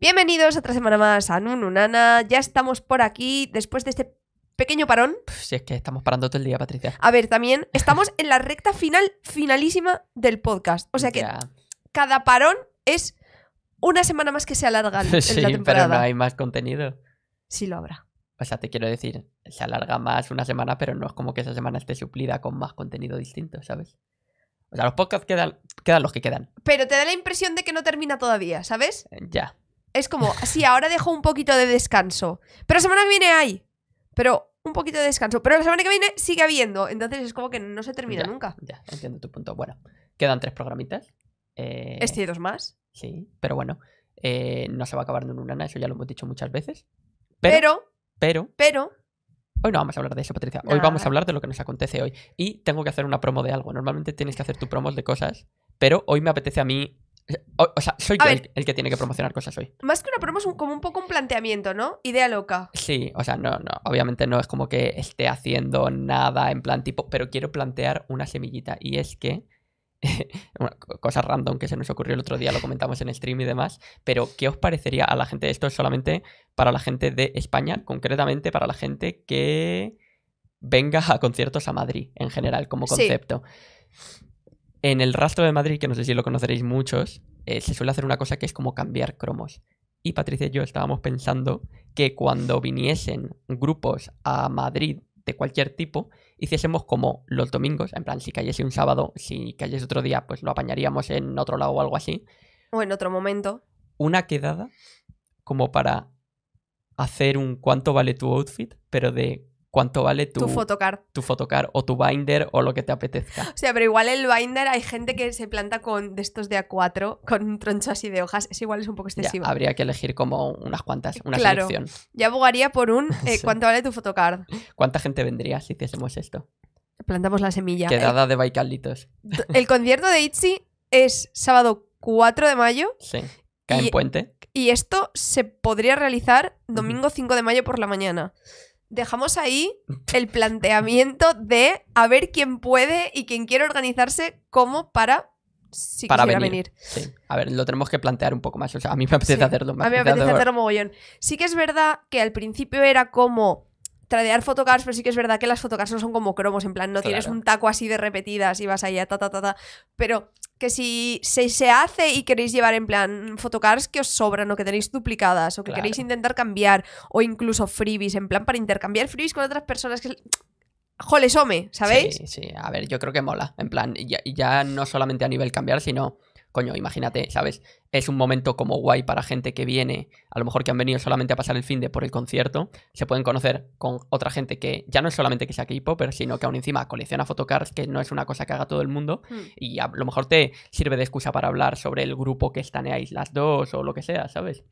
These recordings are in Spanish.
Bienvenidos otra semana más a Nununana. Ya estamos por aquí después de este pequeño parón. Si es que estamos parando todo el día, Patricia. A ver, también estamos en la recta final, finalísima del podcast. O sea que cada parón es una semana más que se alarga sí, la temporada. Pero no hay más contenido. Sí lo habrá. O sea, te quiero decir, se alarga más una semana, pero no es como que esa semana esté suplida con más contenido distinto, ¿sabes? O los podcasts quedan, quedan los que quedan. Pero te da la impresión de que no termina todavía, ¿sabes? Eh, ya. Es como, sí, ahora dejo un poquito de descanso. Pero la semana que viene hay. Pero un poquito de descanso. Pero la semana que viene sigue habiendo. Entonces es como que no se termina nunca. Ya, entiendo tu punto. Bueno, quedan tres programitas. Eh... Este dos más. Sí, pero bueno. Eh, no se va a acabar en un nana, eso ya lo hemos dicho muchas veces. Pero. Pero. pero Hoy no vamos a hablar de eso, Patricia. Hoy vamos a hablar de lo que nos acontece hoy. Y tengo que hacer una promo de algo. Normalmente tienes que hacer tu promos de cosas, pero hoy me apetece a mí eh, o, sea, soy yo el, que tiene que promocionar cosas hoy. Más que una promo es como un poco un planteamiento, ¿no? Idea loca. Sí, o sea, no, no, obviamente no es como que esté haciendo nada en plan tipo, pero quiero plantear una semillita y es que una cosa random que se nos ocurrió el otro día, lo comentamos en stream y demás, pero ¿qué os parecería a la gente? Esto es solamente para la gente de España, concretamente para la gente que venga a conciertos a Madrid en general como concepto. En el rastro de Madrid, que no sé si lo conoceréis muchos, eh, se suele hacer una cosa que es como cambiar cromos. Y Patricia y yo estábamos pensando que cuando viniesen grupos a Madrid, de cualquier tipo, hiciésemos como los domingos, en plan, si cayese un sábado, si cayese otro día, pues lo apañaríamos en otro lado o algo así. O en otro momento. Una quedada como para hacer un cuánto vale tu outfit, pero de cuánto vale tu, tu photocard. Tu photocard o tu binder o lo que te apetezca. O sea, pero igual el binder hay gente que se planta con de estos de A4, con un troncho así de hojas. Es igual es un poco excesivo. habría que elegir como unas cuantas, una claro. selección. Yo abogaría por un eh, cuánto vale tu photocard. ¿Cuánta gente vendría si hiciésemos esto? Plantamos la semilla. Quedada eh, de baicalitos. El concierto de Itzy es sábado 4 de mayo. Sí. Cae en puente. Y esto se podría realizar domingo 5 de mayo por la mañana dejamos ahí el planteamiento de a ver quién puede y quién quiere organizarse como para si para venir. Sí. A ver, lo tenemos que plantear un poco más. O sea, a mí me apetece hacerlo. más a mí me apetece hacerlo... mogollón. Sí que es verdad que al principio era como tradear fotocards, pero sí que es verdad que las fotocars no son como cromos, en plan, no tienes un taco así de repetidas y vas ahí a ta ta ta ta. Pero que si se, hace y queréis llevar en plan fotocars que os sobran o que tenéis duplicadas o que queréis intentar cambiar o incluso freebies en plan para intercambiar freebies con otras personas que... some! ¿sabéis? Sí, sí, a ver, yo creo que mola. En plan, ya no solamente a nivel cambiar, sino coño, imagínate, ¿sabes? Es un momento como guay para gente que viene, a lo mejor que han venido solamente a pasar el fin de por el concierto, se pueden conocer con otra gente que ya no es solamente que sea K-Popper, sino que aún encima colecciona photocards, que no es una cosa que haga todo el mundo, mm. y a lo mejor te sirve de excusa para hablar sobre el grupo que estaneáis las dos o lo que sea, ¿sabes?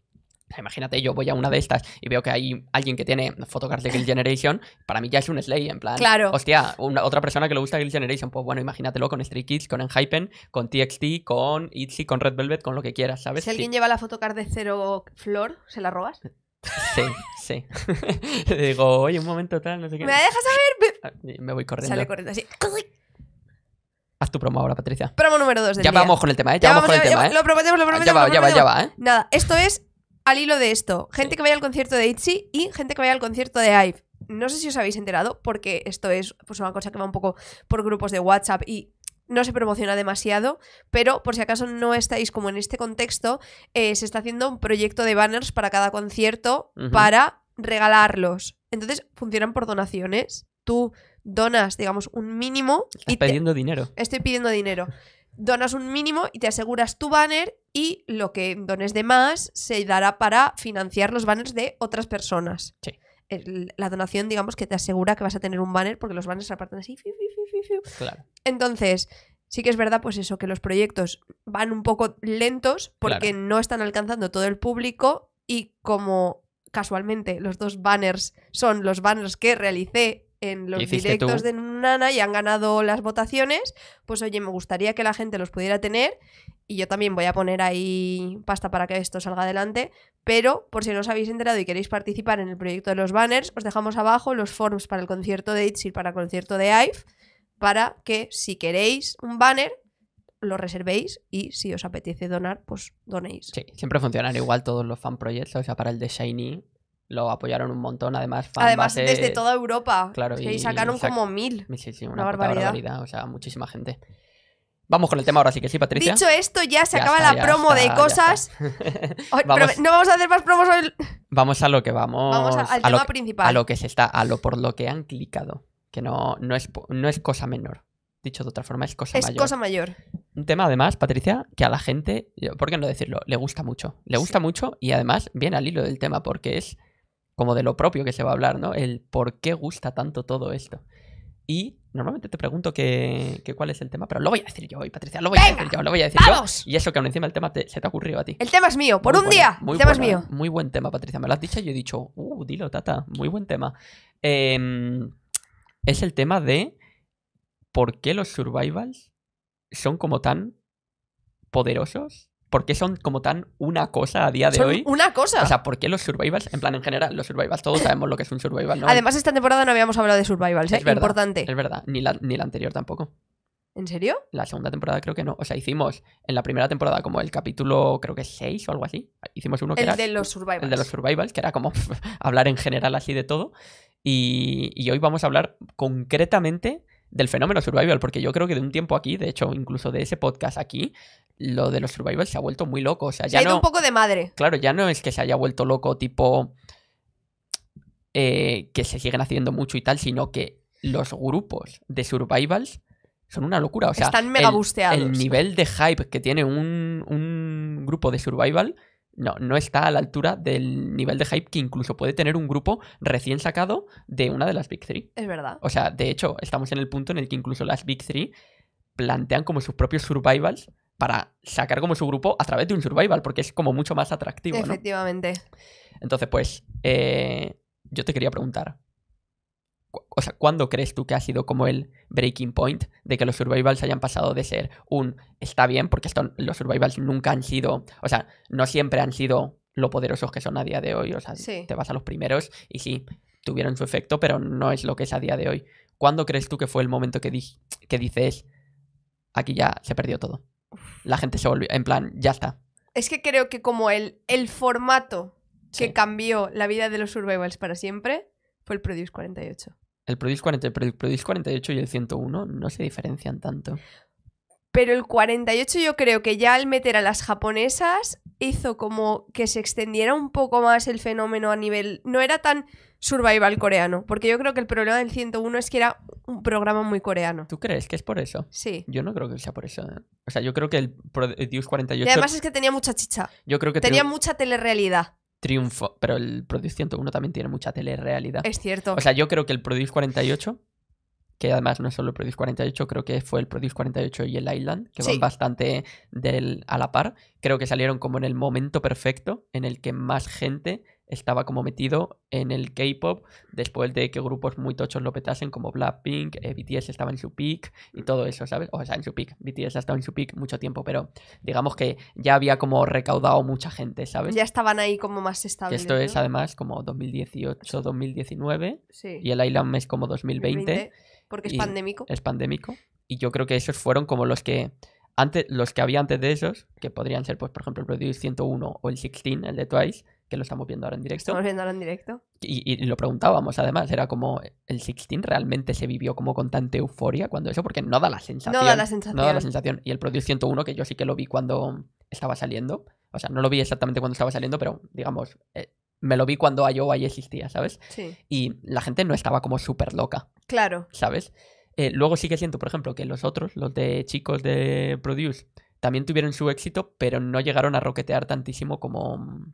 imagínate, yo voy a una de estas y veo que hay alguien que tiene fotocars de Guild Generation, para mí ya es un Slay, en plan, claro. hostia, otra persona que le gusta Guild Generation, pues bueno, imagínatelo con Stray Kids, con Enhypen, con TXT, con ITZY, con Red Velvet, con lo que quieras, ¿sabes? Si alguien lleva la Photocard de cero flor, ¿se la robas? Sí, sí. Le digo, oye, un momento tal, no sé qué. ¿Me la dejas saber? Ah, me... voy corriendo. Sale corriendo así. Haz tu promo ahora, Patricia. Promo número 2 Ya vamos con el tema, ¿eh? Ya, vamos, con el tema, ¿eh? Lo prometemos, lo prometemos. Ya va, ya va, ya va, ¿eh? Nada, esto es al hilo de esto, gente que vaya al concierto de ITZY y gente que vaya al concierto de IVE. No sé si os habéis enterado, porque esto es pues, una cosa que va un poco por grupos de WhatsApp y no se promociona demasiado, pero por si acaso no estáis como en este contexto, eh, se está haciendo un proyecto de banners para cada concierto para regalarlos. Entonces funcionan por donaciones. Tú donas, digamos, un mínimo. Estás y pidiendo dinero. Estoy pidiendo dinero donas un mínimo y te aseguras tu banner y lo que dones de más se dará para financiar los banners de otras personas. Sí. La donación, digamos, que te asegura que vas a tener un banner porque los banners se apartan así. claro. Entonces, sí que es verdad, pues eso, que los proyectos van un poco lentos porque no están alcanzando todo el público y como casualmente los dos banners son los banners que realicé en los directos de Nana y han ganado las votaciones, pues oye, me gustaría que la gente los pudiera tener y yo también voy a poner ahí pasta para que esto salga adelante, pero por si no os habéis enterado y queréis participar en el proyecto de los banners, os dejamos abajo los forms para el concierto de Itzy, para el concierto de IVE, para que si queréis un banner, lo reservéis y si os apetece donar, pues donéis. Sí, siempre funcionan igual todos los fan projects, o sea, para el de Shiny lo apoyaron un montón, además fan Además, desde toda Europa. Claro, y, sacaron como mil. Sí, una, barbaridad. O sea, muchísima gente. Vamos con el tema ahora sí que sí, Patricia. Dicho esto, ya se acaba la promo de cosas. no vamos a hacer más promos hoy. Vamos a lo que vamos. Vamos a, al tema principal. A lo que se está, a lo por lo que han clicado. Que no, no, es, no es cosa menor. Dicho de otra forma, es cosa mayor. Es cosa mayor. Un tema, además, Patricia, que a la gente, ¿por qué no decirlo? Le gusta mucho. Le gusta mucho y además viene al hilo del tema porque es como de lo propio que se va a hablar, ¿no? El por qué gusta tanto todo esto. Y normalmente te pregunto que, cuál es el tema, pero lo voy a decir yo hoy, Patricia, lo voy a decir yo, lo voy a decir yo. Y eso que aún encima el tema se te ha ocurrido a ti. El tema es mío, por un día. Muy el tema es mío. Muy buen tema, Patricia. Me lo has dicho y yo he dicho, uh, dilo, tata, muy buen tema. Em, es el tema de por qué los survivals son como tan poderosos ¿por qué son como tan una cosa a día de ¿Son hoy? Una cosa. O sea, ¿por qué los survivals? En plan, en general, los survivals, todos sabemos lo que es un survival, ¿no? Además, esta temporada no habíamos hablado de survivals, ¿eh? es Importante. Es verdad, ni la, ni la anterior tampoco. ¿En serio? La segunda temporada creo que no. O sea, hicimos en la primera temporada como el capítulo, creo que 6 o algo así. Hicimos uno que era. El de los Survivals. El de los Survivals, que era como hablar en general así de todo. Y, y, hoy vamos a hablar concretamente del fenómeno Survival, porque yo creo que de un tiempo aquí, de hecho, incluso de ese podcast aquí, lo de los survivals se ha vuelto muy loco. O sea, ya se ha ido un poco de madre. Claro, ya no es que se haya vuelto loco tipo eh, que se siguen haciendo mucho y tal, sino que los grupos de survivals son una locura. O sea, Están mega el, El nivel de hype que tiene un, grupo de survival no, no está a la altura del nivel de hype que incluso puede tener un grupo recién sacado de una de las Big Three. Es verdad. O sea, de hecho, estamos en el punto en el que incluso las Big Three plantean como sus propios survivals para sacar como su grupo a través de un survival, porque es como mucho más atractivo. Efectivamente. Entonces, pues, eh, yo te quería preguntar, o sea, ¿cuándo crees tú que ha sido como el breaking point de que los survivals hayan pasado de ser un está bien, porque los survivals nunca han sido, o sea, no siempre han sido lo poderosos que son a día de hoy, o sea, te vas a los primeros y sí, tuvieron su efecto, pero no es lo que es a día de hoy. ¿Cuándo crees tú que fue el momento que, que dices, aquí ya se perdió todo? la gente se volvió, en plan, ya está. Es que creo que como el, el formato que cambió la vida de los survivals para siempre fue el Produce 48. El el Produce 48 y el 101 no se diferencian tanto. Pero el 48 yo creo que ya al meter a las japonesas hizo como que se extendiera un poco más el fenómeno a nivel... No era tan survival coreano. Porque yo creo que el problema del 101 es que era un programa muy coreano. ¿Tú crees que es por eso? Sí. Yo no creo que sea por eso. ¿eh? O sea, yo creo que el Produce 48... Y además es que tenía mucha chicha. Yo creo que... Tenía mucha telerealidad. Triunfo. Pero el Produce 101 también tiene mucha telerealidad. Es cierto. O sea, yo creo que el Produce 48... Que además no es solo el Produce 48, creo que fue el Produce 48 y el Island, que van bastante a la par. Creo que salieron como en el momento perfecto en el que más gente estaba como metido en el K-pop después de que grupos muy tochos lo petasen como Blackpink, eh, BTS estaba en su peak y mm. todo eso, ¿sabes? O sea, en su peak, BTS ha estado en su peak mucho tiempo, pero digamos que ya había como recaudado mucha gente, ¿sabes? Ya estaban ahí como más estables. esto es además como 2018, 2019 y el Island es como 2020. porque es pandémico. Es pandémico y yo creo que esos fueron como los que antes, los que había antes de esos, que podrían ser, pues, por ejemplo, el Produce 101 o el 16, el de Twice, que lo estamos viendo ahora en directo. Estamos viendo ahora en directo. Y, lo preguntábamos, además, era como, ¿el 16 realmente se vivió como con tanta euforia cuando eso? Porque no da la sensación. No da la sensación. No da la sensación. Y el Produce 101, que yo sí que lo vi cuando estaba saliendo, o sea, no lo vi exactamente cuando estaba saliendo, pero digamos, eh, me lo vi cuando IOA ahí existía, ¿sabes? Sí. Y la gente no estaba como súper loca. Claro. ¿Sabes? Eh, luego sí que siento, por ejemplo, que los otros, los de chicos de Produce, también tuvieron su éxito, pero no llegaron a roquetear tantísimo como,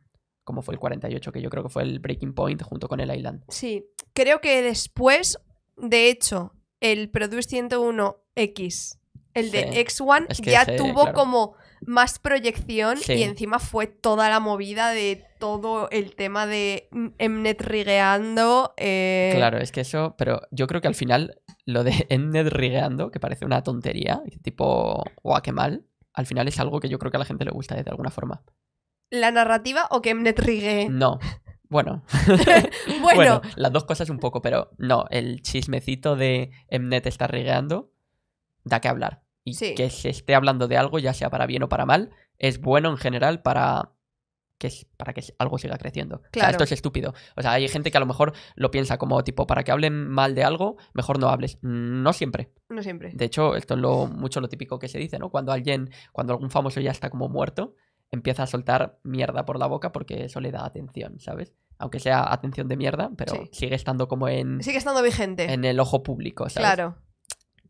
como fue el 48, que yo creo que fue el breaking point junto con el Island. Sí, creo que después, de hecho, el Produce 101X, el de X1, ya tuvo como más proyección y encima fue toda la movida de todo el tema de Mnet rigueando. Eh. Claro, es que eso, pero yo creo que al final lo de Mnet rigueando, que parece una tontería, tipo, guau, qué mal, al final es algo que yo creo que a la gente le gusta de alguna forma la narrativa o que Emnet rigue. No. Bueno. bueno. las dos cosas un poco, pero no, el chismecito de Mnet está rigueando da que hablar. Y que se esté hablando de algo, ya sea para bien o para mal, es bueno en general para que para que algo siga creciendo. Claro. esto es estúpido. O sea, hay gente que a lo mejor lo piensa como tipo, para que hablen mal de algo, mejor no hables. Mm, no siempre. No siempre. De hecho, esto es lo, mucho lo típico que se dice, ¿no? Cuando alguien, cuando algún famoso ya está como muerto, empieza a soltar mierda por la boca porque eso le da atención, ¿sabes? Aunque sea atención de mierda, pero sigue estando como en. Sigue estando vigente. En el ojo público, ¿sabes? Claro.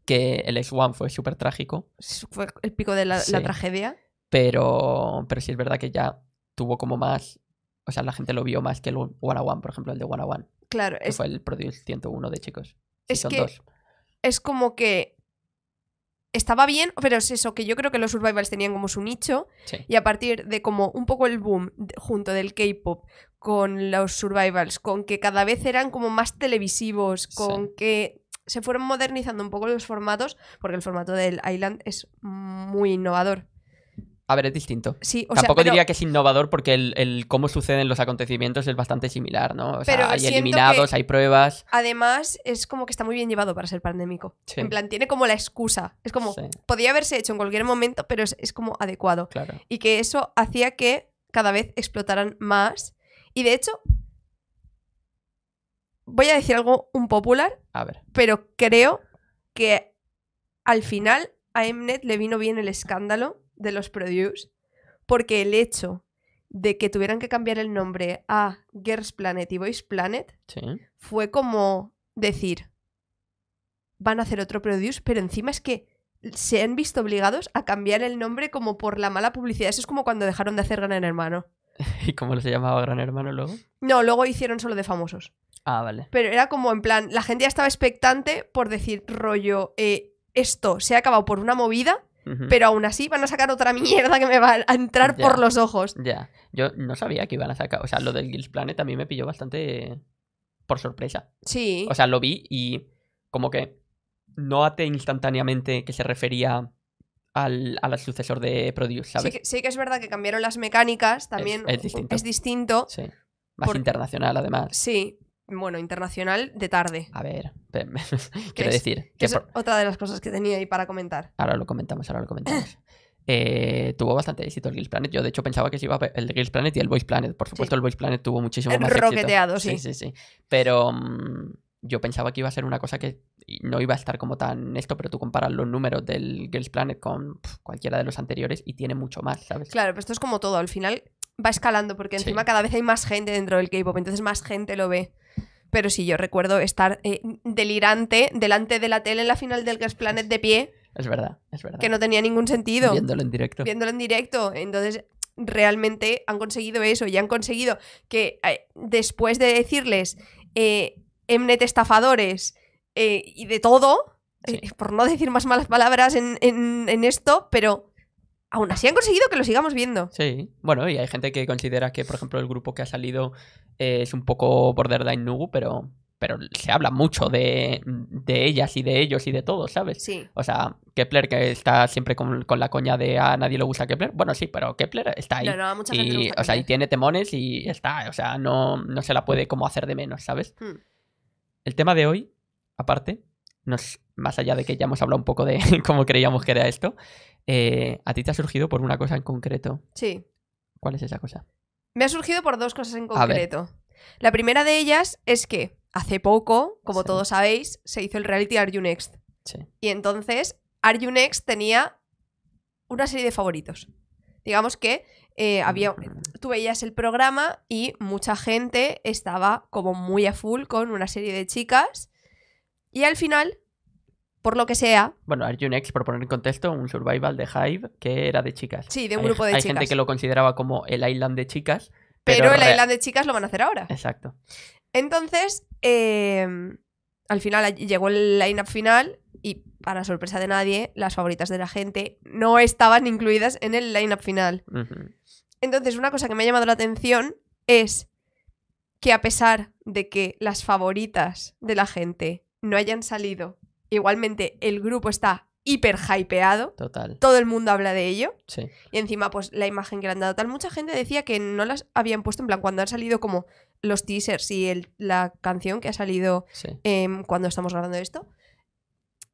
Que el X1 fue súper trágico. Fue el pico de la, tragedia. Pero, pero sí es verdad que ya tuvo como más. O sea, la gente lo vio más que el One One, por ejemplo, el de One One. Claro. Que Fue el Produce 101 de chicos. es que dos. es como que estaba bien, pero es eso, que yo creo que los survivals tenían como su nicho. Y a partir de como un poco el boom junto del K-pop con los survivals, con que cada vez eran como más televisivos, con que se fueron modernizando un poco los formatos, porque el formato del Island es muy innovador. A ver, es distinto. Sí, Tampoco diría que es innovador porque el, cómo suceden los acontecimientos es bastante similar, ¿no? O sea, hay eliminados, hay pruebas. Además, es como que está muy bien llevado para ser pandémico. En plan, tiene como la excusa. Es como, podía haberse hecho en cualquier momento, pero es, como adecuado. Y que eso hacía que cada vez explotaran más. Y de hecho, voy a decir algo un popular. A ver. Pero creo que al final a Mnet le vino bien el escándalo de los Produce, porque el hecho de que tuvieran que cambiar el nombre a Girls Planet y Boys Planet fue como decir, van a hacer otro Produce, pero encima es que se han visto obligados a cambiar el nombre como por la mala publicidad. Eso es como cuando dejaron de hacer Gran Hermano. ¿Y cómo se llamaba Gran Hermano luego? No, luego hicieron solo de famosos. Ah, vale. Pero era como en plan, la gente ya estaba expectante por decir rollo, eh, esto se ha acabado por una movida pero aún así van a sacar otra mierda que me va a entrar por los ojos. Ya, yo no sabía que iban a sacar. O sea, lo del Guilds Planet a mí me pilló bastante por sorpresa. Sí. O sea, lo vi y como que no até instantáneamente que se refería al, sucesor de Produce, ¿sabes? Sí que, es verdad que cambiaron las mecánicas, también es, distinto. Es distinto Más internacional, además. Sí, bueno, internacional de tarde. A ver, quiero decir. es otra de las cosas que tenía ahí para comentar. Ahora lo comentamos, ahora lo comentamos. Eh, tuvo bastante éxito el Girls Planet. Yo, de hecho, pensaba que se iba el Girls Planet y el Boys Planet. Por supuesto, el Boys Planet tuvo muchísimo más Roqueteado, éxito. sí. Sí, sí, sí. Pero mm, yo pensaba que iba a ser una cosa que no iba a estar como tan esto, pero tú comparas los números del Girls Planet con cualquiera de los anteriores y tiene mucho más, ¿sabes? Claro, pero esto es como todo. Al final, va escalando porque encima cada vez hay más gente dentro del K-pop, entonces más gente lo ve. Pero sí, yo recuerdo estar eh, delirante delante de la tele en la final del Gas Planet de pie. Es verdad, es verdad. Que no tenía ningún sentido. Viéndolo en directo. Viéndolo en directo. Entonces, realmente han conseguido eso y han conseguido que eh, después de decirles eh, Mnet estafadores y de todo, por no decir más malas palabras en esto, pero aún así han conseguido que lo sigamos viendo. Sí, bueno, y hay gente que considera que, por ejemplo, el grupo que ha salido eh, es un poco borderline Nugu, pero, pero se habla mucho de, ellas y de ellos y de todos, ¿sabes? Sí. O sea, Kepler, que está siempre con, la coña de a ah, nadie le gusta Kepler, bueno, sí, pero Kepler está ahí. No, a y, O sea, y tiene temones y está, o sea, no, no se la puede como hacer de menos, ¿sabes? Hmm. El tema de hoy, aparte, nos, más allá de que ya hemos hablado un poco de cómo creíamos que era esto, eh, a ti te ha surgido por una cosa en concreto. Sí. ¿Cuál es esa cosa? Me ha surgido por dos cosas en concreto. La primera de ellas es que hace poco, como todos sabéis, se hizo el reality Are You Next. Sí. Y entonces, Are Next tenía una serie de favoritos. Digamos que eh, había, tú veías el programa y mucha gente estaba como muy a full con una serie de chicas. Y al final por lo que sea. Bueno, Arjun X, por poner en contexto, un survival de Hive que era de chicas. Sí, de un grupo de chicas. Hay gente que lo consideraba como el Island de chicas. Pero, el Island de chicas lo van a hacer ahora. Exacto. Entonces, em, al final llegó el line-up final y, para sorpresa de nadie, las favoritas de la gente no estaban incluidas en el lineup final. Entonces, una cosa que me ha llamado la atención es que a pesar de que las favoritas de la gente no hayan salido igualmente el grupo está hiper hypeado. Total. Todo el mundo habla de ello. Sí. Y encima, pues la imagen que le han dado tal. Mucha gente decía que no las habían puesto en plan cuando han salido como los teasers y la canción que ha salido em, cuando estamos hablando de esto.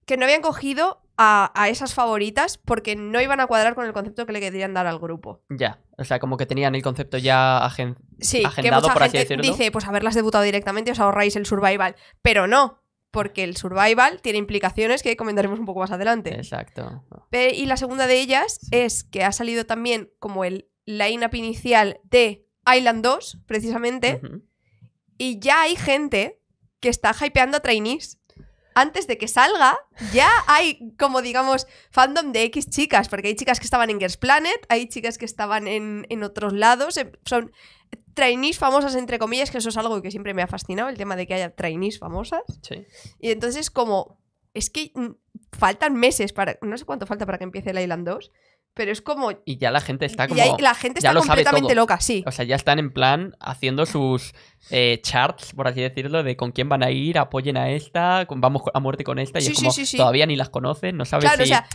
Que no habían cogido a, esas favoritas porque no iban a cuadrar con el concepto que le querían dar al grupo. Ya. O sea, como que tenían el concepto ya agendado, por gente decirlo. Dice, pues haberlas debutado directamente os ahorráis el survival. Pero no porque el survival tiene implicaciones que comentaremos un poco más adelante. Exacto. y la segunda de ellas es que ha salido también como el line-up inicial de Island 2, precisamente, y ya hay gente que está hypeando a trainees antes de que salga, ya hay como, digamos, fandom de X chicas, porque hay chicas que estaban en Girls Planet, hay chicas que estaban en, otros lados, em, son trainees famosas, entre comillas, que eso es algo que siempre me ha fascinado, el tema de que haya trainees famosas. Y entonces, como, es que mm, faltan meses para, no sé cuánto falta para que empiece el Island 2, pero es como. Y ya la gente está como. la gente está completamente loca, sí. O sea, ya están en plan haciendo sus eh, charts, por así decirlo, de con quién van a ir, apoyen a esta, vamos a muerte con esta, y es como todavía ni las conocen, no sabes claro, o sea,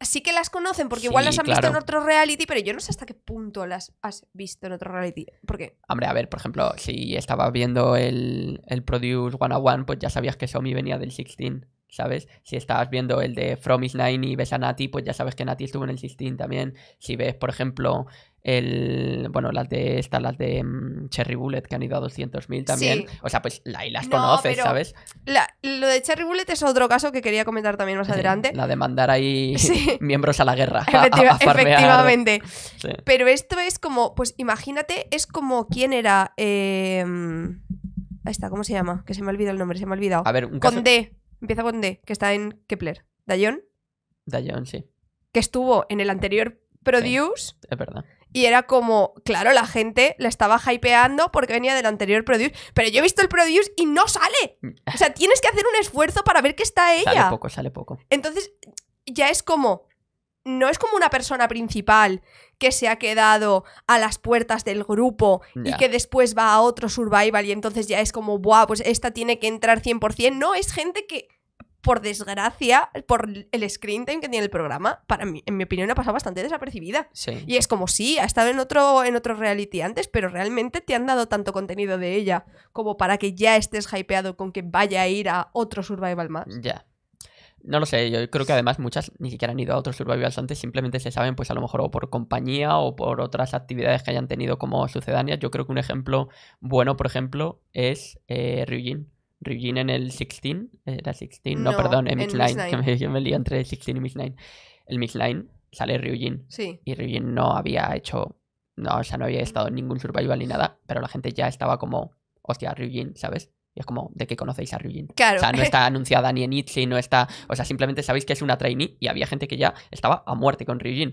sí que las conocen porque igual las han visto en otro reality, pero yo no sé hasta qué punto las has visto en otro reality. Porque... Hombre, a ver, por ejemplo, si estabas viendo el, el Produce one, pues ya sabías que Xiaomi venía del 16. ¿sabes? Si estabas viendo el de From Is y ves a Nati, pues ya sabes que Nati estuvo en el Sistine también. Si ves, por ejemplo, el bueno, las de estas, las de mm, Cherry Bullet que han ido a 200.000 también. O sea, pues ahí las conoces, ¿sabes? lo de Cherry Bullet es otro caso que quería comentar también más adelante. La de mandar ahí miembros a la guerra. efectivamente. Pero esto es como, pues imagínate, es como quién era. Eh, mm, ahí está, ¿cómo se llama? Que se me ha olvidado el nombre, se me ha olvidado. A ver, un caso... Con D empieza con D, que está en Kepler. Dayon. Dayon, sí. Que estuvo en el anterior Produce. es verdad. Y era como, claro, la gente la estaba hypeando porque venía del anterior Produce. Pero yo he visto el Produce y no sale. Mm. O sea, tienes que hacer un esfuerzo para ver que está ella. Sale poco, sale poco. Entonces, ya es como. No es como una persona principal que se ha quedado a las puertas del grupo y que después va a otro survival y entonces ya es como, buah, pues esta tiene que entrar 100%. No, es gente que por desgracia, por el screen time que tiene el programa, para mí, en mi opinión, ha pasado bastante desapercibida. Y es como si ha estado en otro, en otro reality antes, pero realmente te han dado tanto contenido de ella como para que ya estés hypeado con que vaya a ir a otro survival más. Ya. No lo sé, yo creo que además muchas ni siquiera han ido a otros survivals antes, simplemente se saben pues a lo mejor por compañía o por otras actividades que hayan tenido como sucedáneas. Yo creo que un ejemplo bueno, por ejemplo, es eh, Ryujin Ryujin en el 16, era 16, no, perdón, en Midline, que me, yo me lío entre 16 y Midline. El Line sale Ryujin. Sí. Y Ryujin no había hecho, no, o sea, no había estado en ningún survival ni nada, pero la gente ya estaba como, hostia, Ryujin, ¿sabes? Y es como, ¿de qué conocéis a Ryujin? O sea, no está anunciada ni en Itzy, no está. O sea, simplemente sabéis que es una trainee y había gente que ya estaba a muerte con Ryujin.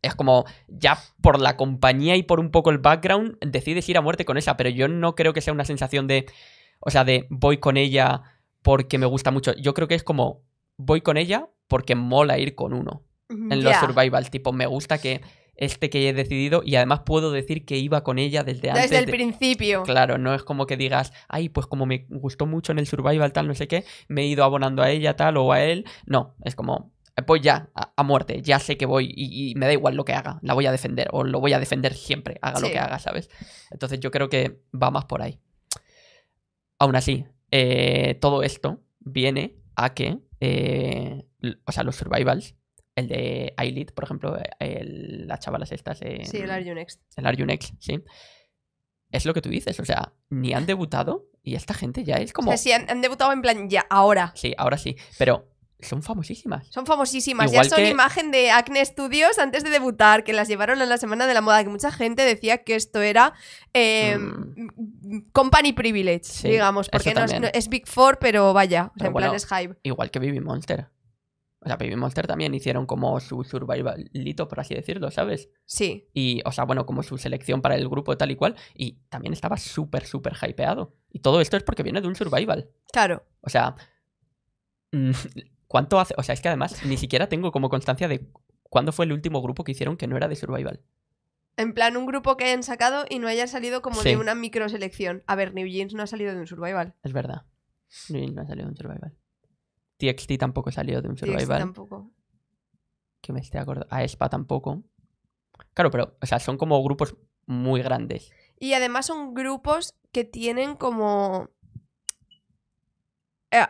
Es como, ya por la compañía y por un poco el background, decides ir a muerte con esa, pero yo no creo que sea una sensación de o sea, de voy con ella porque me gusta mucho. Yo creo que es como voy con ella porque mola ir con uno. En los survival, tipo, me gusta que este que he decidido y además puedo decir que iba con ella desde antes. Desde el principio. Claro, no es como que digas, ay, pues como me gustó mucho en el survival tal, no sé qué, me he ido abonando a ella tal o a él. No, es como, pues ya, a, muerte, ya sé que voy y, me da igual lo que haga, la voy a defender o lo voy a defender siempre, haga lo que haga, ¿sabes? Entonces yo creo que va más por ahí. Aún así, eh, todo esto viene a que, eh, o sea, los survivals, el de Eilid, por ejemplo, las chavalas estas. sí, el Are El Are sí. Es lo que tú dices, o sea, ni han debutado y esta gente ya es como. O sí, han debutado en plan ya, ahora. Sí, ahora sí, pero son famosísimas. Son famosísimas. ya son imagen de Acne Studios antes de debutar, que las llevaron en la Semana de la Moda, que mucha gente decía que esto era em, mm. Company Privilege, digamos, porque es, Big Four, pero vaya, pero en plan es hype. Igual que Baby Monster. O sea, Baby Monster también hicieron como su survivalito, por así decirlo, ¿sabes? Sí. Y, o sea, bueno, como su selección para el grupo tal y cual. Y también estaba súper, súper hypeado. Y todo esto es porque viene de un survival. Claro. O sea, mm, ¿Cuánto hace? O sea, es que además ni siquiera tengo como constancia de cuándo fue el último grupo que hicieron que no era de Survival. En plan, un grupo que hayan sacado y no haya salido como de una microselección. A ver, New Jeans no ha salido de un Survival. Es verdad. New Jeans no ha salido de un Survival. TXT tampoco ha salido de un Survival. tampoco. Que me esté acordando. A tampoco. Claro, pero, o sea, son como grupos muy grandes. Y además son grupos que tienen como. Eh,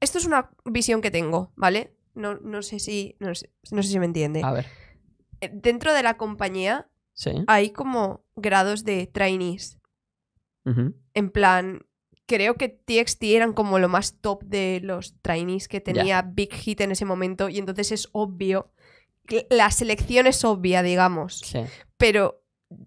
esto es una visión que tengo, ¿vale? No, sé si. No sé, si me entiende. A ver. Eh, dentro de la compañía hay como grados de trainees. En plan, creo que TXT eran como lo más top de los trainees que tenía Big Hit en ese momento. Y entonces es obvio. Que la selección es obvia, digamos. Sí. Pero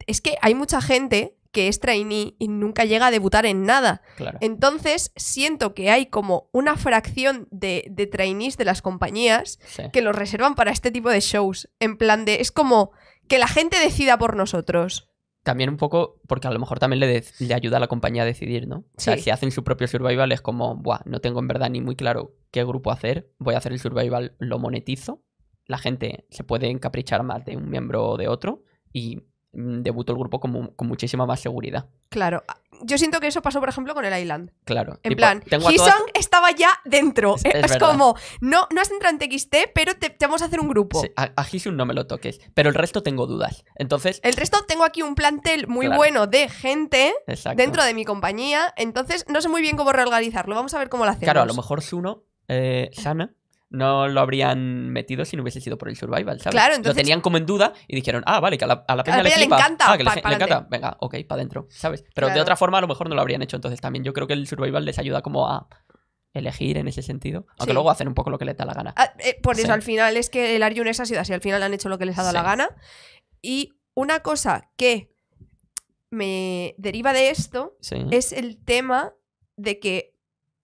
es que hay mucha gente que es trainee y nunca llega a debutar en nada. Entonces, siento que hay como una fracción de, trainees de las compañías que los reservan para este tipo de shows. En plan de, es como que la gente decida por nosotros. También un poco, porque a lo mejor también le, le ayuda a la compañía a decidir, ¿no? sea, si hacen su propio survival es como, buah, no tengo en verdad ni muy claro qué grupo hacer, voy a hacer el survival, lo monetizo, la gente se puede encaprichar más de un miembro o de otro y Mm, debutó el grupo con, con, muchísima más seguridad. Claro. Ah, yo siento que eso pasó, por ejemplo, con el Island. Claro. En plan, Hisong estaba ya dentro. Es, como, no, no has entrado en TXT, pero te, vamos a hacer un grupo. Sí, a, a no me lo toques, pero el resto tengo dudas. Entonces... El resto tengo aquí un plantel muy bueno de gente dentro de mi compañía, entonces no sé muy bien cómo reorganizarlo. Vamos a ver cómo lo hacemos. Claro, a lo mejor Suno, eh, Sana no lo habrían metido si no hubiese sido por el survival, ¿sabes? Claro, entonces... Lo tenían como en duda y dijeron, ah, vale, que a la, peña, le, encanta. Ah, que le, encanta. Venga, ok, para adentro, ¿sabes? Pero de otra forma a lo mejor no lo habrían hecho. Entonces también yo creo que el survival les ayuda como a elegir en ese sentido. Aunque luego hacen un poco lo que les da la gana. Ah, eh, por eso al final es que el Arjun ha sido así. Al final han hecho lo que les ha dado la gana. Y una cosa que me deriva de esto es el tema de que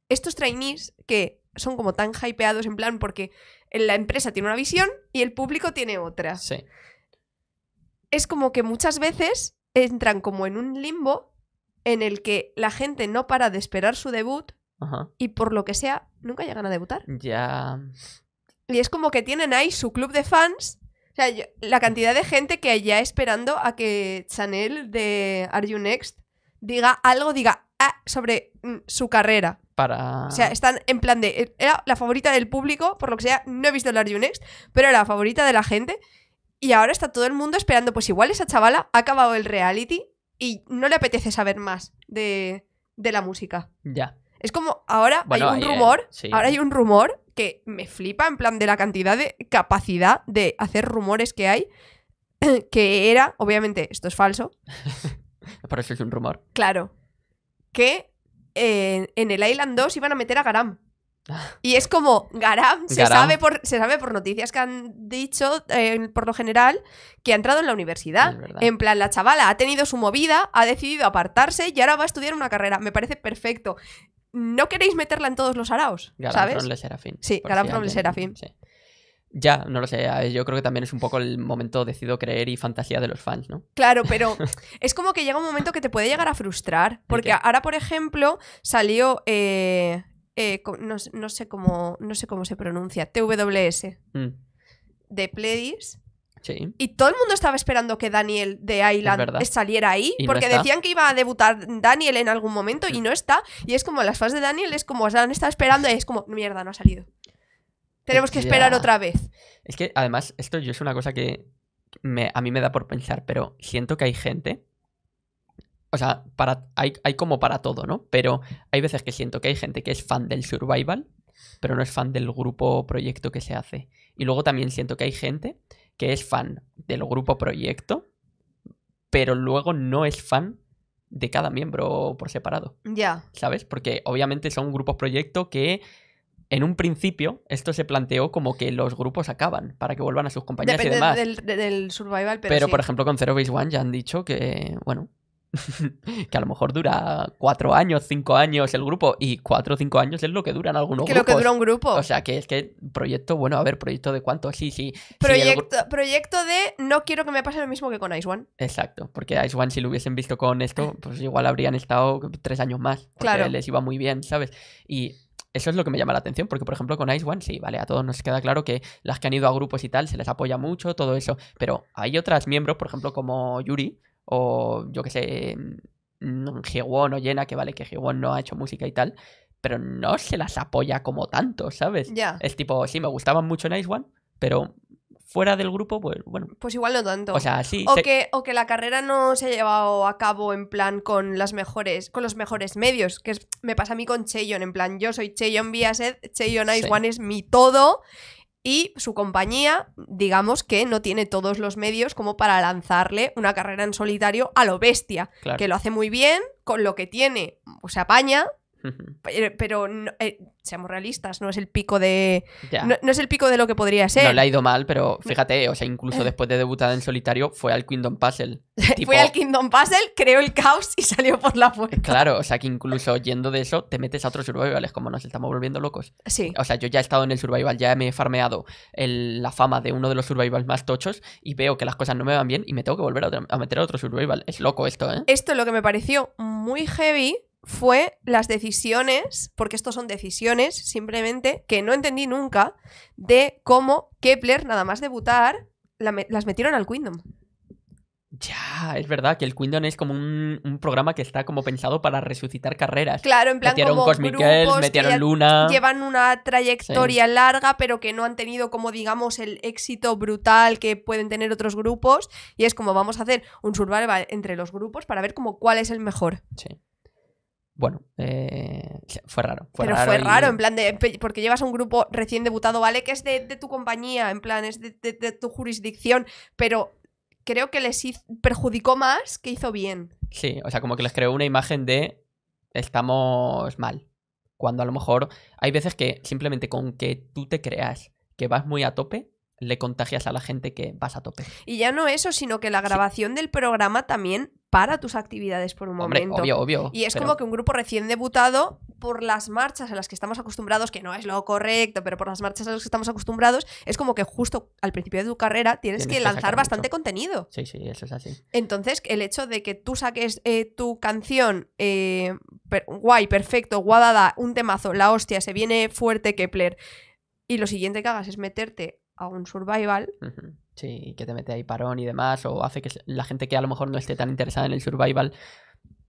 estos trainees que son como tan hypeados en plan porque la empresa tiene una visión y el público tiene otra. Es como que muchas veces entran como en un limbo en el que la gente no para de esperar su debut y por lo que sea nunca llegan a debutar. Ya. Y es como que tienen ahí su club de fans. O sea, la cantidad de gente que allá esperando a que Chanel de Are You Next diga algo, diga ah", sobre mm, su carrera. O sea, están en plan de... Eh, era la favorita del público, por lo que sea, no he visto el Arjunex pero era la favorita de la gente. Y ahora está todo el mundo esperando, pues igual esa chavala ha acabado el reality y no le apetece saber más de, la música. Ya. Es como ahora hay un eh, rumor, ahora hay un rumor que me flipa en plan de la cantidad de capacidad de hacer rumores que hay, que era, obviamente, esto es falso. Parece eso es un rumor. Claro. Que en el Island 2 iban a meter a Garam. Ah. Y es como Garam, se, Sabe, por, se sabe por noticias que han dicho, eh, por lo general, que ha entrado en la universidad. En plan, la chavala ha tenido su movida, ha decidido apartarse y ahora va a estudiar una carrera. Me parece perfecto. No queréis meterla en todos los araos, Garam ¿sabes? Le Serafín. Sí, Garam from Le Serafín. Sí. Ya, no lo sé. Yo creo que también es un poco el momento decido creer y fantasía de los fans, ¿no? Claro, pero es como que llega un momento que te puede llegar a frustrar. Porque ahora, por ejemplo, salió. Eh, eh, no, sé cómo, no sé cómo se pronuncia. TWS. Mm. De Pledis. Sí. Y todo el mundo estaba esperando que Daniel de Island saliera ahí, porque decían que iba a debutar Daniel en algún momento y mm. no está. Y es como las fans de Daniel, es como, o esperando y es como, mierda, no ha salido. Tenemos que esperar otra vez. Es que además, esto yo es una cosa que a mí me da por pensar, pero siento que hay gente. O sea, para, hay, como para todo, ¿no? Pero hay veces que siento que hay gente que es fan del survival, pero no es fan del grupo proyecto que se hace. Y luego también siento que hay gente que es fan del grupo proyecto, pero luego no es fan de cada miembro por separado. Ya. ¿Sabes? Porque obviamente son grupos proyecto que en un principio, esto se planteó como que los grupos acaban para que vuelvan a sus compañías y demás. Del, survival, pero. Pero, por ejemplo, con Zero Base One ya han dicho que, bueno, que a lo mejor dura cuatro años, cinco años el grupo, y cuatro o cinco años es lo que duran algunos grupos. Que lo que dura un grupo. O sea, que es que proyecto, bueno, a ver, proyecto de cuánto, sí, sí. Proyecto, proyecto de no quiero que me pase lo mismo que con Ice One. Exacto, porque Ice One si lo hubiesen visto con esto, pues igual habrían estado tres años más, porque claro. les iba muy bien, ¿sabes? Y eso es lo que me llama la atención, porque por ejemplo con Ice One, sí, vale, a todos nos queda claro que las que han ido a grupos y tal se les apoya mucho, todo eso, pero hay otras miembros, por ejemplo como Yuri o yo que sé, g mm, mm, o Yena, que vale que g no ha hecho música y tal, pero no se las apoya como tanto, ¿sabes? Ya. Es tipo, sí, me gustaban mucho en Ice One, pero fuera del grupo, pues bueno. Pues igual no tanto. O sea, sí. O, que, la carrera no se ha llevado a cabo en plan con las mejores, con los mejores medios, que me pasa a mí con Cheyon, en plan, yo soy Cheyon Viaset Cheyon Ice One es mi todo. Y su compañía, digamos que no tiene todos los medios como para lanzarle una carrera en solitario a lo bestia, que lo hace muy bien, con lo que tiene, o se apaña, pero, eh, seamos realistas, no es el pico de. No, es el pico de lo que podría ser. No le ha ido mal, pero fíjate, o sea, incluso eh. después de debutar en solitario, fue al Kingdom Puzzle. fue al Kingdom Puzzle, creó el caos y salió por la puerta. Claro, o sea que incluso yendo de eso, te metes a otros survivales, como nos estamos volviendo locos. Sí. O sea, yo ya he estado en el survival, ya me he farmeado la fama de uno de los survivals más tochos y veo que las cosas no me van bien y me tengo que volver a, meter a otro survival. Es loco esto, ¿eh? Esto es lo que me pareció muy heavy fue las decisiones, porque estos son decisiones simplemente, que no entendí nunca, de cómo Kepler, nada más debutar, las metieron al Kingdom. Ya, es verdad que el Quindon es como un, programa que está como pensado para resucitar carreras. Claro, en plan metieron como Cosmic metieron Luna. Llevan una trayectoria larga, pero que no han tenido como digamos el éxito brutal que pueden tener otros grupos y es como vamos a hacer un survival entre los grupos para ver como cuál es el mejor. Sí bueno, eh, fue raro. pero fue raro, en plan, de, porque llevas un grupo recién debutado, ¿vale? Que es de, tu compañía, en plan, es de, tu jurisdicción, pero creo que les perjudicó más que hizo bien. Sí, o sea, como que les creó una imagen de estamos mal. Cuando a lo mejor hay veces que simplemente con que tú te creas que vas muy a tope, le contagias a la gente que vas a tope. Y ya no eso, sino que la grabación del programa también para tus actividades por un momento. Obvio, obvio. Y es como que un grupo recién debutado, por las marchas a las que estamos acostumbrados, que no es lo correcto, pero por las marchas a las que estamos acostumbrados, es como que justo al principio de tu carrera tienes, que, lanzar bastante contenido. Sí, sí, eso es así. Entonces, el hecho de que tú saques eh, tu canción eh, guay, perfecto, guadada, un temazo, la hostia, se viene fuerte Kepler, y lo siguiente que hagas es meterte a un survival. Sí, que te mete ahí parón y demás, o hace que la gente que a lo mejor no esté tan interesada en el survival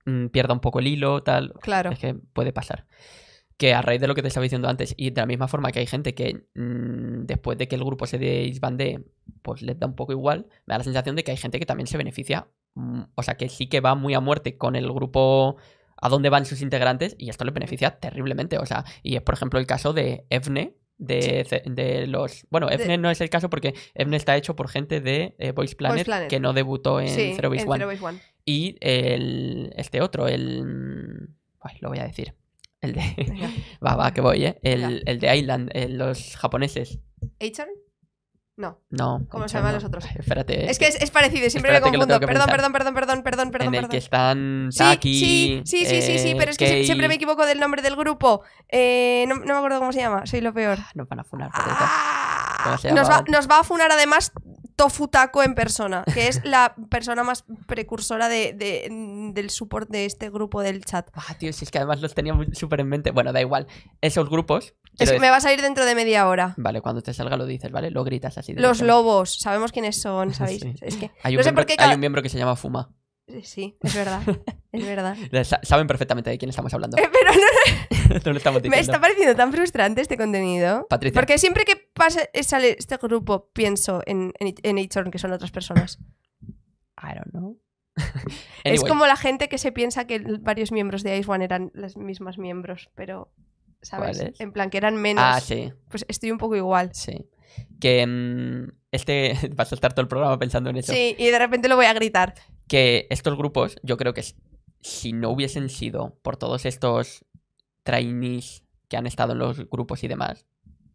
mm, pierda un poco el hilo, tal. Claro. Es que puede pasar. Que a raíz de lo que te estaba diciendo antes, y de la misma forma que hay gente que mm, después de que el grupo se desbande pues les da un poco igual, me da la sensación de que hay gente que también se beneficia, mm, o sea, que sí que va muy a muerte con el grupo a dónde van sus integrantes y esto les beneficia terriblemente, o sea, y es por ejemplo el caso de Evne, de, los. Bueno, Evne e no es el caso porque Evne está hecho por gente de Voice, eh, Planet, que no debutó en, Zero, Base Y este otro, el. lo voy a decir. El de. va, va, que voy, ¿eh? El, de Island, eh, los japoneses. No. No. ¿Cómo se llaman los otros? Espérate. Es que es, parecido, siempre me confundo. Perdón, perdón, perdón, perdón, perdón, perdón. el que están Sí, sí, sí, sí, sí, eh, pero es que siempre me equivoco del nombre del grupo. Eh, no, me acuerdo cómo se llama, soy lo peor. Ah, nos van a funar ah. nos, va, nos va, a funar además Tofu en persona, que es la persona más precursora del support de este grupo del chat. Ah, tío, si es que además los tenía súper en mente. Bueno, da igual. Esos grupos. Es, que me va a salir dentro de media hora. Vale, cuando te salga lo dices, ¿vale? Lo gritas así. los lobos, sabemos quiénes son, ¿sabéis? Es que... hay un miembro que se llama Fuma. Eh, sí, es verdad. es verdad. Saben perfectamente de quién estamos hablando. Eh, no, lo estamos diciendo. Me está pareciendo tan frustrante este contenido. Patricia. Porque siempre que eh, sale este grupo, pienso en, en, que son otras personas. I don't know. Es como la gente que se piensa que varios miembros de Ice One eran los mismas miembros, pero. ¿Sabes? En plan, que eran menos. Ah, sí. Pues estoy un poco igual. Sí. Que. Mm, este. va a soltar todo el programa pensando en eso. Sí, y de repente lo voy a gritar que estos grupos, yo creo que si no hubiesen sido por todos estos trainees que han estado en los grupos y demás,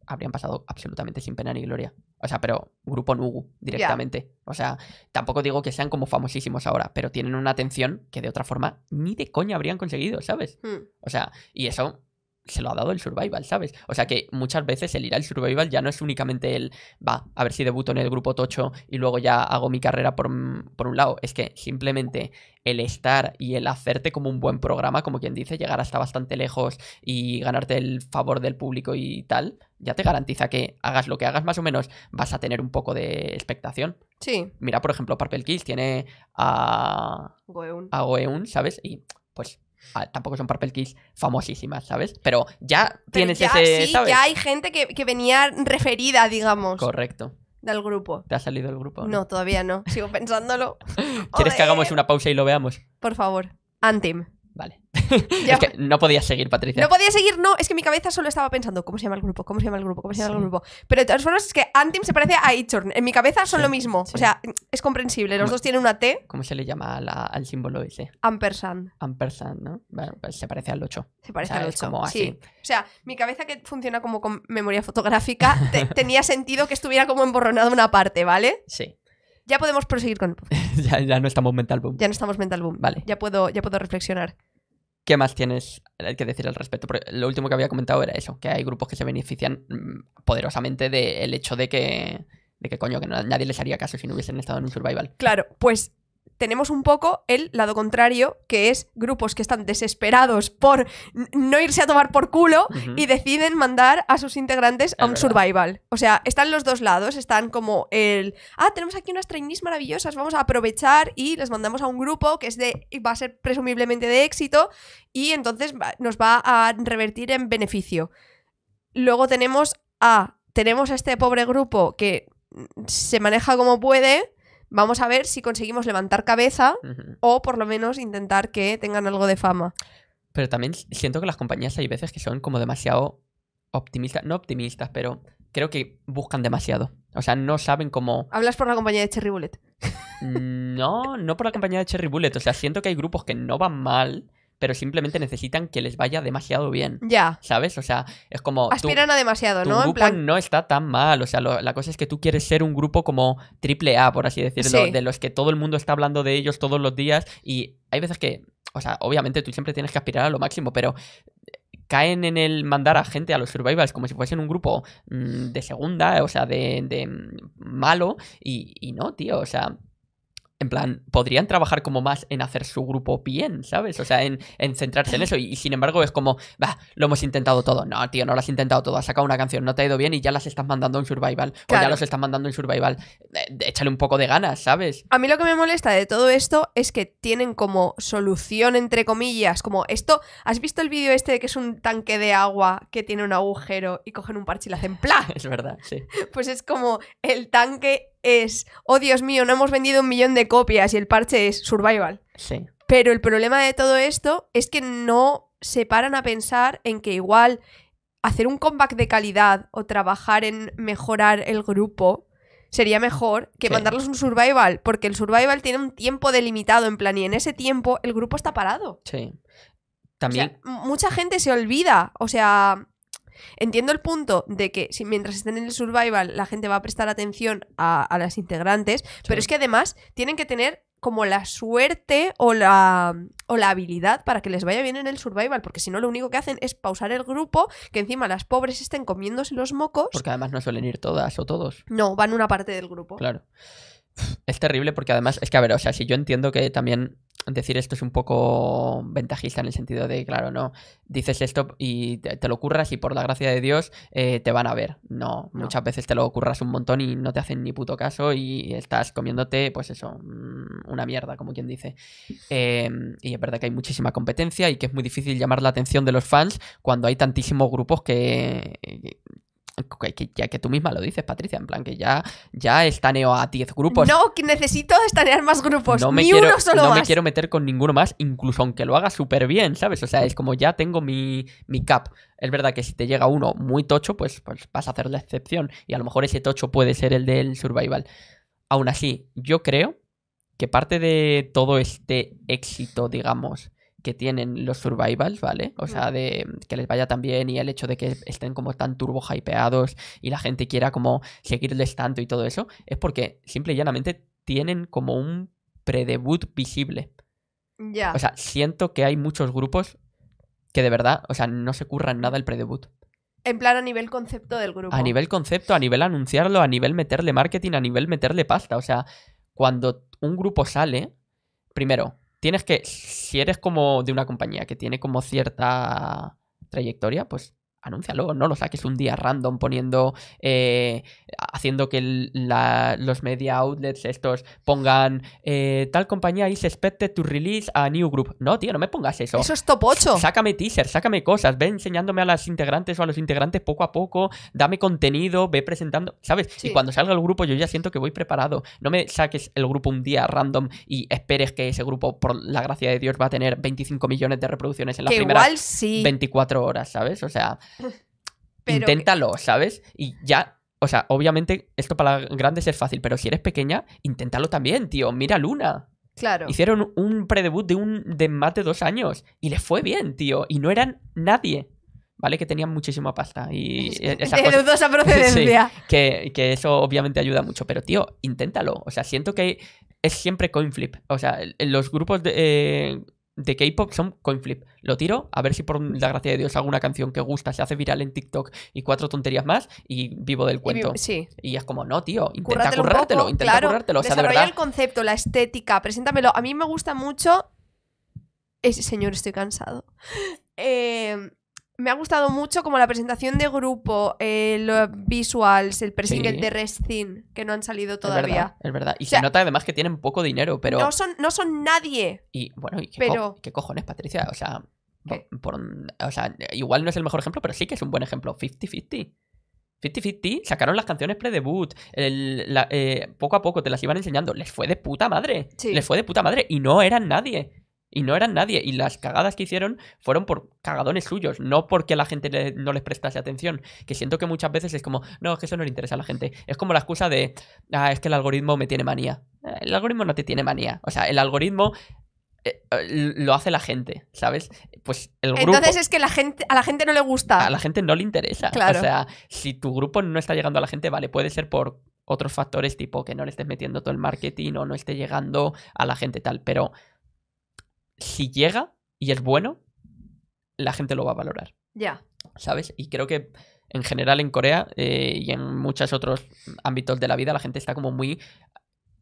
habrían pasado absolutamente sin pena ni gloria. O sea, pero grupo Nugu directamente. O sea, tampoco digo que sean como famosísimos ahora, pero tienen una atención que de otra forma ni de coña habrían conseguido, ¿sabes? Hmm. O sea, y eso se lo ha dado el survival, ¿sabes? O sea que muchas veces el ir al survival ya no es únicamente el, va, a ver si debuto en el grupo tocho y luego ya hago mi carrera por, un lado. Es que simplemente el estar y el hacerte como un buen programa, como quien dice, llegar hasta bastante lejos y ganarte el favor del público y tal, ya te garantiza que hagas lo que hagas, más o menos vas a tener un poco de expectación. Sí. Mira, por ejemplo, Purple Kiss tiene a... Goeun. A Goeun, ¿sabes? Y pues Ah, tampoco son papel keys famosísimas, ¿sabes? Pero ya tienes ya, ese. Sí, ya hay gente que, venía referida, digamos. Correcto. Del grupo. ¿Te ha salido el grupo? no todavía no. Sigo pensándolo. ¿Quieres que hagamos una pausa y lo veamos? Por favor. Antim. Vale. es que no podía seguir, Patricia. No podía seguir, no. Es que mi cabeza solo estaba pensando, ¿cómo se llama el grupo? ¿Cómo se llama el grupo? ¿Cómo se llama el grupo? Pero de todas formas es que Antim se parece a Ichorn. En mi cabeza son lo mismo. O sea, es comprensible. Los dos tienen una T. ¿Cómo se le llama al símbolo ese? Ampersand. Ampersand, ¿no? Bueno, pues se parece al 8. Se parece al 8. Como así. O sea, mi cabeza que funciona como con memoria fotográfica tenía sentido que estuviera como emborronada una parte, ¿vale? Sí. Ya podemos proseguir con ya, no estamos mental boom. Ya no estamos mental boom. Vale. Ya puedo, ya puedo reflexionar. ¿Qué más tienes eh, que decir al respecto? Porque lo último que había comentado era eso, que hay grupos que se benefician mm, poderosamente del hecho de que, de que, coño, que nadie les haría caso si no hubiesen estado en un survival. Claro, pues tenemos un poco el lado contrario, que es grupos que están desesperados por no irse a tomar por culo y deciden mandar a sus integrantes a un survival. O sea, están los dos lados, están como el, ah, tenemos aquí unas trainees maravillosas, vamos a aprovechar y les mandamos a un grupo que es de, va a ser presumiblemente de éxito y entonces nos va a revertir en beneficio. Luego tenemos a, tenemos a este pobre grupo que mm, se maneja como puede Vamos a ver si conseguimos levantar cabeza o por lo menos intentar que tengan algo de fama. Pero también siento que las compañías hay veces que son como demasiado optimistas, no optimistas, pero creo que buscan demasiado. O sea, no saben cómo... ¿Hablas por la compañía de Cherry Bullet? No, no por la compañía de Cherry Bullet. O sea, siento que hay grupos que no van mal, pero simplemente necesitan que les vaya demasiado bien. Ya. ¿Sabes? O sea, es como. Aspiran a demasiado, ¿no? plan... no está tan mal. O sea, la cosa es que tú quieres ser un grupo como triple A, por así decirlo, de los que todo el mundo está hablando de ellos todos los días. Y hay veces que. O sea, obviamente tú siempre tienes que aspirar a lo máximo, pero eh, caen en el mandar a gente a los survivors como si fuesen un grupo mm, de segunda, o sea, de, mm, malo, y, y, no, tío, o sea, en plan, podrían trabajar como más en hacer su grupo bien, ¿sabes? O sea, en, centrarse en eso. Y, sin embargo es como, va, lo hemos intentado todo. No, tío, no lo has intentado todo. Has sacado una canción, no te ha ido bien y ya las estás mandando en survival. O ya los estás mandando en survival. Eh, échale un poco de ganas, ¿sabes? A mí lo que me molesta de todo esto es que tienen como solución, entre comillas, como esto... ¿Has visto el vídeo este de que es un tanque de agua que tiene un agujero y cogen un parche y lo hacen ¡plá! Es verdad, sí. Pues es como el tanque es, oh Dios mío, no hemos vendido un millón de copias y el parche es survival. Sí. Pero el problema de todo esto es que no se paran a pensar en que igual hacer un comeback de calidad o trabajar en mejorar el grupo sería mejor que mandarlos un survival, porque el survival tiene un tiempo delimitado en plan y en ese tiempo el grupo está parado. Sí. También. mucha gente se olvida, o sea, Entiendo el punto de que mientras estén en el survival la gente va a prestar atención a, las integrantes, pero es que además tienen que tener como la suerte o la, o la habilidad para que les vaya bien en el survival, porque si no lo único que hacen es pausar el grupo, que encima las pobres estén comiéndose los mocos. Porque además no suelen ir todas o todos. No, van una parte del grupo. Claro. Es terrible porque además, es que a ver, o sea, si yo entiendo que también decir esto es un poco ventajista en el sentido de, claro, no, dices esto y te, lo curras y por la gracia de Dios eh, te van a ver. No, muchas veces te lo curras un montón y no te hacen ni puto caso y estás comiéndote, pues eso, mm, una mierda, como quien dice. Em, y es verdad que hay muchísima competencia y que es muy difícil llamar la atención de los fans cuando hay tantísimos grupos que, ya que tú misma lo dices, Patricia, en plan que ya, ya estaneo a 10 grupos. No, que necesito estanear más grupos, no me ni quiero, uno solo No me quiero meter con ninguno más, incluso aunque lo haga súper bien, ¿sabes? O sea, es como ya tengo mi, mi cap. Es verdad que si te llega uno muy tocho, pues, pues vas a hacer la excepción. Y a lo mejor ese tocho puede ser el del survival. Aún así, yo creo que parte de todo este éxito, digamos, que tienen los survivals, ¿vale? O sea, de que les vaya tan bien y el hecho de que estén como tan turbo hypeados y la gente quiera como seguirles tanto y todo eso, es porque simple y llanamente tienen como un predebut visible. Ya. O sea, siento que hay muchos grupos que de verdad, o sea, no se curran nada el predebut. En plan a nivel concepto del grupo. A nivel concepto, a nivel anunciarlo, a nivel meterle marketing, a nivel meterle pasta. O sea, cuando un grupo sale, primero, tienes que, si eres como de una compañía que tiene como cierta trayectoria, pues anúncialo, no lo saques un día random poniendo, eh, haciendo que los media outlets estos pongan eh, tal compañía y se expecte tu release a new group. No, tío, no me pongas eso. Eso es top Sácame teaser, sácame cosas, ve enseñándome a las integrantes o a los integrantes poco a poco, dame contenido, ve presentando, ¿sabes? Y cuando salga el grupo yo ya siento que voy preparado. No me saques el grupo un día random y esperes que ese grupo, por la gracia de Dios, va a tener 25 millones de reproducciones en la primera primeras 24 horas, ¿sabes? O sea... Inténtalo, ¿sabes? Y ya o sea, obviamente esto para grandes es fácil, pero si eres pequeña, inténtalo también, tío. Mira Luna. Claro. Hicieron un predebut de un de más de dos años y les fue bien, tío. Y no eran nadie. ¿Vale? Que tenían muchísima pasta. Y esa de dudosa procedencia. que, eso obviamente ayuda mucho. Pero, tío, inténtalo. O sea, siento que es siempre coin flip. O sea, los grupos de, eh, de K-pop son flip. Lo tiro, a ver si por la gracia de Dios alguna canción que gusta se hace viral en TikTok y cuatro tonterías más y vivo del cuento. Y, es como, no, tío, intenta currártelo, intenta currártelo. O de verdad. el concepto, la estética, preséntamelo. A mí me gusta mucho. Ese señor, estoy cansado. Eh, me ha gustado mucho como la presentación de grupo, eh, los visuals, el pressing de Restin, que no han salido todavía. Es verdad. Es verdad. Y se nota además que tienen poco dinero, pero. No son, no son nadie. Y bueno, qué, pero... qué cojones, Patricia? O sea, o sea, igual no es el mejor ejemplo, pero sí que es un buen ejemplo. 50-50. 50-50 sacaron las canciones pre-debut. Eh, poco a poco te las iban enseñando. Les fue de puta madre. Les fue de puta madre. Y no eran nadie. Y no eran nadie. Y las cagadas que hicieron fueron por cagadones suyos, no porque la gente no les prestase atención. Que siento que muchas veces es como, no, es que eso no le interesa a la gente. Es como la excusa de, ah, es que el algoritmo me tiene manía. Eh, el algoritmo no te tiene manía. O sea, el algoritmo eh, eh, lo hace la gente, ¿sabes? Pues el grupo, Entonces es que la gente, a la gente no le gusta. A la gente no le interesa. Claro. O sea, si tu grupo no está llegando a la gente, vale, puede ser por otros factores tipo que no le estés metiendo todo el marketing o no esté llegando a la gente tal, pero si llega y es bueno, la gente lo va a valorar. Ya. ¿Sabes? Y creo que en general en Corea eh, y en muchos otros ámbitos de la vida la gente está como muy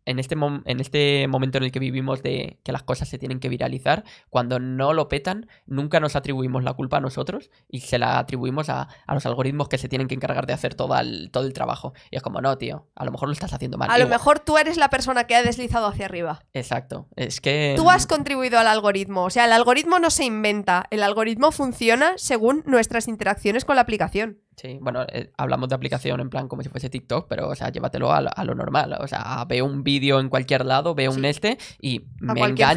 en este, en este momento en el que vivimos de que las cosas se tienen que viralizar, cuando no lo petan, nunca nos atribuimos la culpa a nosotros y se la atribuimos a, los algoritmos que se tienen que encargar de hacer todo el, todo el trabajo. Y es como, no, tío, a lo mejor lo estás haciendo mal. A lo mejor tú eres la persona que ha deslizado hacia arriba. Exacto. Es que... Tú has contribuido al algoritmo. O sea, el algoritmo no se inventa, el algoritmo funciona según nuestras interacciones con la aplicación. Sí, bueno, eh, hablamos de aplicación en plan como si fuese TikTok, pero, o sea, llévatelo a, a lo normal. O sea, veo un vídeo en cualquier lado, veo un este y me engancha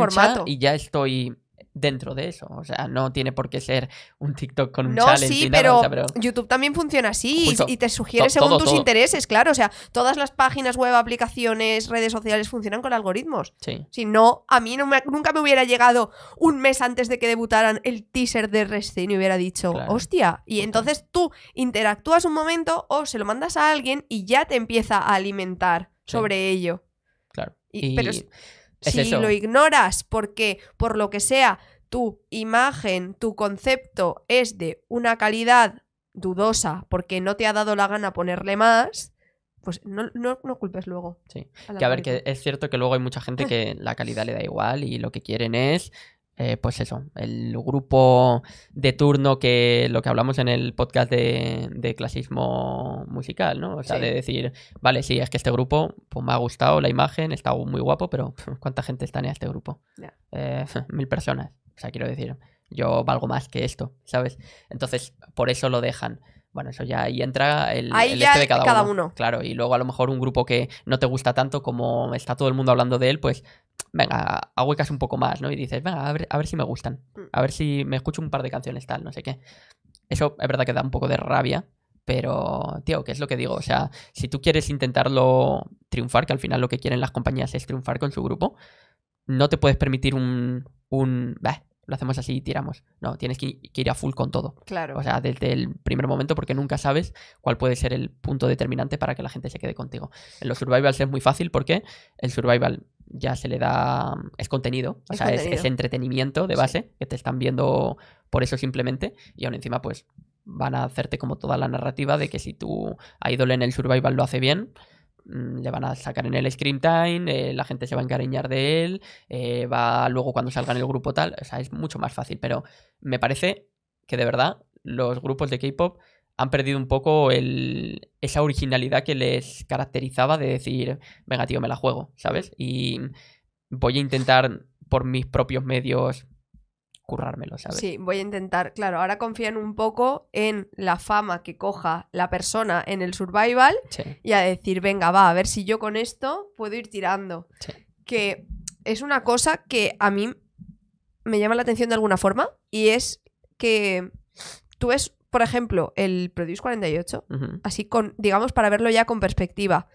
y ya estoy dentro de eso. O sea, no tiene por qué ser un TikTok con un challenge. Sí, nada, pero, YouTube también funciona así y te sugiere según tus intereses, claro. O sea, todas las páginas web, aplicaciones, redes sociales funcionan con algoritmos. Sí. Si no, a mí nunca me hubiera llegado un mes antes de que debutaran el teaser de Resident y hubiera dicho, hostia. Y entonces tú interactúas un momento o se lo mandas a alguien y ya te empieza a alimentar sobre ello. Claro. Y, Pero si lo ignoras porque, por lo que sea, tu imagen, tu concepto es de una calidad dudosa porque no te ha dado la gana ponerle más, pues no, culpes luego. Sí. que a ver, que es cierto que luego hay mucha gente que la calidad le da igual y lo que quieren es eh, pues eso, el grupo de turno que lo que hablamos en el podcast de, clasismo musical, ¿no? O sea, de decir, vale, sí, es que este grupo pues me ha gustado la imagen, está muy guapo, pero ¿cuánta gente está en este grupo? Eh, mil personas. O sea, quiero decir, yo valgo más que esto, ¿sabes? Entonces, por eso lo dejan. Bueno, eso ya ahí entra el, este de cada, uno. Claro, y luego a lo mejor un grupo que no te gusta tanto como está todo el mundo hablando de él, pues venga, ahuecas un poco más, ¿no? Y dices, venga, a ver, a ver si me gustan, mm. a ver si me escucho un par de canciones tal, no sé qué. Eso es verdad que da un poco de rabia, pero, tío, ¿qué es lo que digo? O sea, si tú quieres intentarlo triunfar, que al final lo que quieren las compañías es triunfar con su grupo, no te puedes permitir un... un lo hacemos así y tiramos. No, tienes que, ir a full con todo. Claro. O sea, desde el primer momento, porque nunca sabes cuál puede ser el punto determinante para que la gente se quede contigo. En los survivals es muy fácil porque el survival ya se le da. es contenido, o sea, Es, entretenimiento de base, que te están viendo por eso simplemente, y aún encima, pues van a hacerte como toda la narrativa de que si tu ídolo en el survival lo hace bien, Mm, le van a sacar en el screen time, eh, la gente se va a encariñar de él, eh, va luego cuando salga en el grupo tal, o sea, es mucho más fácil, pero me parece que de verdad los grupos de K-Pop han perdido un poco esa originalidad que les caracterizaba de decir, venga tío, me la juego, ¿sabes? Y voy a intentar por mis propios medios currármelo, ¿sabes? Sí, voy a intentar. Claro, ahora confían un poco en la fama que coja la persona en el survival y a decir, venga, va, a ver si yo con esto puedo ir tirando. Que es una cosa que a mí me llama la atención de alguna forma y es que tú ves, por ejemplo, el Produce 48, así con, digamos, para verlo ya con perspectiva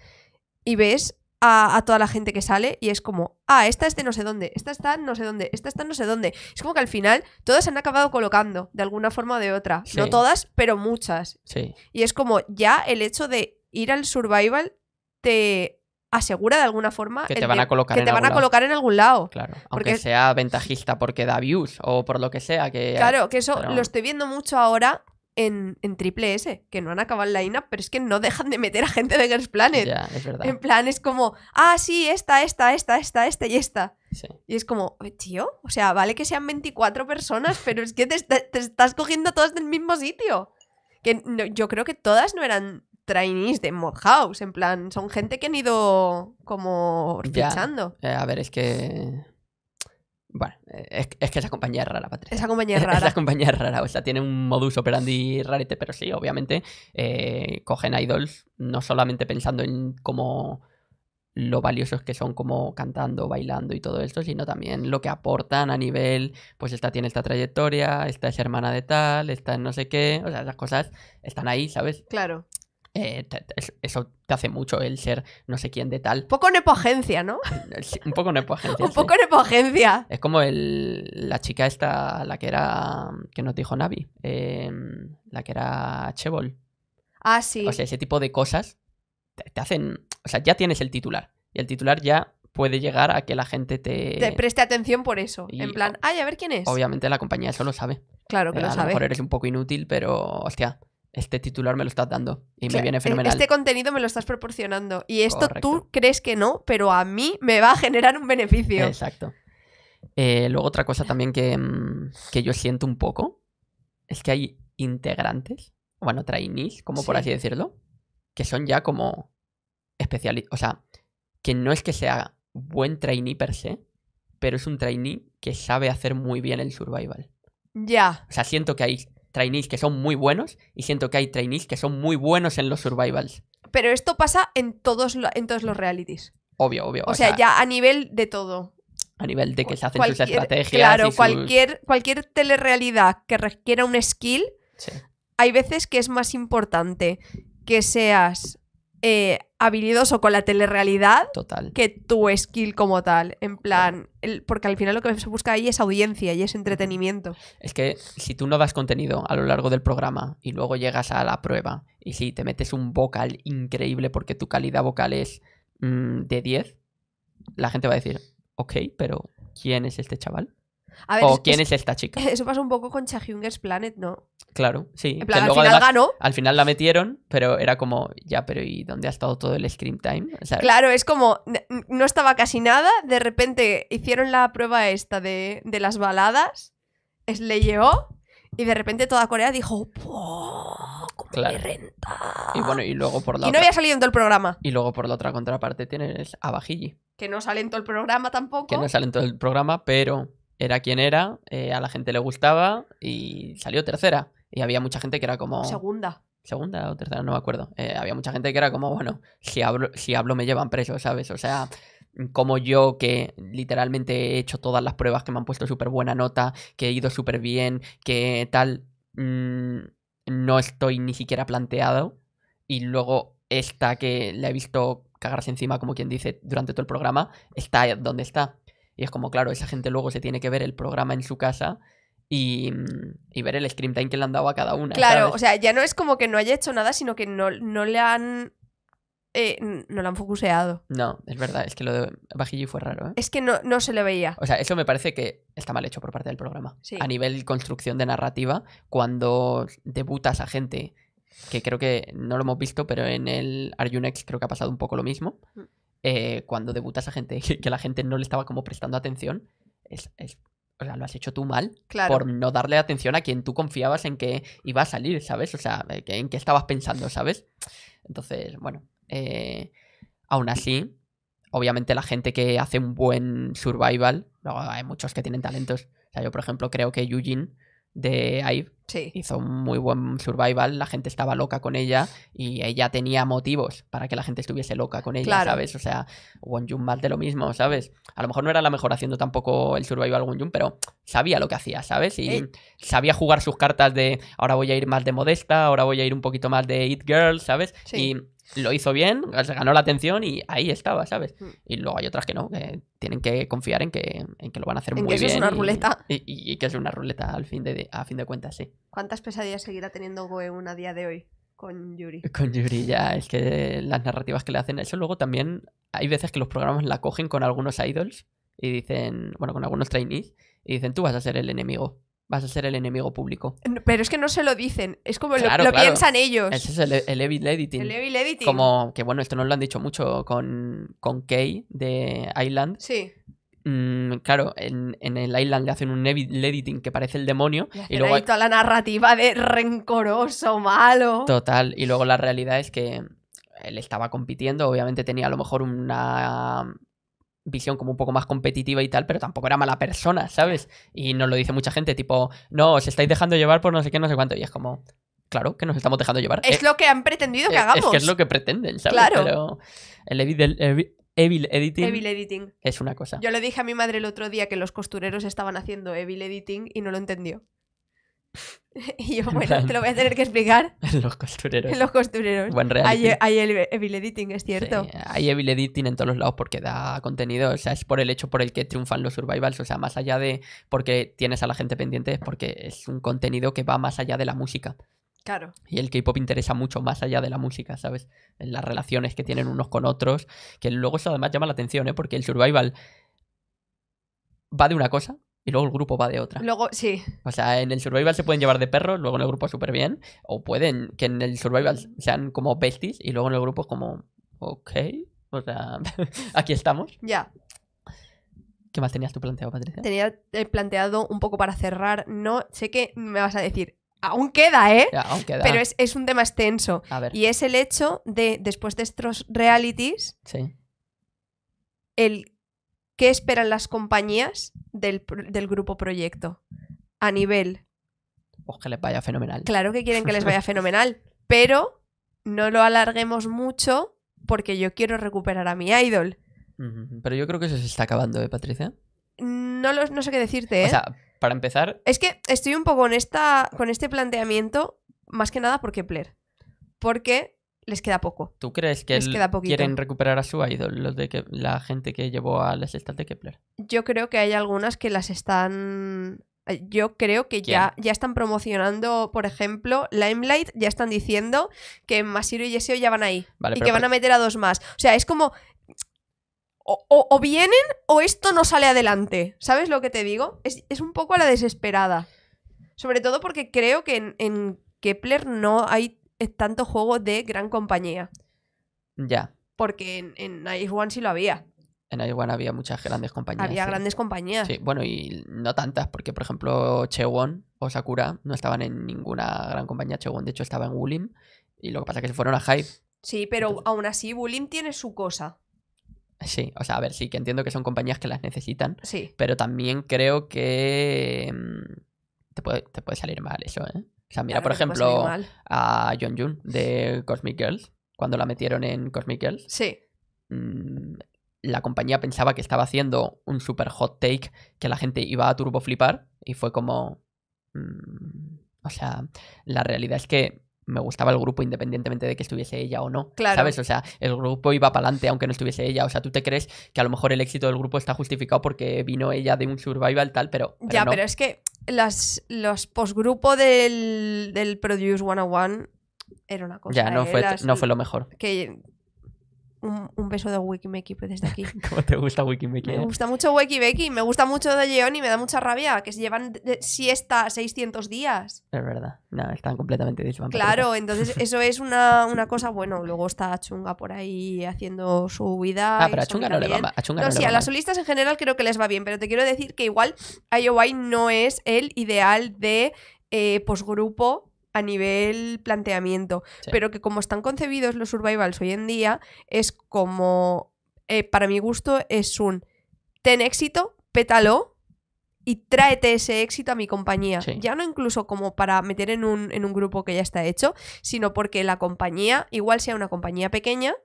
y ves a, toda la gente que sale y es como, ah, esta es no sé dónde, esta está no sé dónde, esta está no sé dónde. Es como que al final todas se han acabado colocando de alguna forma o de otra. No todas, pero muchas. Sí. Y es como ya el hecho de ir al survival te asegura de alguna forma que te van, a colocar, te van a colocar, en, algún lado. Claro, porque... aunque sea ventajista porque da views o por lo que sea. Que... Claro, que eso lo estoy viendo mucho ahora en, Triple S, que no han acabado la INA, pero es que no dejan de meter a gente de Girls Planet. En plan, es como, ah, sí, esta, esta, esta, esta, esta y esta. Y es como, tío, o sea, vale que sean 24 personas, pero es que te, estás cogiendo todas del mismo sitio. Que yo creo que todas no eran trainees de Mod en plan, son gente que han ido como fichando. Eh, a ver, es que es, que esa compañía es rara, Patricia. Esa compañía es rara. esa compañía es rara, o sea, tiene un modus operandi rarete, pero sí, obviamente, eh, cogen idols no solamente pensando en cómo lo valiosos que son como cantando, bailando y todo esto, sino también lo que aportan a nivel, pues esta tiene esta trayectoria, esta es hermana de tal, esta es no sé qué, o sea, las cosas están ahí, ¿sabes? Claro. Eh, eso te hace mucho el ser no sé quién de tal. Un poco nepoagencia, ¿no? un poco nepoagencia un poco Es como el, la chica esta, la que era. que nos dijo Navi. Em, la que era Chebol. Ah, sí. O sea, ese tipo de cosas te, hacen. O sea, ya tienes el titular. Y el titular ya puede llegar a que la gente te. Te preste atención por eso. en plan, ay, a ver quién es. Obviamente la compañía eso lo sabe. Claro que eh, lo sabe. A lo mejor eres un poco inútil, pero hostia este titular me lo estás dando y me viene eh, fenomenal. Este contenido me lo estás proporcionando y esto tú crees que no, pero a mí me va a generar un beneficio. Exacto. Eh, luego otra cosa también mm, que, yo siento un poco es que hay integrantes, bueno, trainees, como por así decirlo, que son ya como especialistas, o sea, que no es que sea buen trainee per se, pero es un trainee que sabe hacer muy bien el survival. Ya. O sea, siento que hay trainees que son muy buenos y siento que hay trainees que son muy buenos en los survivals. Pero esto pasa en todos, en todos los realities. Obvio, obvio. O, sea, ya a nivel de todo. A nivel de que se hacen sus estrategias. Claro, cualquier, cualquier telerealidad que requiera un skill, hay veces que es más importante que seas eh, habilidoso con la telerrealidad que tu skill como tal. En plan, porque al final lo que se busca ahí es audiencia y es entretenimiento. Es que si tú no das contenido a lo largo del programa y luego llegas a la prueba y si te metes un vocal increíble porque tu calidad vocal es mm, de 10, la gente va a decir, ok, pero ¿quién es este chaval? o quién es, esta chica. Eso pasa un poco con Chajunger's Planet, ¿no? Claro, sí. al final Al final la metieron, pero era como, ya, pero ¿y dónde ha estado todo el Scream time? Claro, es como, no estaba casi nada, de repente hicieron la prueba esta de, las baladas, es, le llevó, y de repente toda Corea dijo, ¡Cómo claro. renta! Y bueno, y luego por la no había salido en todo el programa. Y luego por la otra contraparte tienes a Bajiji. Que no sale en todo el programa tampoco. Que no sale en todo el programa, pero era quien era, eh, a la gente le gustaba y salió tercera. Y había mucha gente que era como... Segunda. Segunda o tercera, no me acuerdo. Eh, había mucha gente que era como, bueno, si hablo, si hablo me llevan preso, ¿sabes? O sea, como yo que literalmente he hecho todas las pruebas, que me han puesto súper buena nota, que he ido súper bien, que tal, mm, no estoy ni siquiera planteado. Y luego esta que le he visto cagarse encima, como quien dice, durante todo el programa, está donde está. Y es como, claro, esa gente luego se tiene que ver el programa en su casa y, mm, ver el screen time que le han dado a cada una. Claro, o sea, ya no es como que no haya hecho nada, sino que no, no le han. Eh, no le han focuseado. No, es verdad, es que lo de Bajilli fue raro. ¿eh? Es que no, se le veía. O sea, eso me parece que está mal hecho por parte del programa. A nivel construcción de narrativa, cuando debutas a gente, que creo que no lo hemos visto, pero en el Are creo que ha pasado un poco lo mismo. Mm. Eh, cuando debutas a gente que la gente no le estaba como prestando atención, es, es o sea, lo has hecho tú mal por no darle atención a quien tú confiabas en que iba a salir, ¿sabes? O sea, en qué estabas pensando, ¿sabes? Entonces, bueno, eh, aún así, obviamente la gente que hace un buen survival, luego hay muchos que tienen talentos. O sea, yo, por ejemplo, creo que Yujin de Ive. Hizo un muy buen survival, la gente estaba loca con ella y ella tenía motivos para que la gente estuviese loca con ella, ¿sabes? O sea, Won Jun más de lo mismo, ¿sabes? A lo mejor no era la mejor haciendo tampoco el survival Won pero sabía lo que hacía, ¿sabes? Y eh. sabía jugar sus cartas de ahora voy a ir más de modesta, ahora voy a ir un poquito más de It Girl, ¿sabes? Y lo hizo bien, ganó la atención y ahí estaba, ¿sabes? Mm. Y luego hay otras que no, que tienen que confiar en que, en que lo van a hacer muy bien. Es una ruleta. Y, que es una ruleta al fin de, a fin de cuentas, sí. ¿Cuántas pesadillas seguirá teniendo Goe una día de hoy? Con Yuri. Con Yuri, ya. Es que las narrativas que le hacen eso, luego también hay veces que los programas la cogen con algunos idols y dicen, bueno, con algunos trainees, y dicen, tú vas a ser el enemigo vas a ser el enemigo público. Eh, pero es que no se lo dicen, es como lo, piensan ellos. Ese es el, e-, evil editing. El editing. Como que bueno, esto nos lo han dicho mucho con, con Kay de Island. Sí. Mm, claro, en, el Island le hacen un evil editing que parece el demonio. Y, luego hay toda la narrativa de rencoroso, malo. Total, y luego la realidad es que él estaba compitiendo, obviamente tenía a lo mejor una visión como un poco más competitiva y tal, pero tampoco era mala persona, ¿sabes? Y nos lo dice mucha gente, tipo, no, os estáis dejando llevar por no sé qué, no sé cuánto. Y es como, claro, que nos estamos dejando llevar. Es eh, lo que han pretendido que hagamos. Eh, es que es lo que pretenden, ¿sabes? Claro. Pero el, Evil editing, evil editing. Es una cosa. Yo le dije a mi madre el otro día que los costureros estaban haciendo evil editing y no lo entendió. Y yo, bueno, te lo voy a tener que explicar. En los costureros. En los costureros. Hay, el evil editing, es cierto. hay evil editing en todos los lados porque da contenido. O sea, es por el hecho por el que triunfan los survivals. O sea, más allá de porque tienes a la gente pendiente, es porque es un contenido que va más allá de la música. Claro. Y el K-pop interesa mucho más allá de la música, ¿sabes? En las relaciones que tienen unos con otros. Que luego eso además llama la atención, ¿eh? Porque el survival va de una cosa, y luego el grupo va de otra. Luego, sí. O sea, en el Survival se pueden llevar de perro luego en el grupo súper bien, o pueden que en el Survival sean como besties y luego en el grupo es como, ok, o sea, aquí estamos. Ya. ¿Qué más tenías tú planteado, Patricia? Tenía eh, planteado un poco para cerrar, no sé que me vas a decir. Aún queda, ¿eh? aún queda. Pero es, es, un tema extenso. A ver. Y es el hecho de, después de estos realities, sí. el ¿Qué esperan las compañías del, grupo proyecto? A nivel. Pues que les vaya fenomenal. Claro que quieren que les vaya fenomenal, pero no lo alarguemos mucho porque yo quiero recuperar a mi idol. Pero yo creo que eso se está acabando, ¿eh, Patricia? No, no sé qué decirte, ¿eh? O sea, para empezar. Es que estoy un poco con, esta, con este planteamiento, más que nada porque Player. Porque les queda poco. ¿Tú crees que queda quieren recuperar a su idol, los de que, la gente que llevó a las estas de Kepler? Yo creo que hay algunas que las están eh, yo creo que ya, ya están promocionando, por ejemplo, Limelight, ya están diciendo que Masiro y Yeseo ya van ahí. y que van a meter a dos más. O sea, es como. O, vienen o esto no sale adelante. ¿Sabes lo que te digo? Es, un poco a la desesperada. Sobre todo porque creo que en Kepler no hay es tanto juego de gran compañía. Ya. Porque en, Ice One sí lo había. En Ice One había muchas grandes compañías. Había grandes compañías. Sí, bueno, y no tantas, porque por ejemplo Chewon o Sakura no estaban en ninguna gran compañía. Chewon, de hecho, estaba en Wulim. Y lo que pasa es que se fueron a Hype. Sí, pero aún así Wulim tiene su cosa. Sí, o sea, a ver, sí que entiendo que son compañías que las necesitan. Sí. Pero también creo que. Mm, puede, te puede salir mal eso, ¿eh? O sea, mira, por ejemplo, a John Jun de Cosmic Girls, cuando la metieron en Cosmic Girls. Sí. Mm, la compañía pensaba que estaba haciendo un super hot take que la gente iba a turbo flipar y fue como. Mm, o sea, la realidad es que me gustaba el grupo independientemente de que estuviese ella o no. Claro. ¿Sabes? O sea, el grupo iba para adelante aunque no estuviese ella. O sea, tú te crees que a lo mejor el éxito del grupo está justificado porque vino ella de un survival tal, pero. ya, pero es que las, los posgrupo del, del Produce 101 era una cosa. Ya, no, ¿eh? fue, no fue lo mejor. Que un, beso de Wikimeki pues, desde aquí. ¿Cómo te gusta Wikimeki? Me eh? gusta mucho Wikimeki, me gusta mucho de León y me da mucha rabia que se llevan siesta 600 días. Es verdad, están completamente disvampados. Claro, entonces eso es una, una, cosa, bueno, luego está Chunga por ahí haciendo su vida. Ah, pero a Chunga no le va a Chunga no, no sí, a las solistas en general creo que les va bien, pero te quiero decir que igual IOI no es el ideal de eh, posgrupo a nivel planteamiento, pero que como están concebidos los survivals hoy en día, es como, eh, para mi gusto, es un, ten éxito, pétalo y tráete ese éxito a mi compañía. Ya no incluso como para meter en un, en un grupo que ya está hecho, sino porque la compañía, igual sea una compañía pequeña,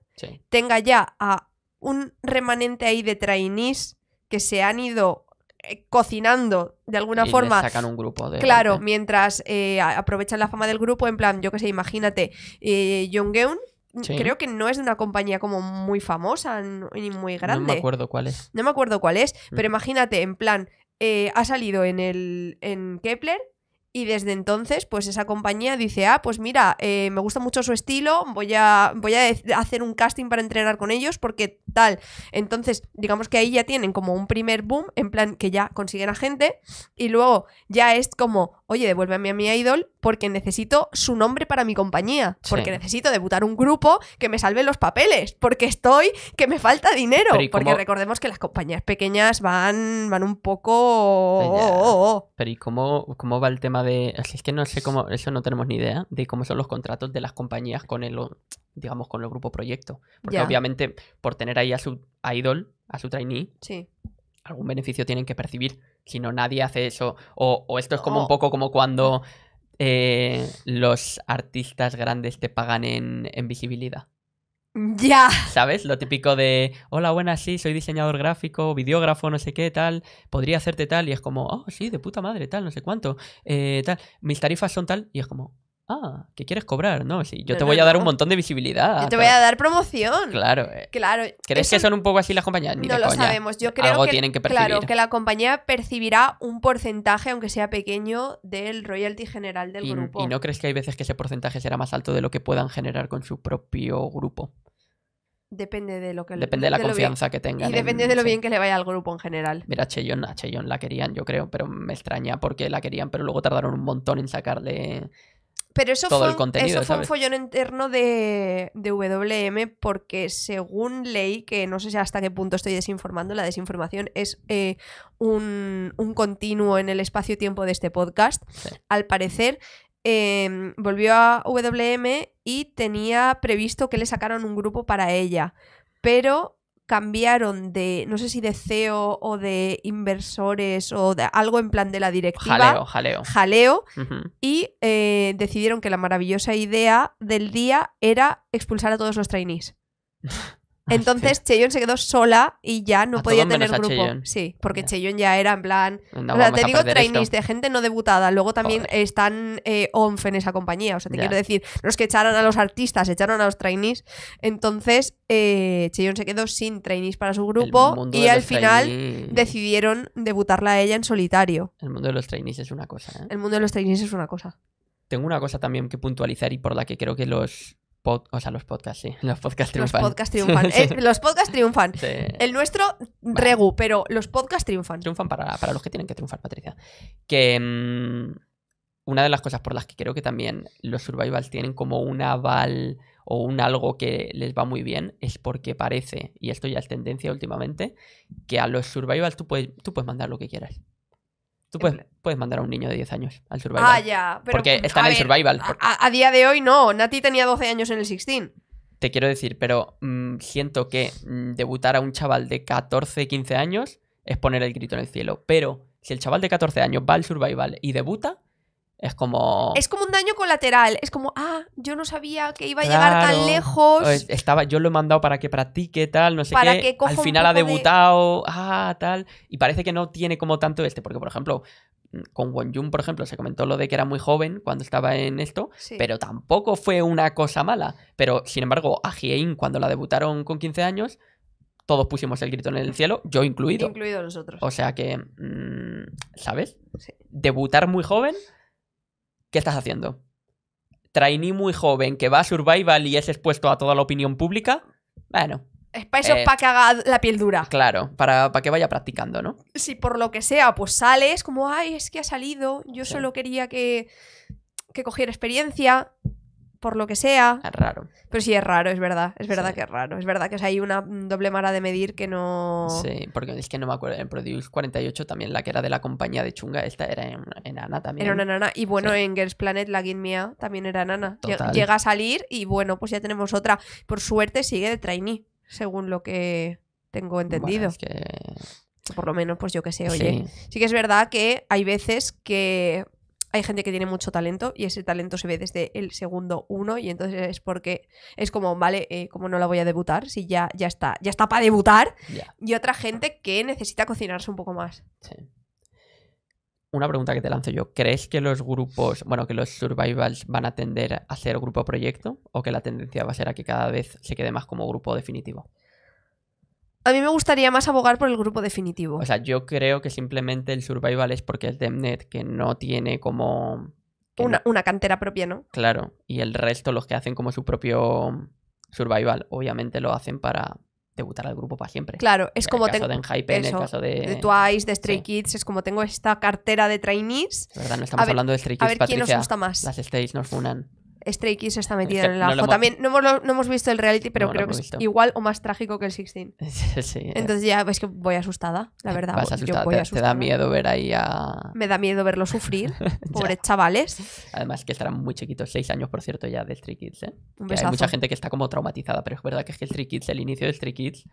tenga ya a un remanente ahí de trainees que se han ido eh, cocinando de alguna forma. Sacan un grupo de. Claro, mientras eh, aprovechan la fama del grupo, en plan, yo que sé, imagínate, eh, mm, Creo que no es de una compañía como muy famosa ni muy grande. No me acuerdo cuál es. No me acuerdo cuál es, pero mm. imagínate, en plan, eh, ha salido en el en Kepler y desde entonces, pues esa compañía dice, ah, pues mira, eh, me gusta mucho su estilo, voy a, voy a hacer un casting para entrenar con ellos porque tal. Entonces, digamos que ahí ya tienen como un primer boom, en plan que ya consiguen a gente, y luego ya es como, oye, devuélveme a mi idol porque necesito su nombre para mi compañía, porque necesito debutar un grupo que me salve los papeles, porque estoy que me falta dinero, porque recordemos que las compañías pequeñas van, van un poco... Oh, oh, oh, Pero ¿y cómo, va el tema de... Es que no sé cómo, eso no tenemos ni idea de cómo son los contratos de las compañías con el, digamos, con el grupo proyecto, porque obviamente por tener ahí a su idol, a su trainee, sí algún beneficio tienen que percibir. Si no, nadie hace eso. O, esto es como un oh. poco como cuando eh, los artistas grandes te pagan en, visibilidad. Ya. ¿Sabes? Lo típico de, hola, buenas, sí, soy diseñador gráfico, videógrafo, no sé qué, tal, podría hacerte tal, y es como, oh, sí, de puta madre, tal, no sé cuánto, eh, tal, mis tarifas son tal, y es como, Ah, ¿qué quieres cobrar? No, yo te voy a dar un montón de visibilidad. Yo te voy a dar promoción. Claro. Eh. claro. ¿Crees que son un poco así las compañías? no lo sabemos. Yo creo tienen que percibir. Claro, que la compañía percibirá un porcentaje, aunque sea pequeño, del royalty general del grupo. ¿Y no crees que hay veces que ese porcentaje será más alto de lo que puedan generar con su propio grupo? Depende de lo que Depende de la confianza que tengan. Y depende de lo bien que le vaya al grupo en general. Mira, a Cheyón la querían, yo creo, pero me extraña porque la querían, pero luego tardaron un montón en sacarle pero eso, fue, un follón interno de, de, WM porque según ley, que no sé hasta qué punto estoy desinformando, la desinformación es eh, un, continuo en el espacio-tiempo de este podcast, al parecer em, volvió a WM y tenía previsto que le sacaran un grupo para ella, pero cambiaron de, no sé si de CEO o de inversores o de algo en plan de la directiva. Jaleo, jaleo. Jaleo. Y eh, decidieron que la maravillosa idea del día era expulsar a todos los trainees. Ah, entonces Cheyon se quedó sola y ya no ah, podía tener grupo. Sí, porque Cheyenne ya era en plan. o sea, te digo trainees de gente no debutada. Luego también están eh, ONF en esa compañía. O sea, te quiero decir, los que echaron a los artistas, echaron a los trainees. Entonces eh, Cheyenne se quedó sin trainees para su grupo y al final decidieron debutarla a ella en solitario. El mundo de los trainees es una cosa. ¿eh? El mundo de los trainees es una cosa. Tengo una cosa también que puntualizar y por la que creo que los o sea, los podcasts, sí. Los podcasts triunfan. Eh, los podcasts triunfan. los podcasts triunfan. El nuestro, regu, pero los podcasts triunfan. Triunfan para, para, los que tienen que triunfar, Patricia. Que mm, una de las cosas por las que creo que también los survival tienen como un aval o un algo que les va muy bien es porque parece, y esto ya es tendencia últimamente, que a los survivals tú puedes, tú puedes mandar lo que quieras. Tú puedes, mandar a un niño de 10 años al Survival. Ah, ya. Pero, porque mm, está en el Survival. A, día de hoy no. Nati tenía 12 años en el 16. Te quiero decir, pero mm, siento que mm, debutar a un chaval de 14, 15 años es poner el grito en el cielo. Pero si el chaval de 14 años va al Survival y debuta, es como. Es como un daño colateral. Es como, ah, yo no sabía que iba a llegar tan lejos. Estaba, yo lo he mandado para que practique, tal, no sé para qué. Que Al final ha debutado, ah, tal. Y parece que no tiene como tanto este, porque, por ejemplo, mm, con Won por ejemplo, se comentó lo de que era muy joven cuando estaba en esto, pero tampoco fue una cosa mala. Pero, sin embargo, a Hiein, cuando la debutaron con 15 años, todos pusimos el grito en el cielo, yo incluido. Incluido nosotros. O sea que, mm, ¿sabes? Debutar muy joven ¿Qué estás haciendo? Trainee muy joven que va a Survival y es expuesto a toda la opinión pública. Bueno. Es para eso, eh, para que haga la piel dura. Claro, para, para, que vaya practicando, ¿no? Si por lo que sea, pues sales como, ay, es que ha salido, yo solo quería que, que cogiera experiencia por lo que sea. Es ah, raro. Pero sí es raro, es verdad. Es verdad que es raro. Es verdad que hay una doble mara de medir que no. Sí, porque es que no me acuerdo. En Produce 48 también, la que era de la compañía de chunga, esta era en, enana también. Era una enana. Y bueno, en Girls Planet, la Guin Mia también era enana. Llega a salir y bueno, pues ya tenemos otra. Por suerte sigue de trainee, según lo que tengo entendido. Por lo menos, pues yo que sé, oye. sí que es verdad que hay veces que hay gente que tiene mucho talento y ese talento se ve desde el segundo uno y entonces es porque es como, vale, eh, como no la voy a debutar, si ya, ya está, ya está para debutar. Y otra gente que necesita cocinarse un poco más. Una pregunta que te lanzo yo. ¿Crees que los grupos, bueno, que los survivals van a tender a ser grupo proyecto o que la tendencia va a ser a que cada vez se quede más como grupo definitivo? A mí me gustaría más abogar por el grupo definitivo. O sea, yo creo que simplemente el survival es porque es Demnet, que no tiene como... Una, cantera propia, ¿no? Claro, y el resto, los que hacen como su propio survival, obviamente lo hacen para debutar al grupo para siempre. Claro, es en como... El caso tengo... de Enhypen, en el caso de... de Twice, de Stray Kids, es como tengo esta cartera de trainees. verdad, no estamos hablando de Stray Kids, A ver quién nos gusta más. Las Stays nos funan. Stray Kids está metido en la no También no hemos, visto el reality, pero creo que es igual o más trágico que el 16. Entonces ya ves que voy asustada, la eh, verdad. Vas asustada, yo te, da miedo ver ahí a... Me da miedo verlo sufrir, pobres chavales. Además que estarán muy chiquitos, seis años por cierto ya de Stray Kids. ¿eh? hay mucha gente que está como traumatizada, pero es verdad que es que el Stray Kids, el inicio de Stray Kids,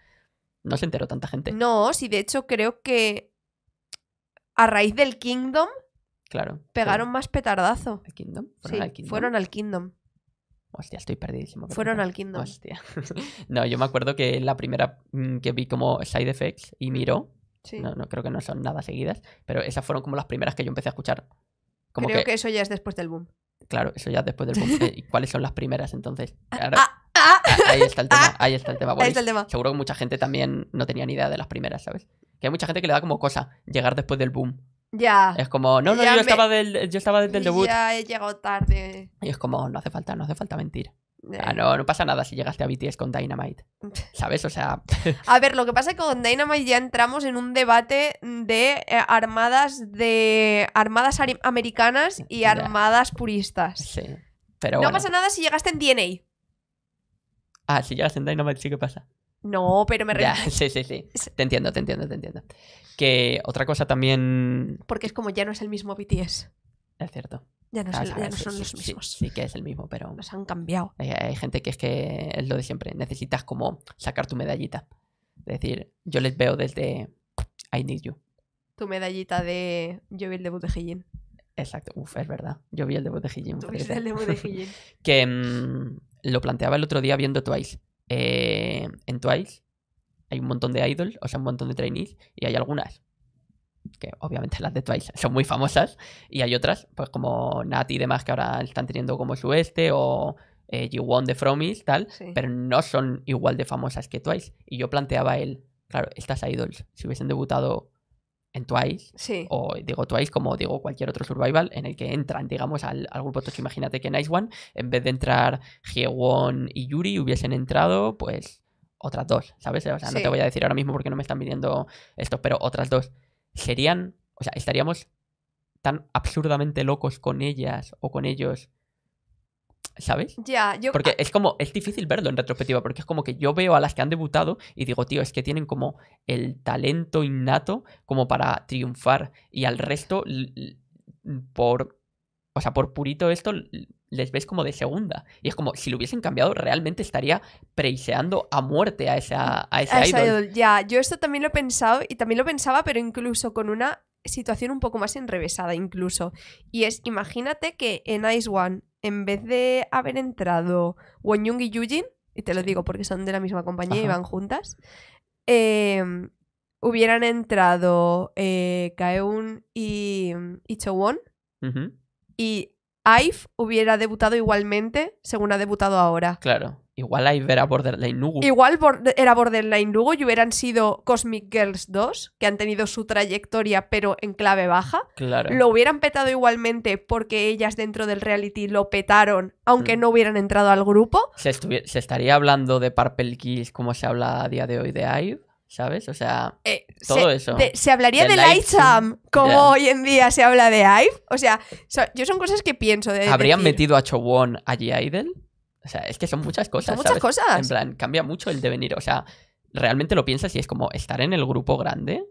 no se enteró tanta gente. No, sí, de hecho creo que a raíz del Kingdom Claro. Pegaron más petardazo. Kingdom? ¿Fueron al Kingdom? fueron al Hostia, estoy perdidísimo. Fueron al Kingdom. Hostia. no, yo me acuerdo que la primera mm, que vi como Side Effects y mm. Miro, sí. no, creo que no son nada seguidas, pero esas fueron como las primeras que yo empecé a escuchar. creo que... eso ya es después del boom. Claro, eso ya es después del boom. Eh, ¿Y cuáles son las primeras entonces? ahí está el tema, Ahí está el tema. Seguro que mucha gente también no tenía ni idea de las primeras, ¿sabes? Que hay mucha gente que le da como cosa llegar después del boom. Ya. Es como, no, no, yo, estaba del, yo desde el debut. Ya he llegado tarde. Y es como, no hace falta, no hace falta mentir. Ah, no, no pasa nada si llegaste a BTS con Dynamite. ¿Sabes? O sea. a ver, lo que pasa es que con Dynamite ya entramos en un debate de eh, armadas de. armadas americanas y armadas puristas. Sí. Pero no pasa nada si llegaste en DNA. Ah, si llegaste en Dynamite sí que pasa. No, pero me ya Sí, sí, sí. Te entiendo, te entiendo, te entiendo. Que otra cosa también. Porque es como ya no es el mismo BTS. Es cierto. Ya no, ah, son los mismos. Sí, que es el mismo, pero. Nos han cambiado. Hay, gente que es que es lo de siempre. Necesitas como sacar tu medallita. Es decir, yo les veo desde I need you. Tu medallita de yo vi el debut de Heejin. Exacto, uf, es verdad. Yo vi el debut de Heejin. el de que mm, lo planteaba el otro día viendo Twice. Eh, en Twice hay un montón de idols, o sea, un montón de trainees, y hay algunas que obviamente las de Twice son muy famosas, y hay otras, pues como Nati y demás, que ahora están teniendo como su este, o eh, de Fromis, tal, pero no son igual de famosas que Twice. Y yo planteaba él, claro, estas idols, si hubiesen debutado en Twice, o digo Twice como digo cualquier otro survival, en el que entran, digamos, al, grupo grupo Imagínate que Ice One, en vez de entrar One y Yuri, hubiesen entrado, pues, otras dos, ¿sabes? O sea, no te voy a decir ahora mismo porque no me están viniendo esto, pero otras dos. Serían, o sea, estaríamos tan absurdamente locos con ellas o con ellos. ¿Sabes? Ya, yo. Porque es como. Es difícil verlo en retrospectiva, porque es como que yo veo a las que han debutado y digo, tío, es que tienen como el talento innato como para triunfar y al resto, por. O sea, por purito esto, les ves como de segunda. Y es como, si lo hubiesen cambiado, realmente estaría preiseando a muerte a esa, a idol. Ya, yo esto también lo he pensado y también lo pensaba, pero incluso con una situación un poco más enrevesada incluso. Y es, imagínate que en Ice One, en vez de haber entrado Wonyung y Yujin, y te lo digo porque son de la misma compañía y van juntas, em, hubieran entrado eh, Kaeun y, mm, y Chowon. Y Ive hubiera debutado igualmente, según ha debutado ahora. Claro. Igual Ive era Borderline Lugo. Igual era Borderline Nugo y hubieran sido Cosmic Girls 2, que han tenido su trayectoria pero en clave baja. Claro. Lo hubieran petado igualmente porque ellas dentro del reality lo petaron, aunque mm. no hubieran entrado al grupo. ¿Se, estaría hablando de Purple Kiss como se habla a día de hoy de Ive? ¿Sabes? O sea, eh, todo eso. se hablaría de Lightsam como hoy en día se habla de IVE. O sea, yo son cosas que pienso. De, ¿Habrían metido a Chowon a G. Idol? O sea, es que son muchas cosas. Son muchas cosas. En plan, cambia mucho el devenir. O sea, realmente lo piensas y es como estar en el grupo grande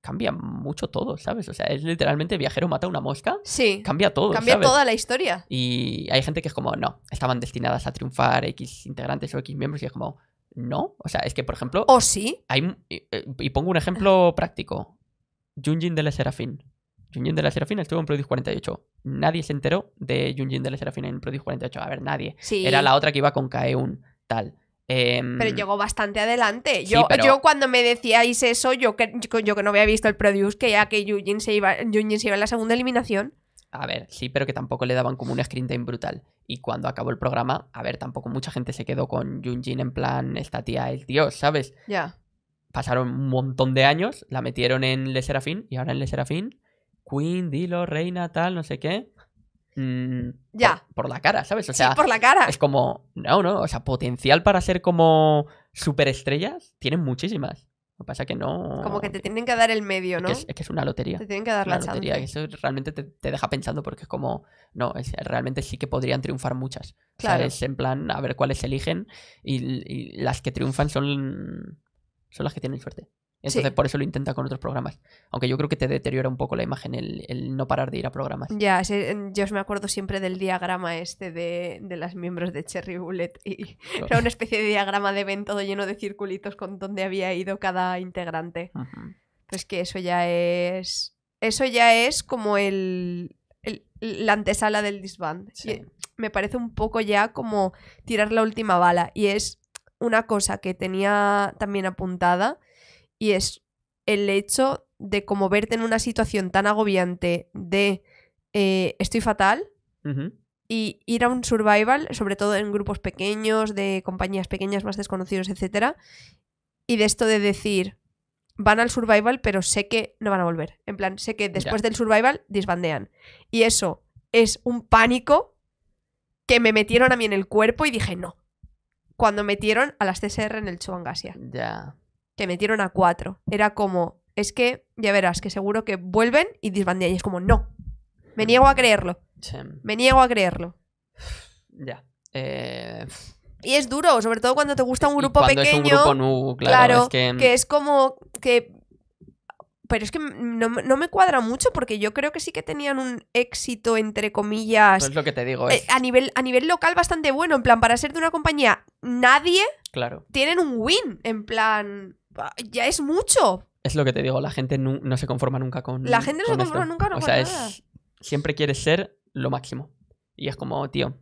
cambia mucho todo, ¿sabes? O sea, es literalmente viajero mata una mosca. Sí. Cambia todo. Cambia toda la historia. Y hay gente que es como, no, estaban destinadas a triunfar X integrantes o X miembros y es como, no. O sea, es que, por ejemplo. ¿O sí? Eh, y, pongo un ejemplo ah. práctico: Junjin de la Serafín. Junjin de la Serafín estuvo en Produce 48. Nadie se enteró de Junjin de la Serafín en Produce 48. A ver, nadie. Era la otra que iba con Kaeun, tal. Em, pero llegó bastante adelante. Yo, yo cuando me decíais eso, yo que, yo, que no había visto el Produce, que ya que Junjin se iba, se iba en la segunda eliminación a ver, sí, pero que tampoco le daban como un screen time brutal. Y cuando acabó el programa, a ver, tampoco mucha gente se quedó con Junjin en plan, esta tía es Dios, ¿sabes? Ya. Pasaron un montón de años, la metieron en Le Serafín y ahora en Le Serafín, Queen, Dilo, Reina, tal, no sé qué. Mm, ya. Por, la cara, ¿sabes? O sea, por la cara. Es como, no, no, o sea, potencial para ser como superestrellas tienen muchísimas pasa que no. Como que te eh, tienen que dar el medio, ¿no? Es que es, una lotería. Te tienen que dar la lotería. Eso realmente te, deja pensando porque es como. No, realmente sí que podrían triunfar muchas. Sabes en plan a ver cuáles eligen y, y, las que triunfan son. Son las que tienen suerte. Entonces por eso lo intenta con otros programas. Aunque yo creo que te deteriora un poco la imagen el, no parar de ir a programas. Ya, yo me acuerdo siempre del diagrama este de, de las miembros de Cherry Bullet. Y Era una especie de diagrama de evento todo lleno de circulitos con donde había ido cada integrante. Pues que eso ya es... Eso ya es como el, la antesala del disband. me parece un poco ya como tirar la última bala. Y es una cosa que tenía también apuntada y es el hecho de como verte en una situación tan agobiante de eh, estoy fatal y ir a un survival, sobre todo en grupos pequeños, de compañías pequeñas más desconocidos, etc. y de esto de decir van al survival, pero sé que no van a volver. En plan, sé que después del survival disbandean. Y eso es un pánico que me metieron a mí en el cuerpo y dije no. Cuando metieron a las CSR en el Chubangasia. Ya que metieron a cuatro. Era como, es que ya verás, que seguro que vuelven y disbandean. Y es como, no, me niego a creerlo. Me niego a creerlo. Ya. Eh, y es duro, sobre todo cuando te gusta un grupo pequeño. un grupo claro, que... es como que. Pero es que no, me cuadra mucho porque yo creo que sí que tenían un éxito, entre comillas. Pues es lo que te digo. Eh, a, nivel, a nivel local bastante bueno. En plan, para ser de una compañía nadie. Claro. Tienen un win. En plan. Ah, ya es mucho. Es lo que te digo, la gente no, se conforma nunca con. La gente no se conforma nunca o sea, Es, siempre quieres ser lo máximo. Y es como, tío,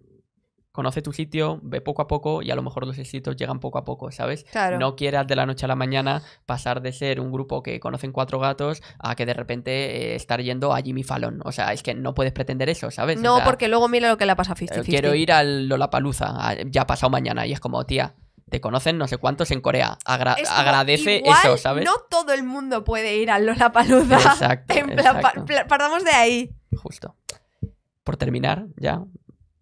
conoce tu sitio, ve poco a poco y a lo mejor los éxitos llegan poco a poco, ¿sabes? No quieras de la noche a la mañana pasar de ser un grupo que conocen cuatro gatos a que de repente eh, estar yendo a Jimmy Fallon. O sea, es que no puedes pretender eso, ¿sabes? No, porque luego mira lo que le pasa a Fisty Quiero ir al Lollapalooza, ya pasado mañana y es como, tía, te conocen no sé cuántos en Corea. agradece eso, ¿sabes? No todo el mundo puede ir a Lollapalooza. Exacto. exacto. partamos de ahí. Justo. Por terminar, ya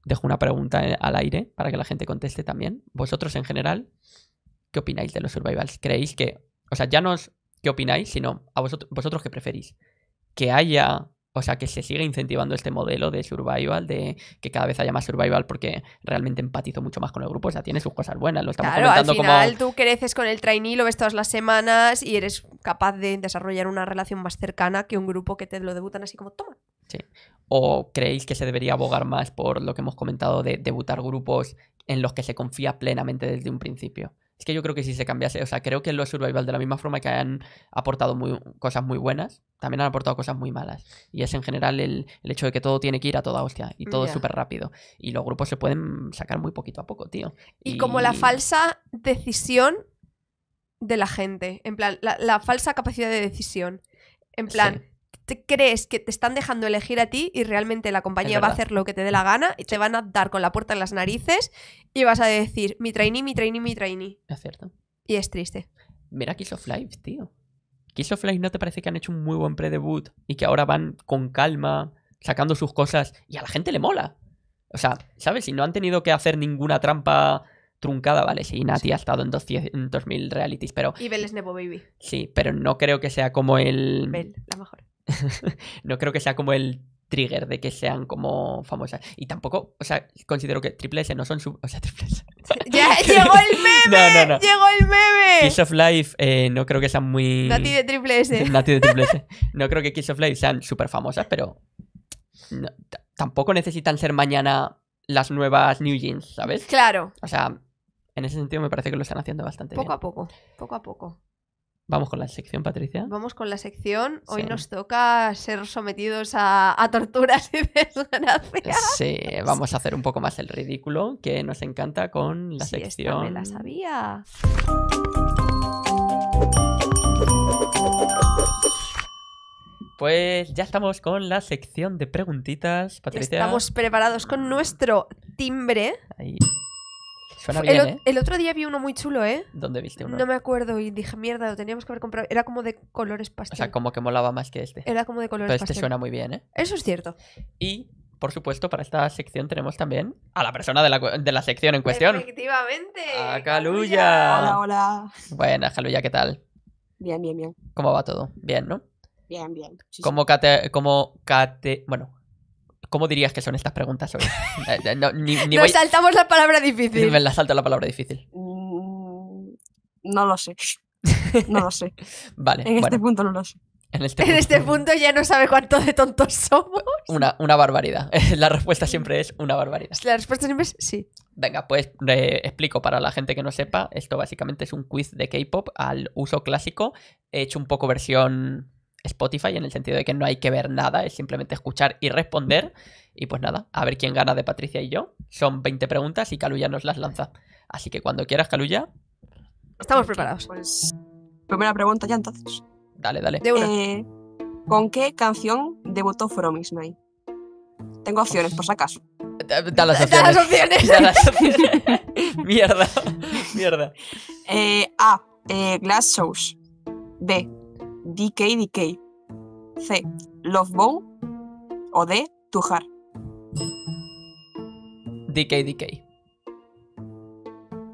dejo una pregunta eh, al aire para que la gente conteste también. Vosotros en general, ¿qué opináis de los survivals? ¿Creéis que, o sea, ya no os qué opináis, sino a vosotros, vosotros qué preferís? ¿Que haya o sea, que se sigue incentivando este modelo de survival, de que cada vez haya más survival, porque realmente empatizo mucho más con el grupo. O sea, tiene sus cosas buenas. Lo estamos claro, comentando al final tú creces con el trainee, lo ves todas las semanas y eres capaz de desarrollar una relación más cercana que un grupo que te lo debutan así como toma. Sí. ¿O creéis que se debería abogar más por lo que hemos comentado de debutar grupos en los que se confía plenamente desde un principio? Es que yo creo que si se cambiase, o sea, creo que los survival de la misma forma que han aportado muy, cosas muy buenas, también han aportado cosas muy malas. Y es en general el, el hecho de que todo tiene que ir a toda hostia y todo es súper rápido. Y los grupos se pueden sacar muy poquito a poco, tío. Y, como la falsa decisión de la gente, en plan, la, falsa capacidad de decisión. En plan, te crees que te están dejando elegir a ti y realmente la compañía va a hacer lo que te dé la gana y te van a dar con la puerta en las narices y vas a decir, mi trainee, mi trainee, mi trainee. Es cierto. Y es triste. Mira Kiss of Life, tío. Kiss of Life no te parece que han hecho un muy buen pre-debut y que ahora van con calma, sacando sus cosas y a la gente le mola. O sea, ¿sabes? Si no han tenido que hacer ninguna trampa truncada, vale, sí, Nati ha estado en 2000 realities, pero... Y Bell es Nebo Baby. Sí, pero no creo que sea como el... Bell, la mejor. no creo que sea como el trigger de que sean como famosas. Y tampoco, o sea, considero que Triple S no son sub... O sea, Triple S. ¡Ya llegó el meme! No, ¡Llegó el meme! Kiss of Life eh, no creo que sean muy... Nati de Triple S. Nati de Triple S. No creo que Kiss of Life sean súper famosas, pero... tampoco necesitan ser mañana las nuevas New Jeans, ¿sabes? Claro. O sea, en ese sentido me parece que lo están haciendo bastante bien. Poco a poco, poco a poco. Vamos con la sección, Patricia. Vamos con la sección. Hoy nos toca ser sometidos a, torturas y desgracias. Sí, vamos a hacer un poco más el ridículo, que nos encanta con la sí, sección. me la sabía. Pues ya estamos con la sección de preguntitas, Patricia. estamos preparados con nuestro timbre. Ahí. Suena bien, ¿eh? el, otro día vi uno muy chulo, ¿eh? ¿Dónde viste uno? No me acuerdo y dije, mierda, lo teníamos que haber comprado. Era como de colores pastel. O sea, como que molaba más que este. Era como de colores Pero este suena muy bien, ¿eh? Eso es cierto. Y, por supuesto, para esta sección tenemos también a la persona de la, sección en cuestión. Efectivamente. A Caluya. Hola, hola. Buena, Caluya, ¿qué tal? Bien, bien, bien. ¿Cómo va todo? Bien, ¿no? Bien, bien. como, como cate, bueno, ¿Cómo dirías que son estas preguntas hoy? Eh, eh, no, saltamos la palabra difícil. Me la la palabra difícil. Mm, no lo sé. No lo sé. vale. En este punto no lo sé. En este, este punto, ya no sabe cuánto de tontos somos. Una, una barbaridad. La respuesta siempre es una barbaridad. La respuesta siempre es sí. Venga, pues eh, explico para la gente que no sepa. Esto básicamente es un quiz de K-pop al uso clásico. He hecho un poco versión Spotify en el sentido de que no hay que ver nada, es simplemente escuchar y responder. Y pues nada, a ver quién gana de Patricia y yo. Son 20 preguntas y Caluya nos las lanza. Así que cuando quieras, Caluya. Estamos preparados. Pues primera pregunta ya entonces. Dale, dale. Eh, ¿Con qué canción debutó From Tengo opciones, por si acaso. Da, las opciones. Da las opciones. mierda, mierda. Eh, a. Eh, Glass Shows. B. DKDK. C. Love Bow. O D. Tujar. DKDK.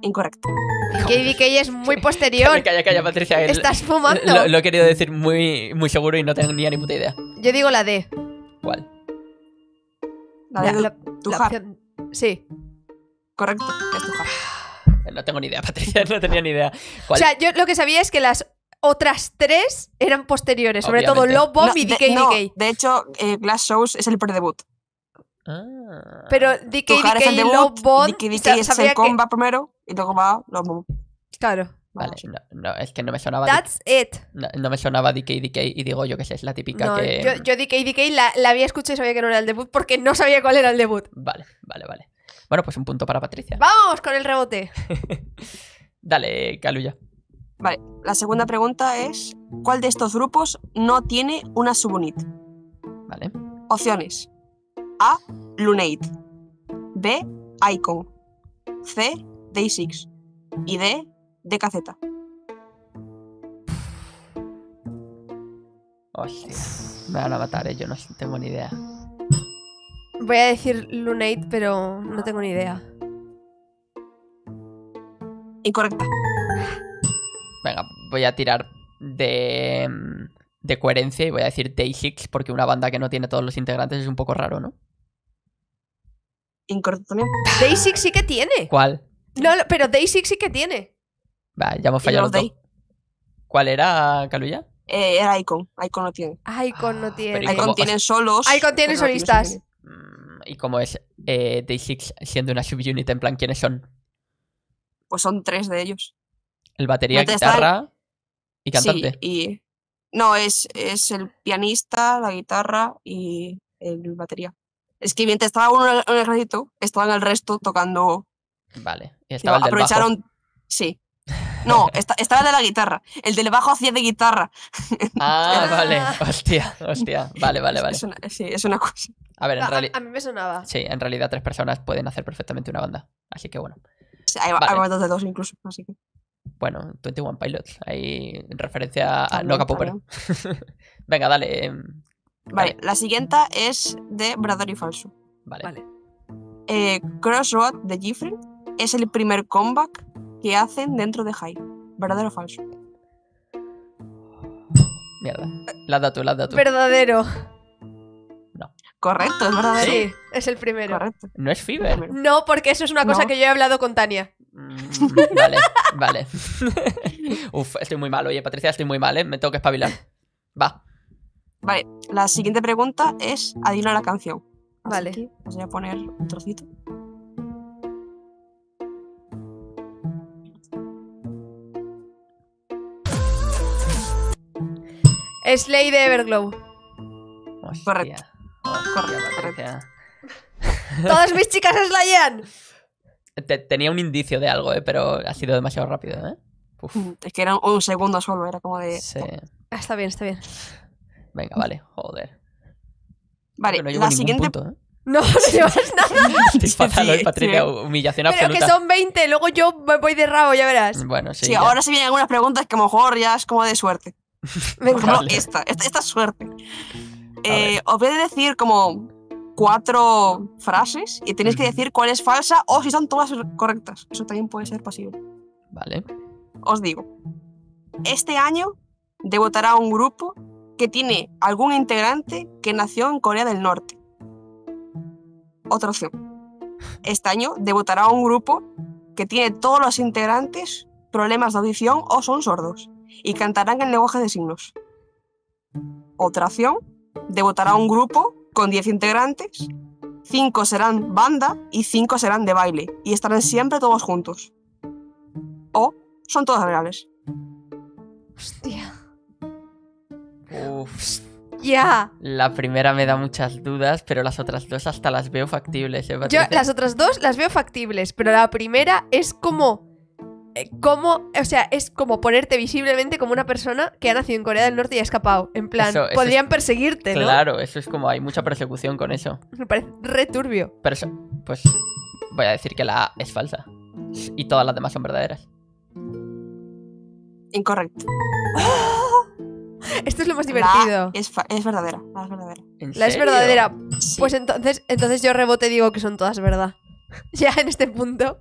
Incorrecto. DKDK es muy posterior. calla, calla, Patricia. Eh, Estás fumando. Lo, he querido decir muy, muy seguro y no tenía ni puta idea. Yo digo la D. ¿Cuál? La D. Tujar. Sí. Correcto, es Tujar. No tengo ni idea, Patricia, no tenía ni idea. O sea, yo lo que sabía es que las otras tres eran posteriores, sobre todo Love Bomb y DK, de, de hecho, eh, Glass Shows es el predebut. Ah. Pero DK, y DK, Love Bomb. es el comba primero y luego va Love Bomb. Claro. Vale, no, es que no me sonaba. That's it. No, me sonaba DK y digo yo que es la típica que. Yo, yo DK DK la, la, había escuchado y sabía que no era el debut porque no sabía cuál era el debut. Vale, vale, vale. Bueno, pues un punto para Patricia. ¡Vamos con el rebote! Dale, Caluya. Vale, la segunda pregunta es, ¿cuál de estos grupos no tiene una subunit? Vale. Opciones. A. Lunate. B. Icon. C. Day6. Y D. DKZ. Hostia, me van a matar, eh, yo no tengo ni idea. Voy a decir Lunate, pero no tengo ni idea. Incorrecta. Venga, voy a tirar de, coherencia y voy a decir Day 6 porque una banda que no tiene todos los integrantes es un poco raro, ¿no? Incorrecto Day 6 sí que tiene. ¿Cuál? No, pero Day 6 sí que tiene. Va, ya hemos fallado. ¿Cuál era, Caluya? Eh, era Icon. Icon no tiene. Ah, Icon no ah, tiene. Icon tiene solos. Icon tiene solistas. Mm, ¿Y cómo es eh, Day6 siendo una subunit? En plan, ¿quiénes son? Pues son tres de ellos. El batería, guitarra y cantante. Sí, y... No, es, es el pianista, la guitarra y el batería. Es que mientras estaba uno en el ratito, estaban el resto tocando. Vale, y estaba el aprovecharon... del Sí. No, estaba el de la guitarra. El del bajo hacía de guitarra. Ah, vale. Hostia, hostia. Vale, vale, vale. sí, es una cosa. A ver, en realidad. A mí me sonaba. Sí, en realidad tres personas pueden hacer perfectamente una banda. Así que bueno. hay, vale. de dos incluso, así que. Bueno, 21 Pilots, ahí en referencia a Loca Popper. Venga, dale. Em, vale, la siguiente es de verdadero y Falso. Vale. Eh, Crossroad de Giffrey es el primer comeback que hacen dentro de Hype. ¿Verdadero o falso? Mierda. La dato, la dato. Verdadero. No. Correcto, es verdadero. Sí, es el primero. Correcto. No es Fever. No, porque eso es una cosa que yo he hablado con Tania. Mm, vale, vale. Uf, estoy muy mal. Oye, Patricia, estoy muy mal, ¿eh? Me tengo que espabilar. Va. Vale, la siguiente pregunta es adivina la canción. vale. voy a poner un trocito. Slay de Everglow. Correcto. Correcto. Patricia Todas mis chicas slayan tenía un indicio de algo, ¿eh? pero ha sido demasiado rápido. ¿eh? Mm, es que era un segundo solo, era como de. Sí. Ah, está bien, está bien. Venga, vale, joder. Vale, no la siguiente. ¿eh? No, no llevas nada. Estoy fatal ¿eh, Patricia. Humillación absoluta. Pero que son 20, luego yo me voy de rabo, ya verás. Bueno, sí. ahora se vienen algunas preguntas que a lo mejor ya es como de suerte. Venga. Esta, esta, es suerte. Eh, os voy a decir como cuatro frases y tenéis que decir cuál es falsa o si son todas correctas. Eso también puede ser posible. Vale. Os digo, este año debutará un grupo que tiene algún integrante que nació en Corea del Norte. Otra opción. Este año debutará un grupo que tiene todos los integrantes problemas de audición o son sordos y cantarán en lenguaje de signos. Otra opción. Debutará un grupo con 10 integrantes, 5 serán banda y 5 serán de baile, y estarán siempre todos juntos. O son todos reales. Hostia. Uf. Ya. La primera me da muchas dudas, pero las otras dos hasta las veo factibles. ¿eh? Yo las otras dos las veo factibles, pero la primera es como eh, Cómo, o sea, es como ponerte visiblemente como una persona que ha nacido en Corea del Norte y ha escapado. En plan, podrían perseguirte, ¿no? Claro, eso es como, hay mucha persecución con eso. Me parece returbio. Pero eso, pues, voy a decir que la A es falsa. Y todas las demás son verdaderas. Incorrecto. Esto es lo más divertido. es, verdadera, la es verdadera. La es verdadera. Pues entonces, entonces yo rebote digo que son todas verdad. ya en este punto.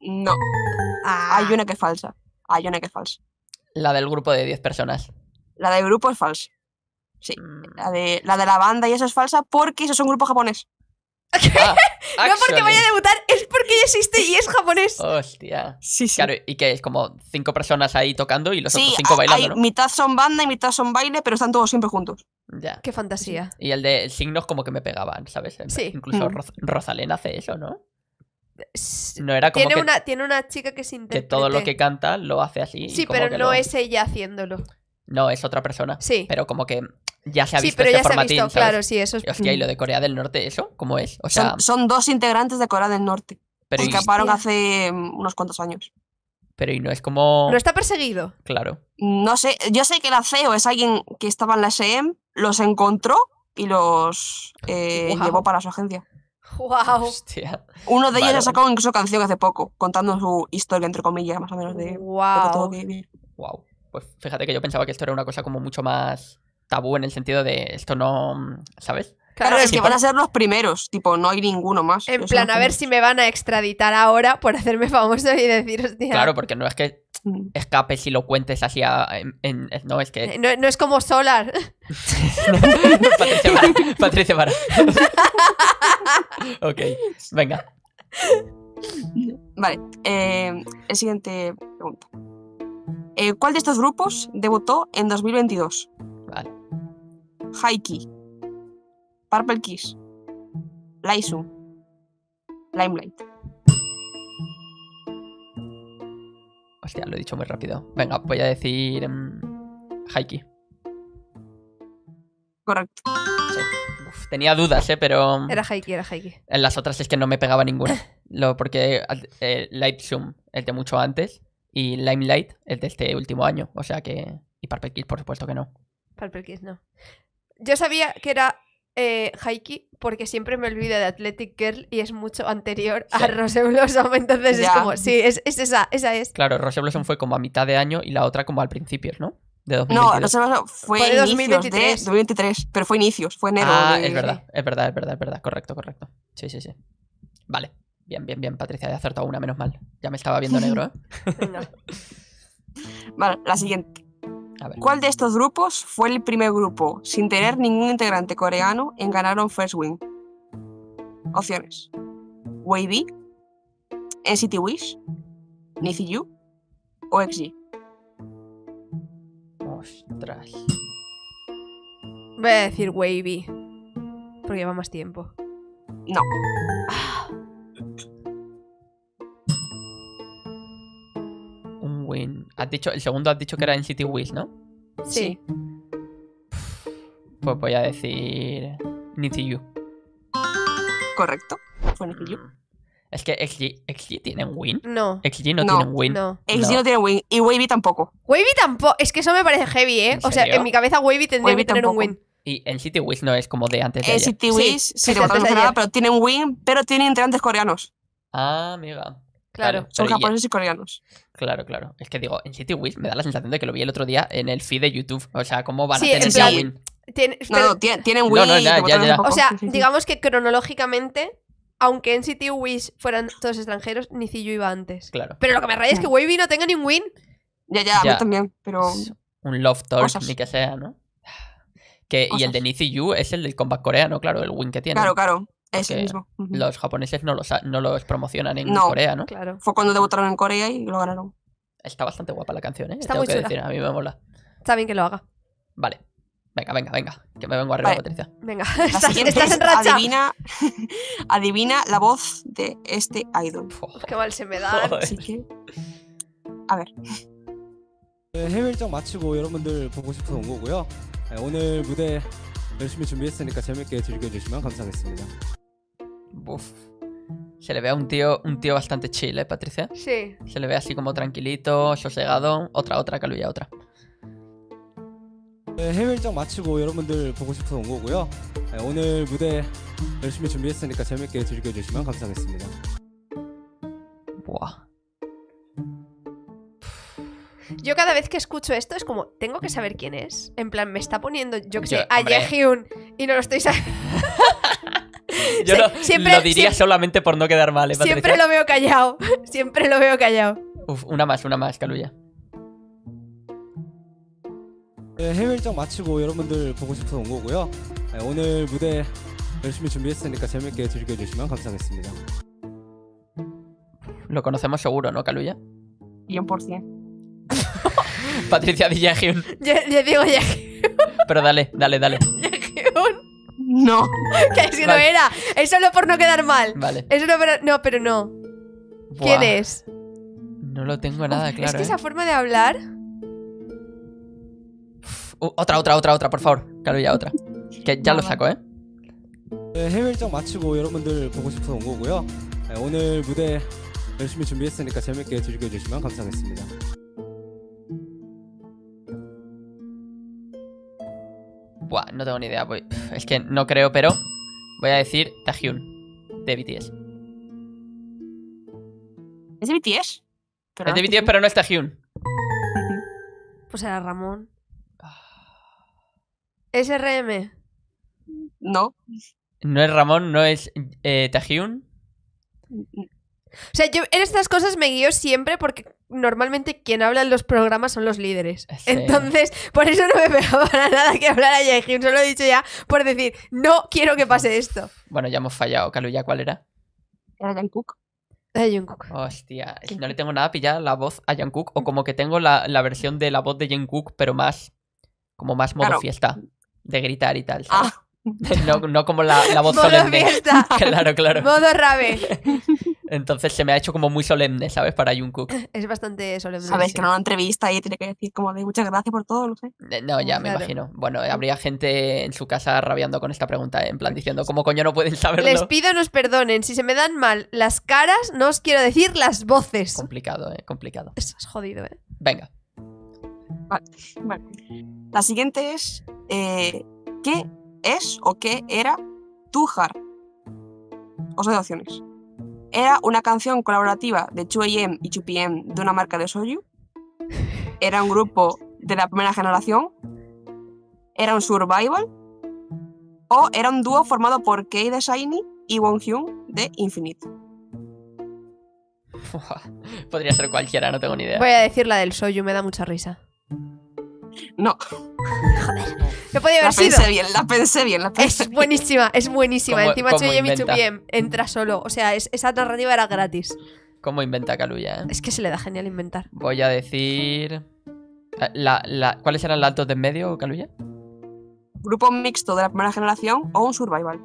No. Ah. Hay una que es falsa. Hay una que es falsa. La del grupo de 10 personas. La del grupo es falsa. Sí. Mm. La de, la de la banda y eso es falsa porque eso es un grupo japonés. Ah, no porque vaya a debutar, es porque ya existe y es japonés. Hostia. Sí, sí. Claro, y que es como cinco personas ahí tocando y los otros cinco bailando. Sí, Mitad son banda y mitad son baile, pero están todos siempre juntos. Ya. Qué fantasía. Y el de signos como que me pegaban, ¿sabes? Sí. Incluso mm. Rosalén hace eso, ¿no? No era como. Tiene, una, tiene una chica que se intenta Que todo lo que canta lo hace así. Sí, pero no es ella haciéndolo. No, es otra persona. Sí. Pero como que ya se ha visto. Sí, pero este ya se claro, sí, eso es. Hostia, y lo de Corea del Norte, ¿eso? ¿Cómo es? O sea... son, dos integrantes de Corea del Norte. Pero escaparon hace mm, unos cuantos años. Pero y no es como. No está perseguido. Claro. No sé. Yo sé que la CEO es alguien que estaba en la SM, los encontró y los eh, llevó para su agencia. Wow. Uno de ellos ha sacado incluso canción hace poco, contando su historia, entre comillas, más o menos, de wow. todo que Wow. Pues fíjate que yo pensaba que esto era una cosa como mucho más tabú en el sentido de esto no, ¿sabes? Claro, es que van a ser los primeros, tipo, no hay ninguno más. En plan, a ver si me van a extraditar ahora por hacerme famoso y decir, hostia. Claro, porque no es que mm. escapes y lo cuentes así a, no, es que... Eh, no, es como Solar. Patricia Vara. Patricia ok, venga. Vale, eh, el siguiente pregunta. Eh, ¿Cuál de estos grupos debutó en 2022? Vale. Haiki. Purple Kiss, Zoom. Limelight. Hostia, lo he dicho muy rápido. Venga, voy a decir. Em, Haiki. Correcto. tenía dudas, ¿eh? Pero. Era Haiki, era Haiki. En las otras es que no me pegaba ninguna. lo, porque eh, Light Zoom, el de mucho antes, y Limelight, el de este último año. O sea que. Y Purple Kiss, por supuesto que no. Purple Kiss, no. Yo sabía que era eh, Haiki porque siempre me olvido de Athletic Girl y es mucho anterior a Rose Blossom. Entonces es como, sí, es, esa, esa es. Claro, Rose Blossom fue como a mitad de año y la otra como al principio, ¿no? De 2022. No, Rose Blossom fue, fue de 2023. 2023, pero fue inicios, fue enero. Ah, es verdad, es verdad, es verdad, es verdad. Correcto, correcto. Sí, sí, sí. Vale. Bien, bien, bien, Patricia, he acertado una, menos mal. Ya me estaba viendo negro, ¿eh? no. Vale, la siguiente. ¿Cuál de estos grupos fue el primer grupo sin tener ningún integrante coreano en ganar un First Wing? Opciones: Wavy, NCT Wish, Nizzy o XG. Ostras. Voy a decir B. Porque lleva más tiempo. No. Ah. el segundo has dicho que era en City Wheels, ¿no? Sí. pues voy a decir. NCU. Correcto. Fue Yu. Mm. Es que XG, XG tiene win. No. XG no, tiene un win. XG no. tiene win. Y Wavy tampoco. Wavy tampoco. Es que eso me parece heavy, ¿eh? O sea, en mi cabeza Wavy tendría que tener un win. Y el City Wiz no es como de antes de. En City Wiz, sí, sí, sí, nada, pero tiene un win, pero tiene integrantes coreanos. Ah, amiga. Claro, son japoneses y coreanos. Claro, claro. Es que digo, en City Wish me da la sensación de que lo vi el otro día en el feed de YouTube. O sea, ¿cómo van a tener Win? tienen, Win. O sea, digamos que cronológicamente, aunque en City Wish fueran todos extranjeros, Nicillo iba antes. Claro. Pero lo que me raya es que Wavy no tenga ni Win. Ya, ya, yo también, pero. un Love Talk, ni que sea, ¿no? Que, y el de Nithi es el del combat coreano, claro, el win que tiene. Claro, claro. Es mismo. Los japoneses no los, no promocionan en Corea, ¿no? Claro. Fue cuando debutaron en Corea y lo ganaron. Está bastante guapa la canción, ¿eh? Está Tengo muy que decir, a mí me mola. Está bien que lo haga. Vale. Venga, venga, venga. Que me vengo arriba, Patricia. Venga, estás, estás, en racha. Adivina, adivina la voz de este idol. Qué mal se me da. Así que. A ver. 마치고 여러분들 보고 싶어서 온 거고요. 오늘 무대 열심히 준비했으니까 즐겨주시면 감사하겠습니다. Se le ve a un tío, un tío bastante chill, ¿eh, Patricia? Sí. Se le ve así como tranquilito, sosegado. Otra, otra, Caluya, otra. Buah. Yo cada vez que escucho esto es como, tengo que saber quién es. En plan, me está poniendo, yo que sé, a y no lo estoy sabiendo. Yo lo, diría solamente por no quedar mal. ¿eh, siempre lo veo callado. Siempre lo veo callado. Uf, una más, una más, Caluya. Lo conocemos seguro, ¿no, Caluya? 100%. Patricia de Yo, yo digo Pero dale, dale, dale. No. que es no era. Es solo por no quedar mal. Vale. No, pero no. ¿Quién es? No lo tengo nada claro. es que esa ¿eh? forma de hablar. otra, otra, otra, otra, por favor. Claro, ya otra. Que ya lo saco, ¿eh? no tengo ni idea. Voy... Es que no creo, pero voy a decir Tajun de BTS. ¿Es de BTS? es de BTS, pero no es Tajun. Pues era Ramón. Ah. RM? No. No es Ramón, no es eh, Taehyun. Mm, mm. O sea, yo en estas cosas me guío siempre porque normalmente quien habla en los programas son los líderes. Entonces, por eso no me pegaba para nada que hablara Jay Solo he dicho ya por decir, no quiero que pase esto. Bueno, ya hemos fallado. ya ¿cuál era? Era Jungkook. Era Jungkook. Hostia, no le tengo nada pillar la voz a Jungkook. O como que tengo la, versión de la voz de Jungkook, pero más... Como más modo fiesta. De gritar y tal. Ah. No, como la, voz solemne. Claro, claro. Modo rave. Entonces se me ha hecho como muy solemne, ¿sabes? Para Jungkook. Es bastante solemne. Sabes que no una entrevista y tiene que decir como de muchas gracias por todo, lo sé. Eh, no, ya me imagino. Bueno, eh, habría gente en su casa rabiando con esta pregunta, eh, en plan diciendo, ¿cómo coño no pueden saberlo? Les pido nos perdonen, si se me dan mal las caras, no os quiero decir las voces. Complicado, ¿eh? Complicado. Eso es jodido, ¿eh? Venga. Vale, vale. La siguiente es, ¿qué es o qué era Tujar. Os doy opciones. Era una canción colaborativa de 2AM y 2PM de una marca de soju. Era un grupo de la primera generación. Era un survival. O era un dúo formado por Kei de Shiny y Won Hyun de Infinite. Podría ser cualquiera, no tengo ni idea. Voy a decir la del soju, me da mucha risa. No. Joder. Lo podía haber la Pensé bien, la pensé bien, la Es buenísima, es buenísima. Encima Chuyemi Chupiem entra solo. O sea, esa narrativa era gratis. ¿Cómo inventa Kaluya? Eh? Es que se le da genial inventar. Voy a decir. Eh, ¿Cuáles eran los altos de en medio, Kaluya? Grupo mixto de la primera generación o un survival.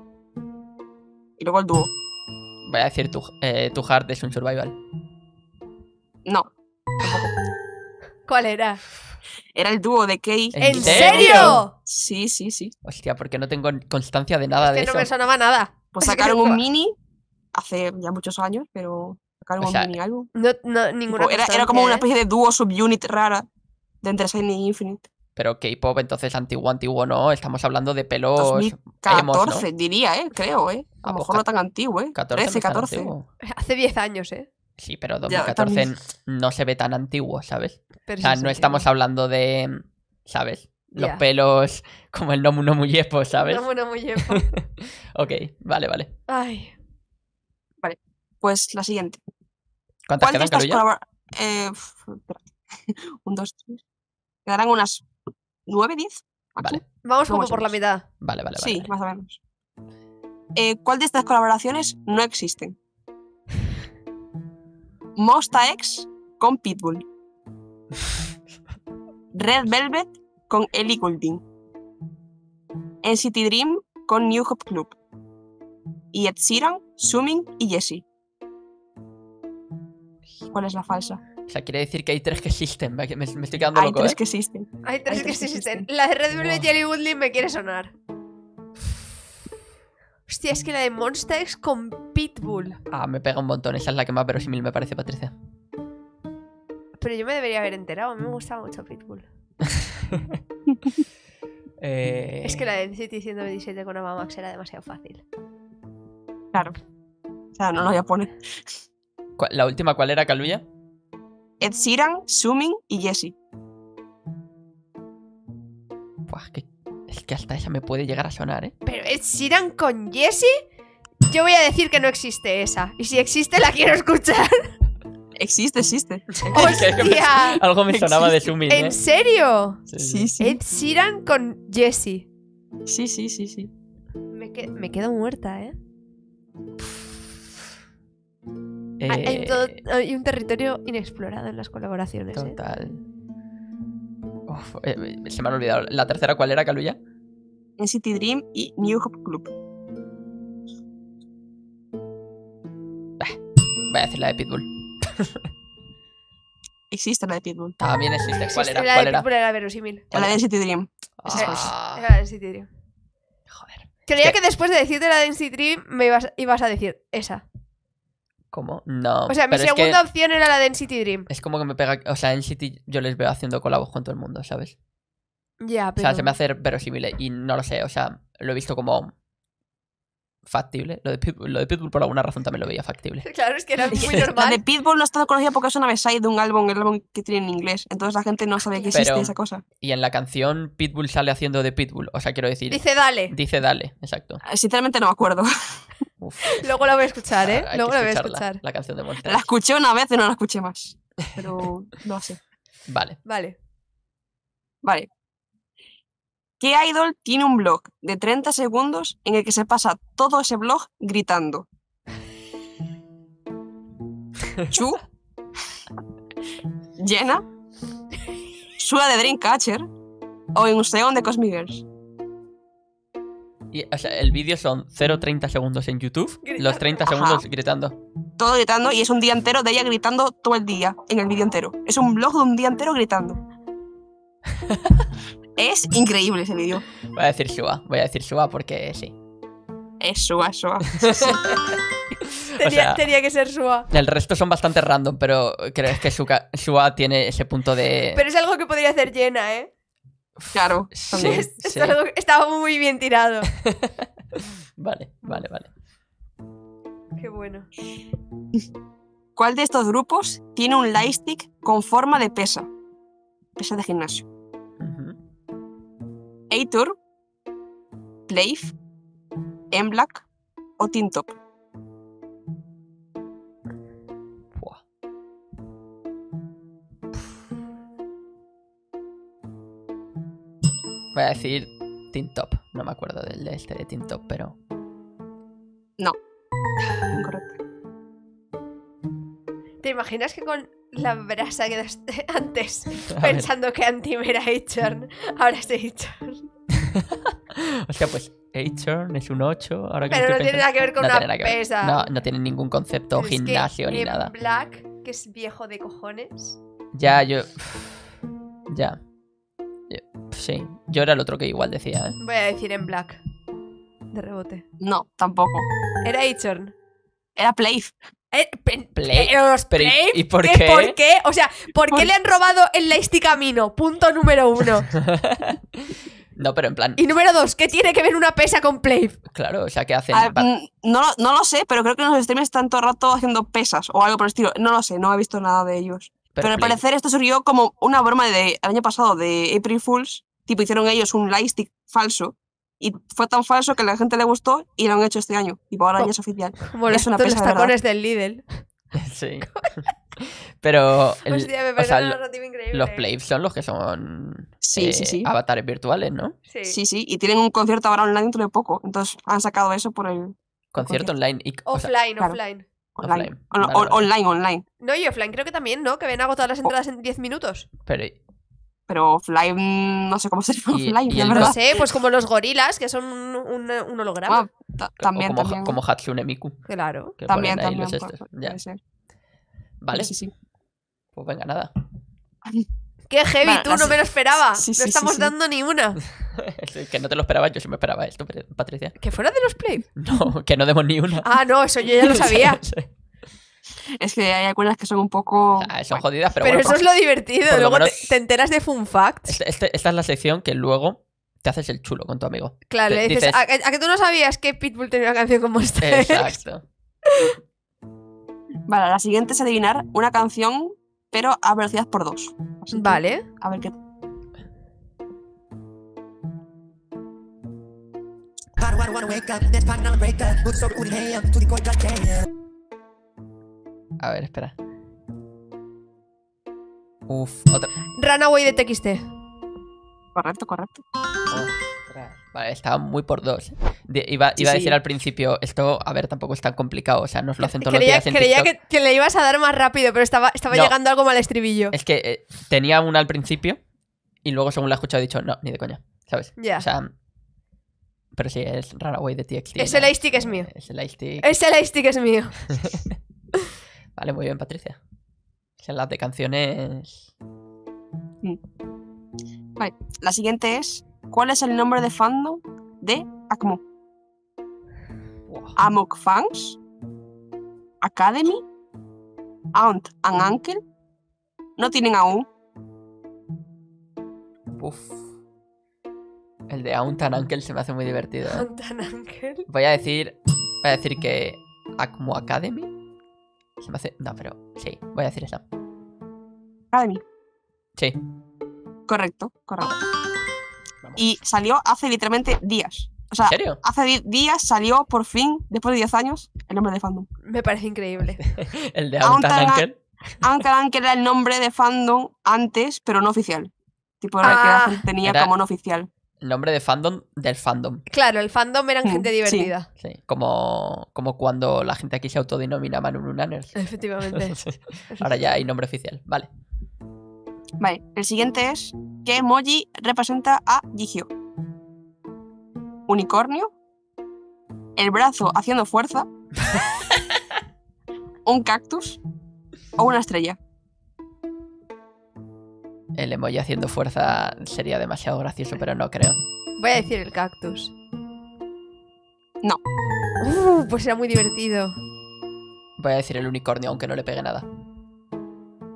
Y luego el dúo. Voy a decir tu, eh, tu heart es un survival. No. ¿Cuál era? Era el dúo de K. ¿En, serio? Sí, sí, sí. Hostia, porque no tengo constancia de nada de eso. no me sonaba nada. Pues sacaron un mini hace ya muchos años, pero sacaron un mini algo No, no, ninguna era, era, como una especie de dúo subunit rara de entre Sign y e Infinite. Pero K-pop, entonces antiguo, antiguo no. Estamos hablando de pelos. 14 diría, ¿eh? Creo, ¿eh? A lo mejor no tan antiguo, ¿eh? 14, 13, 14. Hace 10 años, ¿eh? Sí, pero 2014 no se ve tan antiguo, ¿sabes? o sea, no estamos hablando de, ¿sabes? Los pelos como el Nomu Nomu Yepo, ¿sabes? Nomu Nomu Yepo. ok, vale, vale. Ay. Vale, pues la siguiente. ¿Cuántas quedan, de estas eh, Un, dos, tres. Quedarán unas nueve, diez. Vale. Vamos como por la mitad. Vale, vale, vale. Sí, más o menos. Eh, ¿Cuál de estas colaboraciones no existen? Mosta X con Pitbull. Red Velvet con Ellie Goulding. City Dream con New Hop Club. Y Ed Sheeran, Sumin y Jessie. ¿Cuál es la falsa? O sea, quiere decir que hay tres que existen. Me, estoy quedando hay Tres ¿eh? que existen. Hay tres, que, existen. La de Red Velvet y Ellie Goulding me quiere sonar. Hostia, es que la de Monster X con Pitbull. Ah, me pega un montón. Esa es la que más verosímil me parece, Patricia. Pero yo me debería haber enterado. A mí me gusta mucho Pitbull. Eh, es que la de City 127 con Amamax era demasiado fácil. Claro. O sea, no lo voy a poner. ¿La última cuál era, Caluya? Ed Sheeran, Sumin y Jessie. Buah, qué es que hasta esa me puede llegar a sonar, ¿eh? ¿Pero Ed ¿eh? con Jesse? Yo voy a decir que no existe esa. Y si existe, la quiero escuchar. Existe, existe. Algo me sonaba de su ¿eh? ¿En serio? Sí, sí. Ed Sheeran ¿Eh? con Jesse. Sí, sí, sí, sí. Me, quedo muerta, ¿eh? eh ah, hay, un territorio inexplorado en las colaboraciones. Total. Eh, se me han olvidado. ¿La tercera cuál era, Caluya? NCT Dream y New Hope Club. voy a decir la de Pitbull. existe la de Pitbull. También existe. ¿Cuál era? La de Pitbull era verosímil. La de NCT Dream. Ah. ah. la de NCT Dream. Joder. Creía que después de decirte la de NCT Dream me ibas a decir esa. ¿Cómo? No. O sea, mi segunda opción era la de Dream. Es como que me pega. O sea, City yo les veo haciendo colabos con todo el mundo, ¿sabes? Ya, pero. O sea, se me hace verosímil eh, y no lo sé. O sea, lo he visto como factible. Lo de, Pitbull, por alguna razón también lo veía factible. Claro, es que era muy normal. La de Pitbull no ha estado conocida porque es una Versailles de un álbum, el álbum que tiene en inglés. Entonces la gente no sabe que existe esa cosa. Y en la canción Pitbull sale haciendo de Pitbull. O sea, quiero decir. Dice dale. Dice dale, exacto. Ah, sinceramente no me acuerdo. Luego la voy a escuchar, ¿eh? Luego la voy a escuchar. La canción de La escuché una vez y no la escuché más. Pero no sé. Vale. Vale. Vale. ¿Qué idol tiene un blog de 30 segundos en el que se pasa todo ese blog gritando? Chu, Jena. Sua de Dreamcatcher o en Inseon de Cosmigirls el vídeo son 0.30 segundos en YouTube, los 30 segundos gritando. Todo gritando y es un día entero de ella gritando todo el día, en el vídeo entero. Es un vlog de un día entero gritando. es increíble ese vídeo. Voy a decir Shua, voy a decir Shua porque sí. Es Shua, Shua. tenía, que ser Shua. El resto son bastante random, pero crees que Shua, tiene ese punto de. Pero es algo que podría hacer llena, ¿eh? Claro. Estaba muy bien tirado. vale, vale, vale. Qué bueno. ¿Cuál de estos grupos tiene un lightstick con forma de pesa? Pesa de gimnasio. a -huh. Eitur, M-Black o Tintop. Voy a decir Tintop. Top. No me acuerdo del de este de Tintop, Top, pero. No. Incorrecto. ¿Te imaginas que con la brasa que das antes, pensando que Antim era h ahora es h o sea, pues h es un 8. Ahora que Pero no tiene nada que ver con una pesa. No, no tiene ningún concepto gimnasio es que ni nada. Black, que es viejo de cojones. Ya, yo. Ya. Eh, sí, yo era el otro que igual decía. ¿eh? Voy a decir en Black. De rebote. No, tampoco. Era Eichorn. Era Playf eh, ¿y- por qué? ¿Por qué? O sea, ¿por qué le han robado el laisticamino? Camino? Punto número uno. No, pero en plan, Y número dos, ¿qué tiene que ver una pesa con Play? claro, o sea, ¿qué hacen? no, no lo sé, pero creo que los streamers están todo el rato haciendo pesas o algo por el estilo. No lo sé, no he visto nada de ellos. Pero al parecer esto surgió como una broma del año pasado de April Fools. Tipo, hicieron ellos un lightstick falso. Y fue tan falso que a la gente le gustó y lo han hecho este año. y ahora ya es oficial. Como es una los tacones del Lidl. Sí. Pero los Plays son los que son sí, sí, eh, sí. avatares virtuales, ¿no? Sí. sí, y tienen un concierto ahora online dentro de poco. Entonces han sacado eso por el concierto, online. Y, offline, offline. Online. online, No, y offline creo que también, ¿no? Que ven agotado las oh. entradas en 10 minutos. Pero... Pero offline, no sé cómo se llama offline, No sé, pues como los gorilas, que son un, holograma. Ah, también, como, también. Como Hatsune Miku. Claro. también, también. Vale. Sí, sí. Pues venga, nada. Qué heavy, tú no me lo esperabas. no estamos dando ni una. que no te lo esperaba, yo sí me esperaba esto, Patricia. ¿Que fuera de los play? No, que no demos ni una. Ah, no, eso yo ya lo sabía. es que hay algunas que son un poco. Ah, son jodidas, pero. Pero eso es lo divertido. luego te, enteras de fun fact. Este, este, esta es la sección que luego te haces el chulo con tu amigo. Claro, le dices. ¿A, ¿A, que tú no sabías que Pitbull tenía una canción como esta? Exacto. vale, la siguiente es adivinar una canción pero a velocidad por dos. vale. a ver qué. A ver, espera. Uf, otra. Runaway de TXT. Correcto, correcto. Vale, estaba muy por dos. iba, a decir al principio, esto, a ver, tampoco es tan complicado, o sea, nos lo hacen todos los días en Creía que, le ibas a dar más rápido, pero estaba, estaba llegando algo mal estribillo. Es que eh, tenía una al principio y luego, según la he escuchado, he dicho, no, ni de coña, ¿sabes? Ya. O sea, pero sí, es Runaway de TXT. Ese el es mío. Ese lightstick... Ese lightstick es mío. vale, muy bien, Patricia. O las de canciones... Vale, la siguiente es ¿Cuál es el nombre de fandom de ACMO? Amok Fans, Academy, Aunt and Uncle, no tienen aún. Uf. El de Aunt and Uncle se me hace muy divertido. ¿eh? Aunt and Uncle. Voy a decir, voy a decir que ACMO Academy. Se me hace, no, pero sí, voy a decir esta. Academy. Sí. Correcto, correcto. Y salió hace literalmente días. O sea, hace días salió por fin, después de 10 años, el nombre de fandom. Me parece increíble. el de Anker Anker era el nombre de fandom antes, pero no oficial. Tipo, que ah. tenía como no oficial. El nombre de fandom del fandom. Claro, el fandom eran gente divertida. Sí. Como, como cuando la gente aquí se autodenominaba Nanners. Efectivamente. Ahora ya hay nombre oficial. Vale. Vale, el siguiente es ¿qué emoji representa a Gigio? ¿Unicornio? ¿El brazo haciendo fuerza? ¿Un cactus? ¿O una estrella? El emoji haciendo fuerza sería demasiado gracioso, pero no creo. Voy a decir el cactus. No. Uh, pues era muy divertido. Voy a decir el unicornio, aunque no le pegue nada.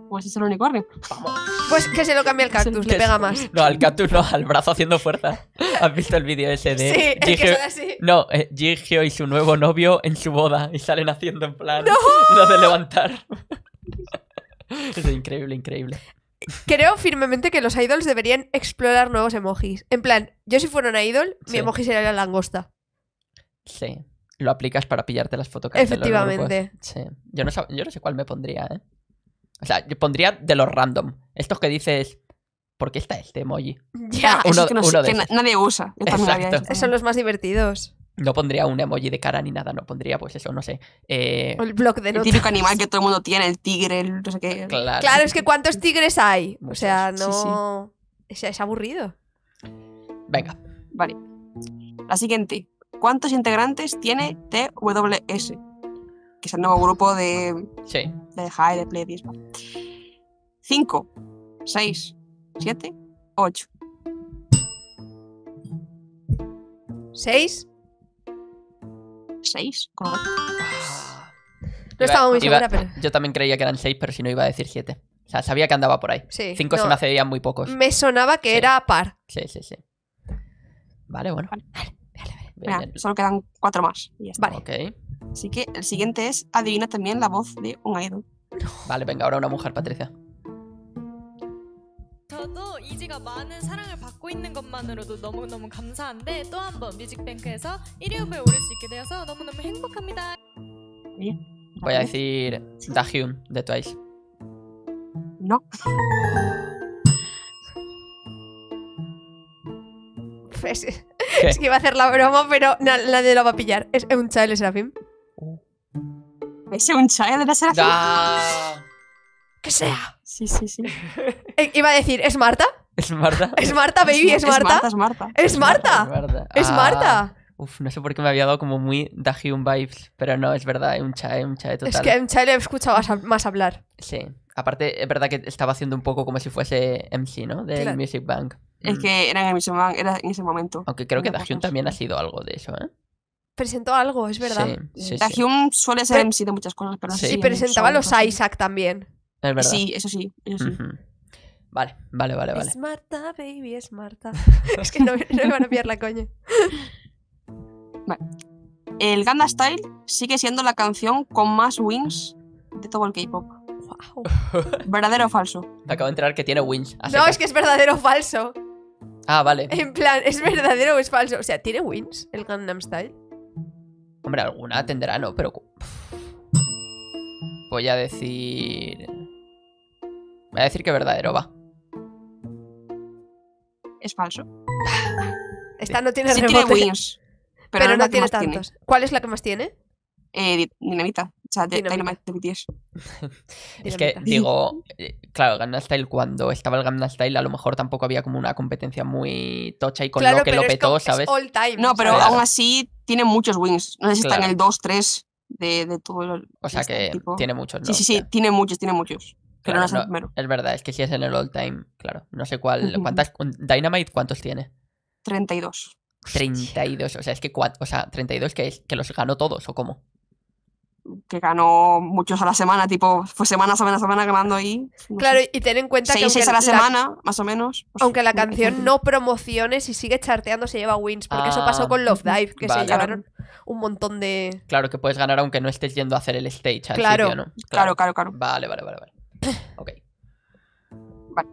Pues es el unicornio. Vamos. Pues que se lo cambie al cactus, le pega más. No, al cactus no, al brazo haciendo fuerza. ¿Has visto el vídeo ese de Sí, No, Gigio eh, y su nuevo novio en su boda y salen haciendo en plan ¡No! lo de levantar. es increíble, increíble. Creo firmemente que los idols deberían explorar nuevos emojis. En plan, yo si fuera una idol, mi emoji sería la langosta. Sí. Lo aplicas para pillarte las fotos. Efectivamente. Sí. Yo no, yo no sé cuál me pondría, ¿eh? O sea, yo pondría de los random. Estos que dices, ¿por qué está este emoji? Ya, uno, es que, nadie usa. Exacto. son los más divertidos. No pondría un emoji de cara ni nada, no pondría pues eso, no sé. Eh, el típico animal que todo el mundo tiene, el tigre, no sé qué. Claro, es que ¿cuántos tigres hay? O pues sea, no... Es, aburrido. Venga. Vale. La siguiente. ¿Cuántos integrantes tiene TWS? que es el nuevo grupo de, sí. de Jae de Play 5, 6, 7, 8. 6. 6, correcto. No estaba muy segura, pero. Yo también creía que eran 6, pero si no iba a decir 7. O sea, sabía que andaba por ahí. 5 sí, no. se me hacían muy pocos. Me sonaba que era par. Sí, sí, sí. Vale, bueno. Vale, vale, vale, vale Solo quedan 4 más. Y ya está. Vale. Ok. Así que el siguiente es adivina también la voz de un idol. Vale, venga, ahora una mujer, Patricia. Voy a decir Dahyun de Twice. No. Pues, es, que iba a hacer la broma, pero nadie lo va a pillar. Es un child Serafim. ¿Ese un de de la Da. Que sea. Sí, sí, sí. Eh, iba a decir, ¿es Marta? ¿Es Marta? ¿Es Marta, baby? ¿Es Marta? Es Marta, es Marta. Es Marta. Es ah. Marta. uf, no sé por qué me había dado como muy Dahyun vibes, pero no, es verdad, es un chae, un chae total. Es que a un chae le he escuchado más hablar. Sí, aparte es verdad que estaba haciendo un poco como si fuese MC, ¿no? Del Music Bank. Es mm. que era en, Bank, era en ese momento. Aunque creo que Dahyun también ha sido algo de eso, ¿eh? presentó algo, es verdad. Sí, sí, suele ser de muchas cosas, pero sí, presentaba los Isaac también. Es verdad. Sí, eso sí, Vale, vale, vale, vale. Es Marta, baby, es Marta. es que no, me van a pillar la coña. El Ganda Style sigue siendo la canción con más wins de todo el K-pop. ¿Verdadero o falso? Me acabo de enterar que tiene wins. No, es que es verdadero o falso. Ah, vale. En plan, ¿es verdadero o es falso? O sea, ¿tiene wins el Gangnam Style? Hombre, alguna tendrá, ¿no? Pero... Voy a decir... Voy a decir que verdadero va. Es falso. Esta no tiene sí pero, no, tiene tantos. ¿Cuál es la que más tiene? Eh, dinamita. O sea, Dynamite de BTS. es que digo, eh, claro, Gangnam Style cuando estaba el Gangnam Style a lo mejor tampoco había como una competencia muy tocha y con lo que lo petó, ¿sabes? no, pero aún así tiene muchos wins. No sé si está en el 2, 3 de, de todo el O sea este que tiene muchos, ¿no? Sí, sí, sí, tiene muchos, tiene muchos. Pero no es el primero. Es verdad, es que si es en el all time, claro. No sé cuál. ¿Cuántas? ¿Dynamite cuántos tiene? 32. 32, o sea, es que o sea, 32 que, es, que los ganó todos, ¿o cómo? que ganó muchos a la semana, tipo, fue semana, semana, semana ganando ahí. claro, y ten en cuenta que. Seis a la, semana, más o menos. aunque la canción no promociones y sigue charteando, se lleva wins, porque eso pasó con Love Dive, que se llevaron un montón de. Claro que puedes ganar aunque no estés yendo a hacer el stage claro, ¿no? Claro. claro, claro, Vale, vale, vale, vale. ok. Vale.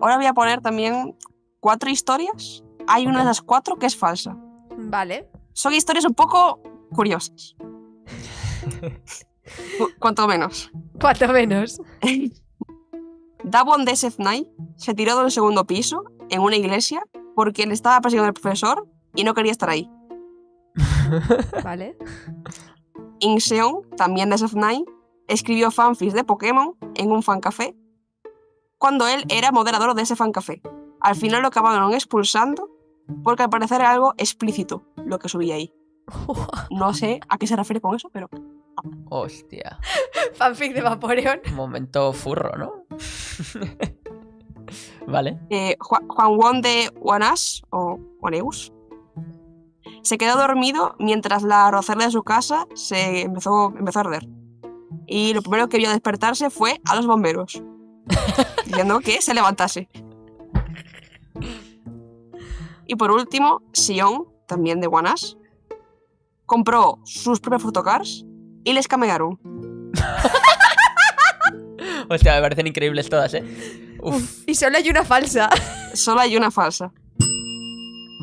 Ahora voy a poner también cuatro historias. Hay una de las cuatro que es falsa. Vale. Son historias un poco curiosas. Cuanto menos. Cuanto menos. Davon Knight se tiró del segundo piso en una iglesia porque le estaba persiguiendo el profesor y no quería estar ahí. vale. Inseon, también de Knight escribió fanfics de Pokémon en un fancafé cuando él era moderador de ese fancafé. Al final lo acabaron expulsando porque al parecer era algo explícito lo que subía ahí. No sé a qué se refiere con eso, pero Hostia. Fanfic de Vaporeon. Momento furro, ¿no? vale. Eh, Juan, Juan de Wanash o Oneus. se quedó dormido mientras la rocería de su casa se empezó, empezó a arder. Y lo primero que vio despertarse fue a los bomberos, diciendo que se levantase. Y por último, Sion, también de Guanas, compró sus propios fotocars y les camearon. Hostia, me parecen increíbles todas, ¿eh? y solo hay una falsa. Solo hay una falsa.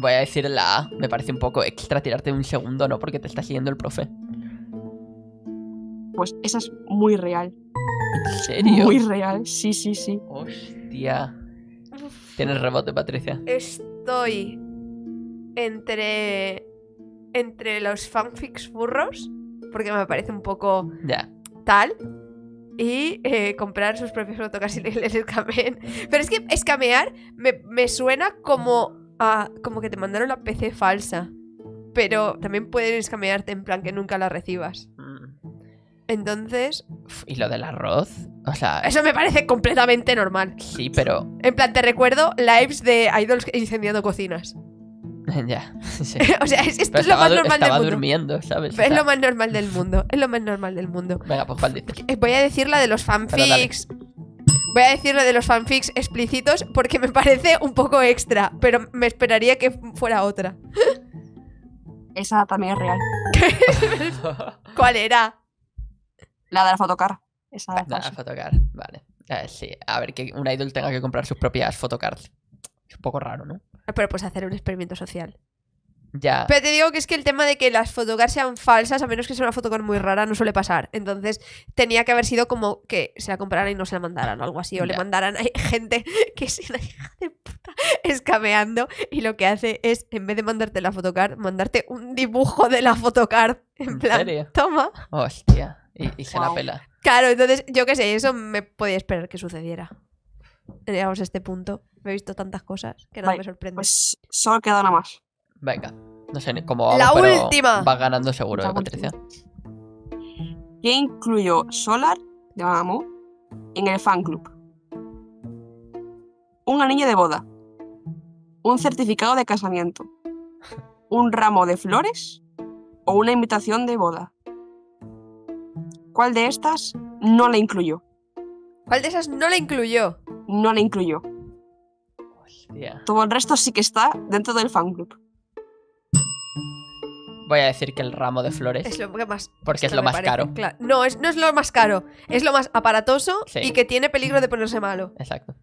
Voy a decir la A. Me parece un poco extra tirarte un segundo, ¿no? Porque te está siguiendo el profe. Pues esa es muy real. ¿En serio? Muy real, sí, sí, sí. Hostia. Tienes rebote, Patricia. Estoy entre. entre los fanfics burros porque me parece un poco tal. Y eh, comprar sus propios autocars les escameen. Pero es que escamear me, suena como, como que te mandaron la PC falsa. Pero también pueden escamearte en plan que nunca la recibas. Mm. Entonces. ¿Y lo del arroz? O sea. Eso me parece completamente normal. Sí, pero. En plan, te recuerdo lives de idols incendiando cocinas. ya. o sea, esto es lo más normal del mundo. durmiendo, ¿sabes? es lo más normal del mundo. Es lo más normal del mundo. Venga, pues eh, Voy a decir la de los fanfics. Voy a decir la de los fanfics explícitos porque me parece un poco extra, pero me esperaría que fuera otra. Esa también es real. ¿Cuál era? La de la fotocar. la de la fotocar, vale. A eh, ver, sí. A ver que una idol tenga que comprar sus propias photocards Es un poco raro, ¿no? Ah, pero pues hacer un experimento social. Ya. Pero te digo que es que el tema de que las fotocars sean falsas, a menos que sea una fotocar muy rara, no suele pasar. Entonces tenía que haber sido como que se la compraran y no se la mandaran o algo así, o le mandaran a gente que es la hija de puta escameando y lo que hace es, en vez de mandarte la fotocard mandarte un dibujo de la fotocard En, ¿En plan, toma. Hostia, y, se la pela. Claro, entonces yo qué sé, eso me podía esperar que sucediera llegamos este punto. Me he visto tantas cosas que nada me sorprende. Pues solo queda nada más. Venga, no sé cómo vamos, La última. Va ganando seguro, ¿eh, Patricia. ¿Qué incluyó Solar de en el fan club? Un anillo de boda, un certificado de casamiento, un ramo de flores o una invitación de boda. ¿Cuál de estas no la incluyó? ¿Cuál de esas no la incluyó? no la incluyó. Todo el resto sí que está dentro del fan club. Voy a decir que el ramo de flores. Porque es, lo más caro. No, es, no es lo más caro. Es lo más aparatoso y que tiene peligro de ponerse malo. Exacto.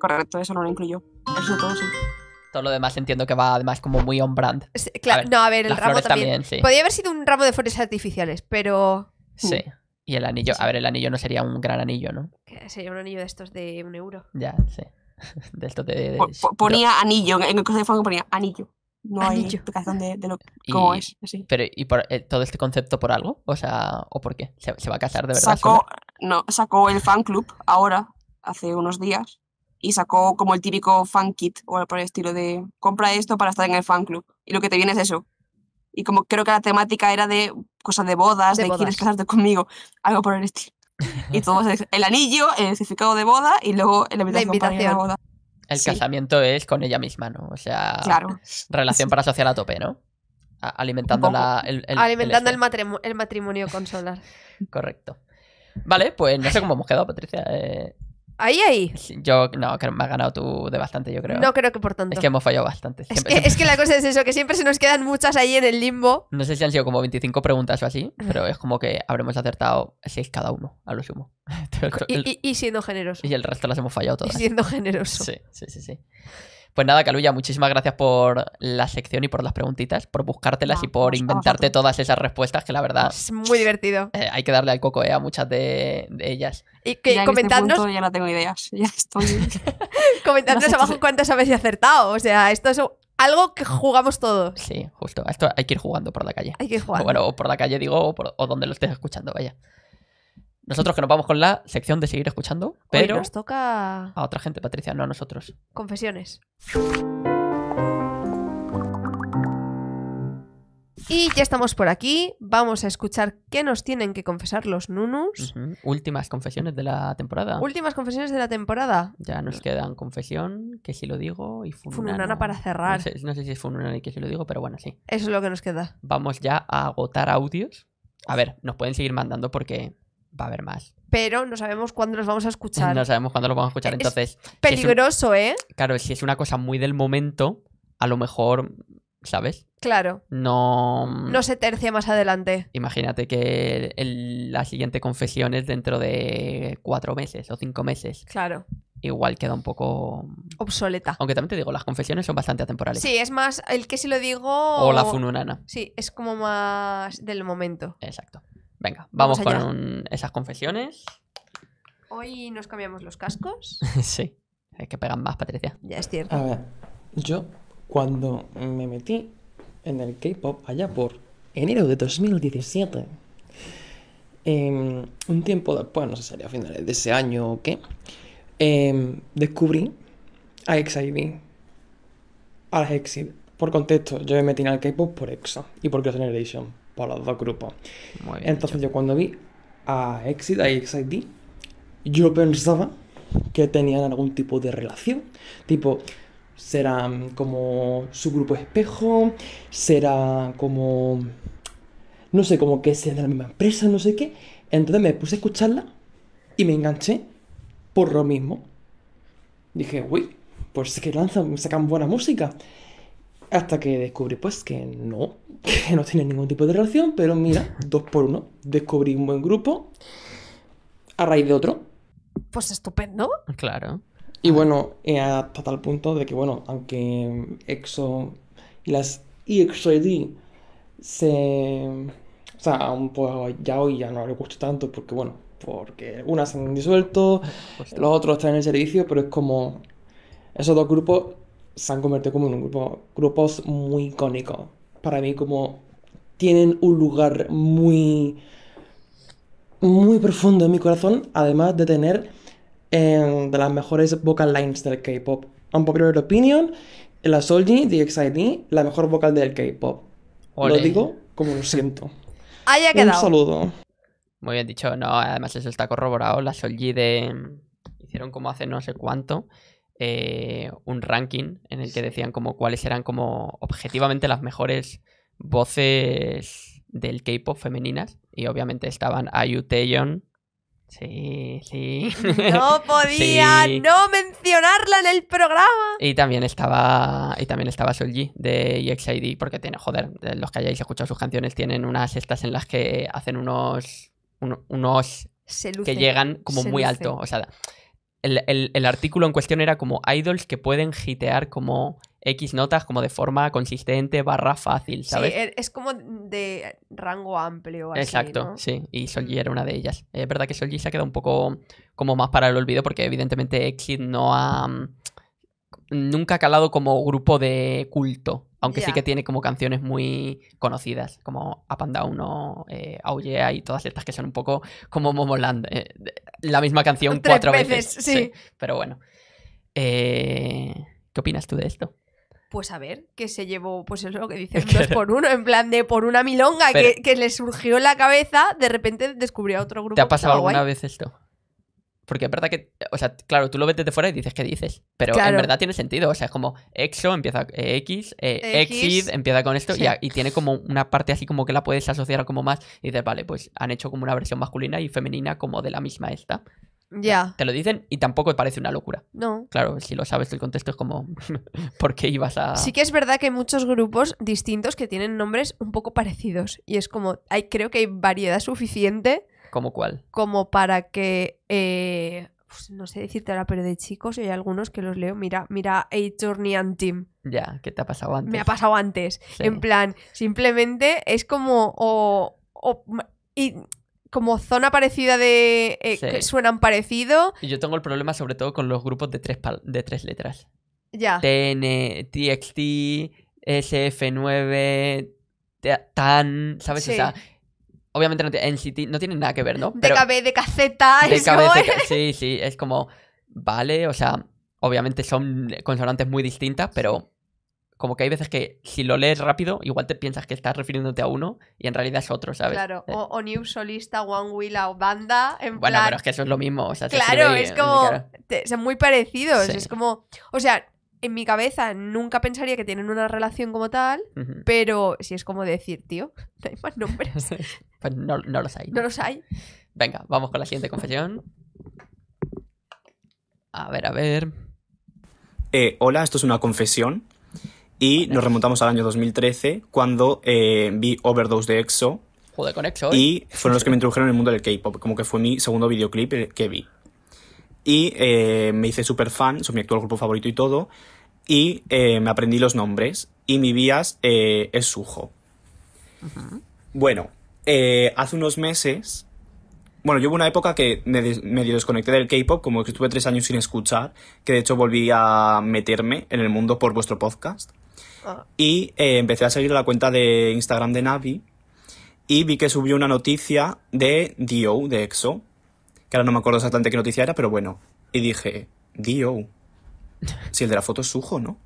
Correcto, eso no lo incluyó. Eso todo sí. Todo lo demás entiendo que va además como muy on brand. claro, no, a ver, el ramo también. también Podría haber sido un ramo de flores artificiales, pero. Sí. Y el anillo, a ver, el anillo no sería un gran anillo, ¿no? sería un anillo de estos de un euro. Ya, sí. De Ponía anillo, en el cruce de ponía anillo. No hay explicación de, lo cómo es. Pero, ¿y por, eh, todo este concepto por algo? O sea, ¿o por qué? ¿Se, va a casar de verdad? Sacó, no, sacó el fan club ahora, hace unos días, y sacó como el típico fan kit o por el estilo de compra esto para estar en el fan club. Y lo que te viene es eso, y como creo que la temática era de cosas de bodas, de, quieres casarte conmigo, algo por el estilo. Y todo el anillo, el certificado de boda y luego la invitación, a boda. El casamiento es con ella misma, ¿no? O sea, relación para social a tope, ¿no? alimentando la, el, alimentando el, matrimonio, con Solar. Correcto. Vale, pues no sé cómo hemos quedado, Patricia. Eh, Ahí, ahí. Yo, no, me has ganado tú de bastante, yo creo. No creo que por tanto. Es que hemos fallado bastante. es, que, la cosa es eso, que siempre se nos quedan muchas ahí en el limbo. No sé si han sido como 25 preguntas o así, pero es como que habremos acertado 6 cada uno, a lo sumo. Y, siendo generosos. Y el resto las hemos fallado todas. Y siendo generosos. Sí, sí, sí, sí. Pues nada, Caluya, muchísimas gracias por la sección y por las preguntitas, por buscártelas y por inventarte todas esas respuestas, que la verdad. Es muy divertido. Eh, hay que darle al coco eh, a muchas de, ellas. Y que ya este ya no tengo ideas, ya estoy. comentadnos abajo cuántas habéis acertado. O sea, esto es algo que jugamos todos. Sí, justo. Esto hay que ir jugando por la calle. Hay que ir jugando. Bueno, o por la calle digo, o, o donde lo estés escuchando, vaya. Nosotros que nos vamos con la sección de seguir escuchando, pero nos toca a otra gente, Patricia, no a nosotros. Confesiones. Y ya estamos por aquí. Vamos a escuchar qué nos tienen que confesar los nunus. Últimas confesiones de la temporada. Últimas confesiones de la temporada. Ya nos quedan confesión, que si lo digo, y fununana. fununana para cerrar. No sé, no sé, si es fununana y que si lo digo, pero bueno, sí. Eso es lo que nos queda. Vamos ya a agotar audios. A ver, nos pueden seguir mandando porque va a haber más. Pero no sabemos cuándo los vamos a escuchar. No sabemos cuándo los vamos a escuchar, entonces... Peligroso, ¿eh? Claro, si es una cosa muy del momento, a lo mejor, ¿sabes? Claro. No... No se tercia más adelante. Imagínate que la siguiente confesión es dentro de cuatro meses o cinco meses. Claro igual queda un poco obsoleta. Aunque también te digo, las confesiones son bastante atemporales. Sí, es más el que si lo digo o la fununana. Sí, es como más del momento. Exacto. Venga, vamos, con esas confesiones. Hoy nos cambiamos los cascos. sí, hay que pegar más, Patricia. Ya es cierto. A ver, yo cuando me metí en el K-pop allá por enero de 2017, em, un tiempo después, no sé si sería a finales de ese año o qué, em, descubrí a EXID, a las Por contexto, yo me metí en el K-pop por EXO y por Cross Generation para los dos grupos. Entonces yo cuando vi a Exit, a XID, yo pensaba que tenían algún tipo de relación. Tipo, será como su grupo espejo, será como... No sé, como que sean de la misma empresa, no sé qué. Entonces me puse a escucharla y me enganché por lo mismo. Dije, uy, pues es que lanzan, sacan buena música. Hasta que descubrí pues que no, que no tiene ningún tipo de relación, pero mira, dos por uno, descubrí un buen grupo a raíz de otro. Pues estupendo. Claro. Y bueno, hasta eh, tal punto de que bueno, aunque EXO y las exo se... O sea, pues ya hoy ya no le gusta tanto porque bueno, porque unas se han disuelto, los otros están en el servicio, pero es como esos dos grupos se han convertido como en un grupo, grupos muy icónicos. Para mí como tienen un lugar muy, muy profundo en mi corazón, además de tener em, de las mejores vocal lines del K-pop. un de opinión, la Solji de XID, la mejor vocal del K-pop. Lo digo como lo siento. Haya quedado. Un saludo. Muy bien dicho, no, además eso está corroborado. La Solji de. Em, hicieron como hace no sé cuánto. Eh, un ranking en el que decían como cuáles eran como objetivamente las mejores voces del K-pop femeninas. Y obviamente estaban Ayu Taeyeon. Sí, sí. No podía no mencionarla en el programa. Y también estaba. Y también estaba Solji de EXID. Porque tiene, joder, los que hayáis escuchado sus canciones tienen unas estas en las que hacen unos. unos. que llegan como muy alto. O sea, el, artículo en cuestión era como idols que pueden hitear como X notas como de forma consistente barra fácil, ¿sabes? Sí, e, es como de rango amplio. Así, Exacto, sí. Y Solji mm. era una de ellas. Es verdad que Solji se ha quedado un poco como más para el olvido porque evidentemente Exit no ha... Mm, nunca ha calado como grupo de culto, aunque sí que tiene como canciones muy conocidas, como A Panda Uno, y todas estas que son un poco como Momoland. Eh, la misma canción cuatro veces. sí. Pero bueno. Eh, ¿Qué opinas tú de esto? Pues a ver, que se llevó, pues es lo que dicen, dos por uno, en plan de por una milonga que, le surgió en la cabeza, de repente descubrió otro grupo. ¿Te ha pasado alguna vez esto? Porque es verdad que, o sea, claro, tú lo ves desde fuera y dices, ¿qué dices? Pero en verdad tiene sentido. O sea, es como EXO empieza eh, eh, X, Exit empieza con esto y, tiene como una parte así como que la puedes asociar como más. Y dices, vale, pues han hecho como una versión masculina y femenina como de la misma esta. Ya. Te lo dicen y tampoco parece una locura. No. Claro, si lo sabes el contexto es como, ¿por qué ibas a...? Sí que es verdad que hay muchos grupos distintos que tienen nombres un poco parecidos. Y es como, hay, creo que hay variedad suficiente ¿Cómo cuál? Como para que. Eh, pues, no sé decirte ahora, pero de chicos hay algunos que los leo. Mira, mira, A Journey and Team. Ya, ¿qué te ha pasado antes? Me ha pasado antes. En plan, simplemente es como. O, y, como zona parecida de. Eh, que suenan parecido. Y yo tengo el problema sobre todo con los grupos de tres, de tres letras. Ya. TN, TXT, SF9, TAN, ¿sabes? Obviamente no NCT no tiene nada que ver, ¿no? Pero, DKB, es DKB, Sí, sí, es como, vale, o sea, obviamente son consonantes muy distintas, pero como que hay veces que si lo lees rápido, igual te piensas que estás refiriéndote a uno y en realidad es otro, ¿sabes? Claro, eh. o, New Solista, One Wheel o Banda, en Bueno, pero es que eso es lo mismo, o sea, Claro, es como, son muy parecidos, es como, o sea, en mi cabeza nunca pensaría que tienen una relación como tal, pero si es como decir, tío, pues no hay más nombres. pues no, los hay. No los hay. Venga, vamos con la siguiente confesión. A ver, a ver. Eh, hola, esto es una confesión. Y nos remontamos al año 2013, cuando eh, vi Overdose de EXO. Joder, con EXO. Y ¿eh? fueron los que me introdujeron en el mundo del K-pop. Como que fue mi segundo videoclip que vi y eh, me hice súper fan, son mi actual grupo favorito y todo, y eh, me aprendí los nombres, y mi vías eh, es Sujo. Bueno, hace unos meses, bueno, yo hubo una época que me desconecté del K-Pop, como que estuve tres años sin escuchar, que de hecho volví a meterme en el mundo por vuestro podcast, ah. y empecé a seguir la cuenta de Instagram de Navi, y vi que subió una noticia de Dio, de EXO, que ahora no me acuerdo exactamente qué noticia era, pero bueno. Y dije, Dio, si el de la foto es Sujo, ¿no?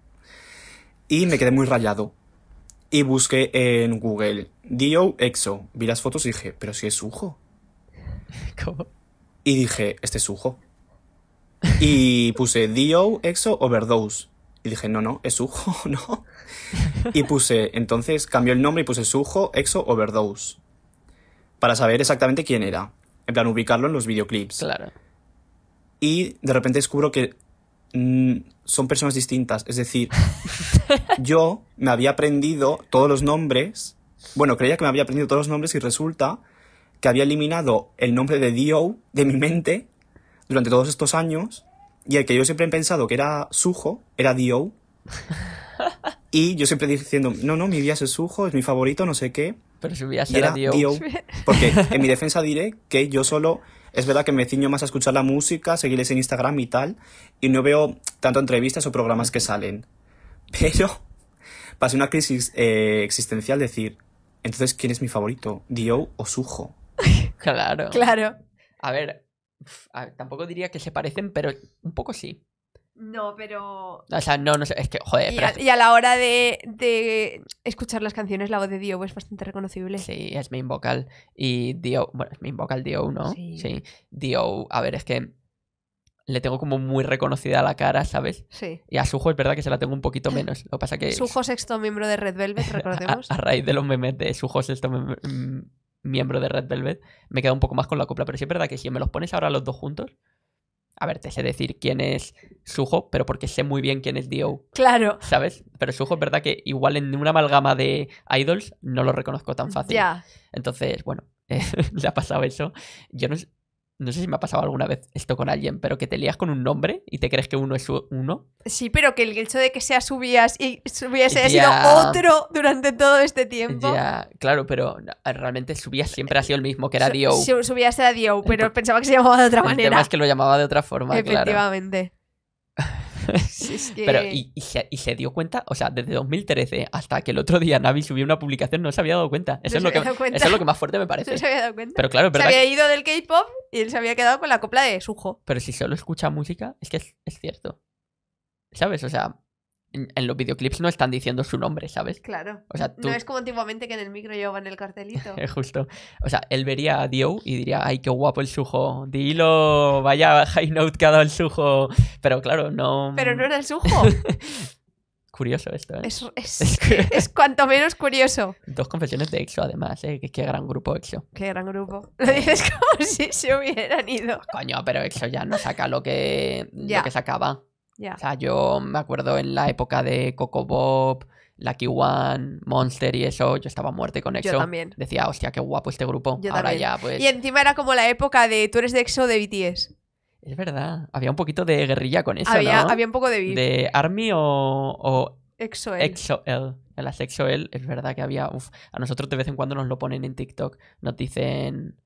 Y me quedé muy rayado. Y busqué en Google Dio Exo. Vi las fotos y dije, pero si es Sujo. ¿Cómo? Y dije, este es Sujo. Y puse Dio Exo Overdose. Y dije, no, no, es Sujo, ¿no? Y puse, entonces cambió el nombre y puse Sujo Exo Overdose. Para saber exactamente quién era. En plan, ubicarlo en los videoclips. Claro. Y de repente descubro que mm, son personas distintas. Es decir, yo me había aprendido todos los nombres. Bueno, creía que me había aprendido todos los nombres y resulta que había eliminado el nombre de Dio de mi mente durante todos estos años. Y el que yo siempre he pensado que era Sujo, era Dio. Y yo siempre diciendo, no, no, mi día es Sujo, es mi favorito, no sé qué. Pero si a Dio. Porque en mi defensa diré que yo solo. Es verdad que me ciño más a escuchar la música, seguirles en Instagram y tal. Y no veo tanto entrevistas o programas que salen. Pero pasé una crisis eh, existencial decir, entonces, ¿quién es mi favorito? ¿Dio o Sujo? claro. Claro. a ver, tampoco diría que se parecen, pero un poco sí. No, pero. O sea, no, no sé, es que, joder. Y, a, la hora de, de, escuchar las canciones, la voz de Dio es bastante reconocible. Sí, es main vocal. Y Dio, bueno, es main vocal Dio, ¿no? Sí. Dio, a ver, es que le tengo como muy reconocida la cara, ¿sabes? Sí. Y a Suho es verdad que se la tengo un poquito menos. Lo que pasa que. Sujo, sexto miembro de Red Velvet, recordemos. a, raíz de los memes de Sujo, sexto mm, miembro de Red Velvet, me queda un poco más con la copla. Pero sí es verdad que si me los pones ahora los dos juntos a ver, te sé decir quién es Suho, pero porque sé muy bien quién es Dio. Claro. ¿Sabes? Pero Suho es verdad que igual en una amalgama de idols no lo reconozco tan fácil. Entonces, bueno, le ha pasado eso. Yo no, sé. No sé si me ha pasado alguna vez esto con alguien, pero que te lías con un nombre y te crees que uno es uno. Sí, pero que el hecho de que sea subías y subías haya sido otro durante todo este tiempo. Ya, claro, pero realmente subías siempre ha sido el mismo, que era Dio. Subías era Dio, pero pensaba que se llamaba de otra el manera. Tema es que lo llamaba de otra forma, Efectivamente. Pero, y, se, dio cuenta, o sea, desde 2013 hasta que el otro día Navi subió una publicación, no se había dado cuenta. Eso, es, lo que, más fuerte me parece. No se había dado cuenta. Pero claro, Se había ido del K-pop y él se había quedado con la copla de Sujo. Pero si solo escucha música, es que es cierto. ¿Sabes? O sea, en los videoclips no están diciendo su nombre, ¿sabes? Claro. O sea, tú... No es como antiguamente que en el micro llevaban el cartelito. Justo. O sea, él vería a Dio y diría, ay, qué guapo el sujo. Dilo, vaya high note que ha dado el sujo. Pero claro, no... Pero no era el sujo. curioso esto, ¿eh? Es, cuanto menos curioso. Dos confesiones de EXO, además, ¿eh? Qué, gran grupo EXO. Qué gran grupo. Eh. Lo dices como si se hubieran ido. Coño, pero EXO ya no saca lo que, Lo que sacaba. O sea, yo me acuerdo en la época de Coco Bob, Lucky One, Monster y eso, yo estaba muerte con EXO. Yo también. Decía, hostia, qué guapo este grupo. Ahora ya, pues... Y encima era como la época de tú eres de EXO de BTS. Es verdad. Había un poquito de guerrilla con eso, había, ¿no? Había un poco de... ¿De ARMY o, o... EXO-L. EXO-L. EXO-L es verdad que había... a nosotros de vez en cuando nos lo ponen en TikTok. Nos dicen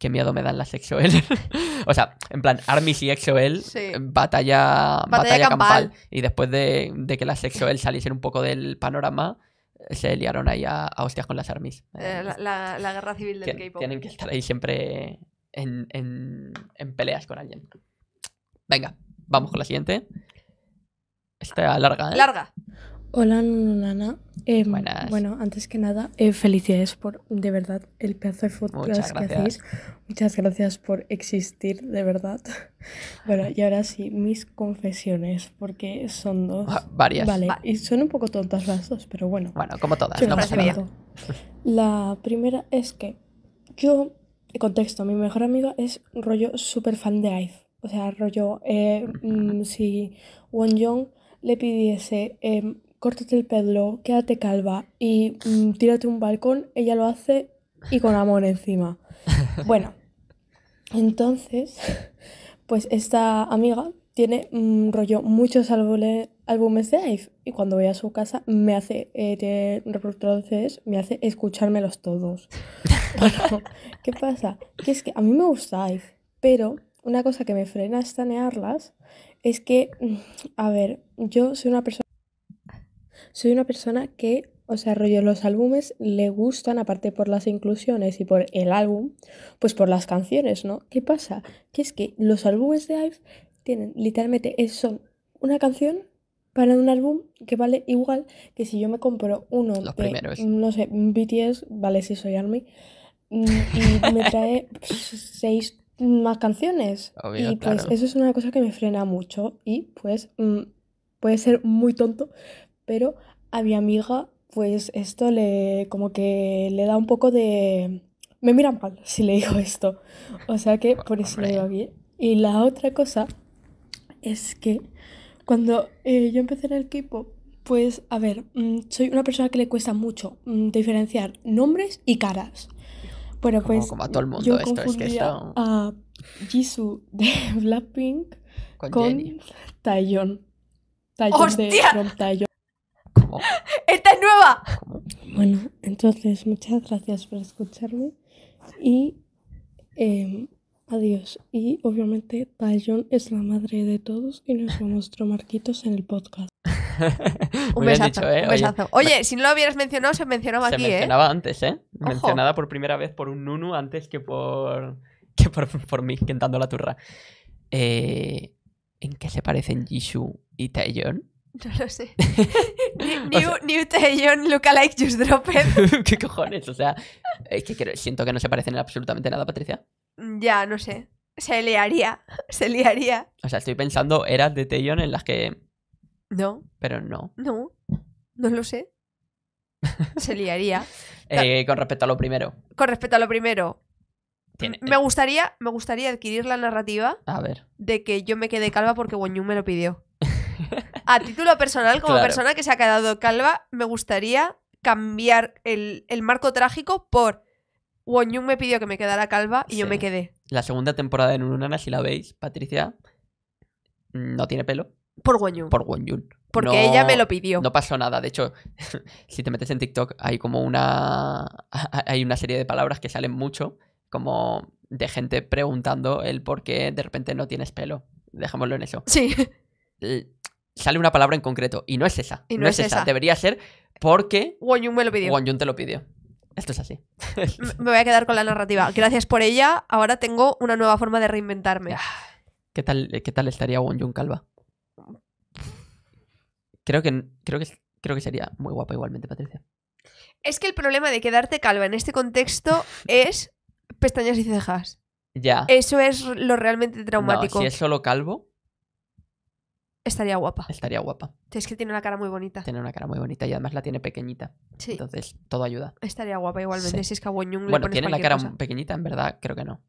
qué miedo me dan las XOL. o sea, en plan, Armis y XOL, batalla, batalla, campal. Y después de, de, que las XOL saliesen un poco del panorama, eh, se liaron ahí a, hostias con las Armis. Eh, la, guerra civil del K-pop. Tienen que estar ahí siempre en, en, peleas con alguien. Venga, vamos con la siguiente. Esta larga, ¿eh? Larga. Hola, Nana. Em, bueno, antes que nada, eh, felicidades por, de verdad, el pedazo de fotos que hacéis. Muchas gracias por existir, de verdad. Bueno, y ahora sí, mis confesiones, porque son dos. Ah, varias. Vale, y son un poco tontas las dos, pero bueno. Bueno, como todas, no pasa nada. La primera es que yo, contexto, mi mejor amiga es rollo súper fan de IVE. O sea, rollo, eh, mm, si Won Young le pidiese em, córtate el pelo, quédate calva y mm, tírate un balcón, ella lo hace y con amor encima. Bueno, entonces, pues esta amiga tiene mm, rollo muchos álbumes, de Ive y cuando voy a su casa me hace, eh, me hace escuchármelos todos. ¿qué pasa? Que es que a mí me gusta Ive, pero una cosa que me frena a estanearlas es que, mm, a ver, yo soy una persona... Soy una persona que, o sea, rollo, los álbumes le gustan, aparte por las inclusiones y por el álbum, pues por las canciones, ¿no? ¿Qué pasa? Que es que los álbumes de Ive tienen, literalmente, son una canción para un álbum que vale igual que si yo me compro uno de, no sé, BTS, vale, si soy ARMY, mm, y me trae pues, seis más canciones. y pues eso es una cosa que me frena mucho y pues mm, puede ser muy tonto, pero a mi amiga pues esto le como que le da un poco de... Me mira mal si le digo esto. O sea que por eso le digo bien. Y la otra cosa es que cuando eh, yo empecé en el k pues a ver, mm, soy una persona que le cuesta mucho mm, diferenciar nombres y caras. Bueno, pues como a todo el mundo yo esto es que a Jisoo de Blackpink con, con Taeyeon. de ¡Esta es nueva! Bueno, entonces muchas gracias por escucharme y em, adiós. Y obviamente Tayon es la madre de todos y nos mostró marquitos en el podcast. un, besazo, ¿eh? Oye, si no lo hubieras mencionado, se mencionaba aquí, Se ¿eh? mencionaba antes, ¿eh? Mencionada por primera vez por un Nunu antes que por, que por, por mí, quentando la turra. Eh, ¿En qué se parecen Jisoo y Taeyeon? No lo sé. new, new, lookalike just dropped. ¿Qué cojones? O sea, es que siento que no se parecen en absolutamente nada, Patricia. Mm, ya, no sé. Se liaría. Se liaría. O sea, estoy pensando eras de Taeyeon en las que. No. Pero no. No. No lo sé. Se liaría. eh, con respecto a lo primero. Con respecto a lo primero. Me gustaría, me gustaría adquirir la narrativa a ver. de que yo me quedé calva porque Wanyu me lo pidió. A título personal, como persona que se ha quedado calva, me gustaría cambiar el, marco trágico por Won me pidió que me quedara calva y yo me quedé. La segunda temporada de Unana, si la veis, Patricia mm, no tiene pelo. Por Won Por Won Porque ella me lo pidió. No pasó nada. De hecho, si te metes en TikTok, hay como una. Hay una serie de palabras que salen mucho, como de gente preguntando el por qué de repente no tienes pelo. Dejémoslo en eso. Sí sale una palabra en concreto y no es esa. Y no, es, esa. Debería ser porque. Won me lo pidió. te lo pidió. Esto es así. me voy a quedar con la narrativa. Gracias por ella. Ahora tengo una nueva forma de reinventarme. Ah, ¿Qué tal, qué tal estaría Won calva? Creo que, creo, que, creo que sería muy guapa igualmente, Patricia. Es que el problema de quedarte calva en este contexto es pestañas y cejas. Ya. Eso es lo realmente traumático. si es solo calvo, Estaría guapa. Estaría guapa. Es que tiene una cara muy bonita. Tiene una cara muy bonita y además la tiene pequeñita. Sí. Entonces, todo ayuda. Estaría guapa igualmente. Si es que a Bueno, tiene la cara pequeñita, en verdad, creo que no.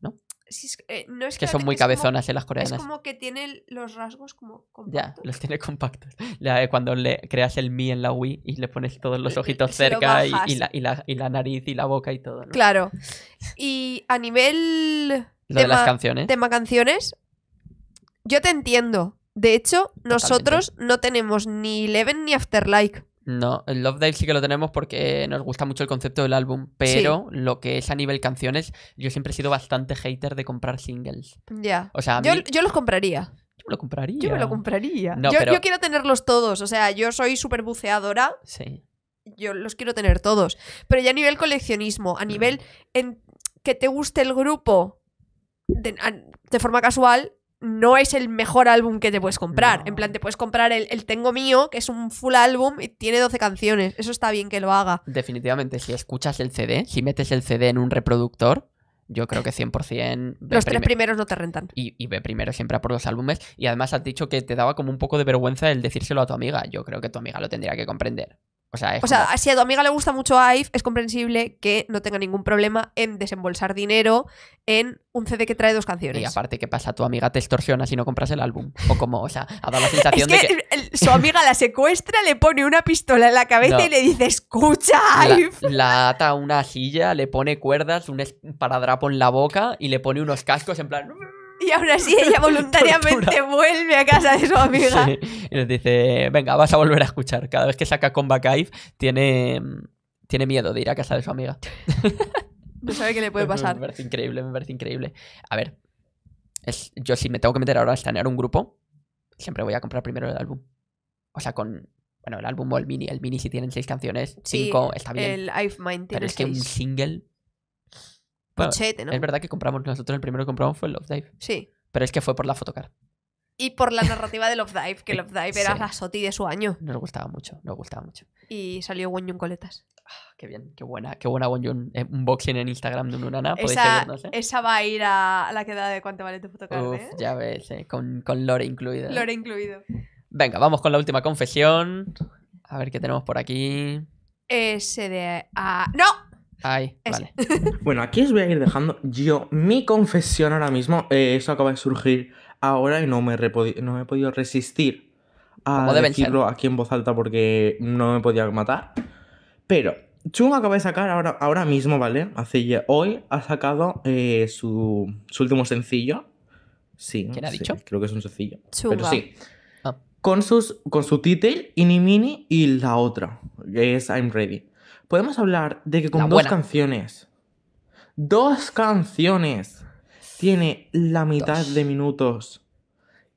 ¿No? Si es, eh, no es que, son muy cabezonas ¿eh? las coreanas. Es como que tiene los rasgos como compactos. Ya, los tiene compactos. Eh, cuando le creas el mi en la Wii y le pones todos los ojitos cerca y, la, nariz y la boca y todo. Claro. Y a nivel. Lo de las canciones. Tema canciones. Yo te entiendo. De hecho, nosotros no tenemos ni Eleven ni Afterlife. No, el Love Dive sí que lo tenemos porque nos gusta mucho el concepto del álbum, pero lo que es a nivel canciones, yo siempre he sido bastante hater de comprar singles. Ya. O sea, yo, los compraría. Yo me lo compraría. Yo me lo compraría. yo, quiero tenerlos todos. O sea, yo soy súper buceadora. Sí. Yo los quiero tener todos. Pero ya a nivel coleccionismo, a mm. nivel en que te guste el grupo de forma casual, no es el mejor álbum que te puedes comprar. En plan, te puedes comprar el, Tengo Mío, que es un full álbum y tiene 12 canciones. Eso está bien que lo haga. Definitivamente, si escuchas el CD, si metes el CD en un reproductor, yo creo que 100%... Los tres primeros no te rentan. Y, y, ve primero siempre a por los álbumes. Y además has dicho que te daba como un poco de vergüenza el decírselo a tu amiga. Yo creo que tu amiga lo tendría que comprender. O sea, o sea, si a tu amiga le gusta mucho IVE, es comprensible que no tenga ningún problema en desembolsar dinero en un CD que trae dos canciones. Y aparte, ¿qué pasa? Tu amiga te extorsiona si no compras el álbum. O como, o sea, ha dado la sensación de que. Su amiga la secuestra, le pone una pistola en la cabeza y le dice: ¡Escucha, IVE! La, ata a una silla, le pone cuerdas, un paradrapo en la boca y le pone unos cascos en plan. Y aún así ella voluntariamente vuelve a casa de su amiga. Y les dice, venga, vas a volver a escuchar. Cada vez que saca Combat tiene, tiene miedo de ir a casa de su amiga. No sabe qué le puede pasar. Me parece increíble, me parece increíble. A ver, yo si me tengo que meter ahora a estanear un grupo, siempre voy a comprar primero el álbum. O sea, con, bueno, el álbum o el mini. El mini si tienen seis canciones, cinco, está bien. El I've Mind tiene Pero es que un single es verdad que compramos, nosotros el primero que compramos fue Love Dive. Sí. Pero es que fue por la photocard Y por la narrativa de Love Dive, que eh, Love Dive era la soti de su año. Nos gustaba mucho, nos gustaba mucho. Y salió Won Coletas. Ah, qué bien, qué buena, qué buena Won eh, unboxing Un boxing en Instagram de un Unana, esa, ¿eh? Esa va a ir a la quedada de cuánto vale tu fotocar, ya ves, con, con lore incluido. Lore incluido. Venga, vamos con la última confesión. A ver qué tenemos por aquí. SDA ¡No! vale. Bueno, aquí os voy a ir dejando yo mi confesión ahora mismo. Eh, eso acaba de surgir ahora y no me, he podido resistir a decirlo aquí en voz alta porque no me podía matar. Pero Chung acaba de sacar ahora, ahora mismo, ¿vale? hoy ha sacado eh, su, último sencillo. Sí, ha dicho? Creo que es un sencillo. Pero sí. Ah. Con, sus, con su título, Inimini y la otra, que es I'm Ready podemos hablar de que con dos canciones, dos canciones, tiene la mitad de minutos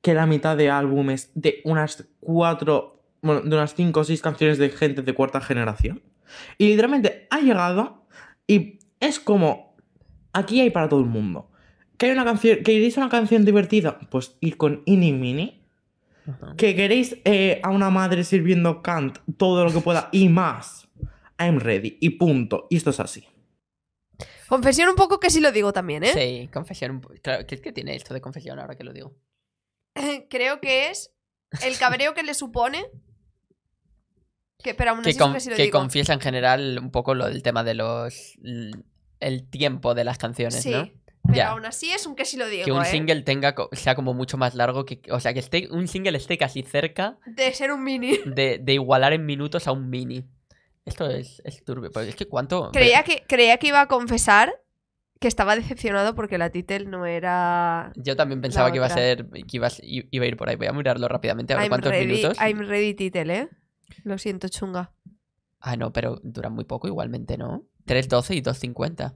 que la mitad de álbumes de unas cuatro, bueno, de unas cinco o seis canciones de gente de cuarta generación. Y literalmente ha llegado y es como, aquí hay para todo el mundo. Que hay una canción, que queréis una canción divertida, pues ir con Inimini Mini. Que queréis eh, a una madre sirviendo cant todo lo que pueda y más I'm ready y punto. Y esto es así. Confesión un poco que sí lo digo también, ¿eh? Sí, confesión un poco. ¿qué, tiene esto de confesión ahora que lo digo? Creo que es el cabreo que le supone. Que, pero aún así confiesa en general un poco lo del tema de los. el tiempo de las canciones, sí. ¿no? Pero aún así es un que sí lo digo. Que un ¿eh? single tenga, sea como mucho más largo que. O sea, que esté, un single esté casi cerca. De ser un mini. de igualar en minutos a un mini. Esto es, es turbio. es que cuánto. Creía que, creía que iba a confesar que estaba decepcionado porque la titel no era. Yo también pensaba que iba a ser. que iba iba a ir por ahí. Voy a mirarlo rápidamente a cuántos minutos. I'm ready titel, ¿eh? Lo siento, chunga. Ah, no, pero dura muy poco igualmente, ¿no? 3.12 y 2.50.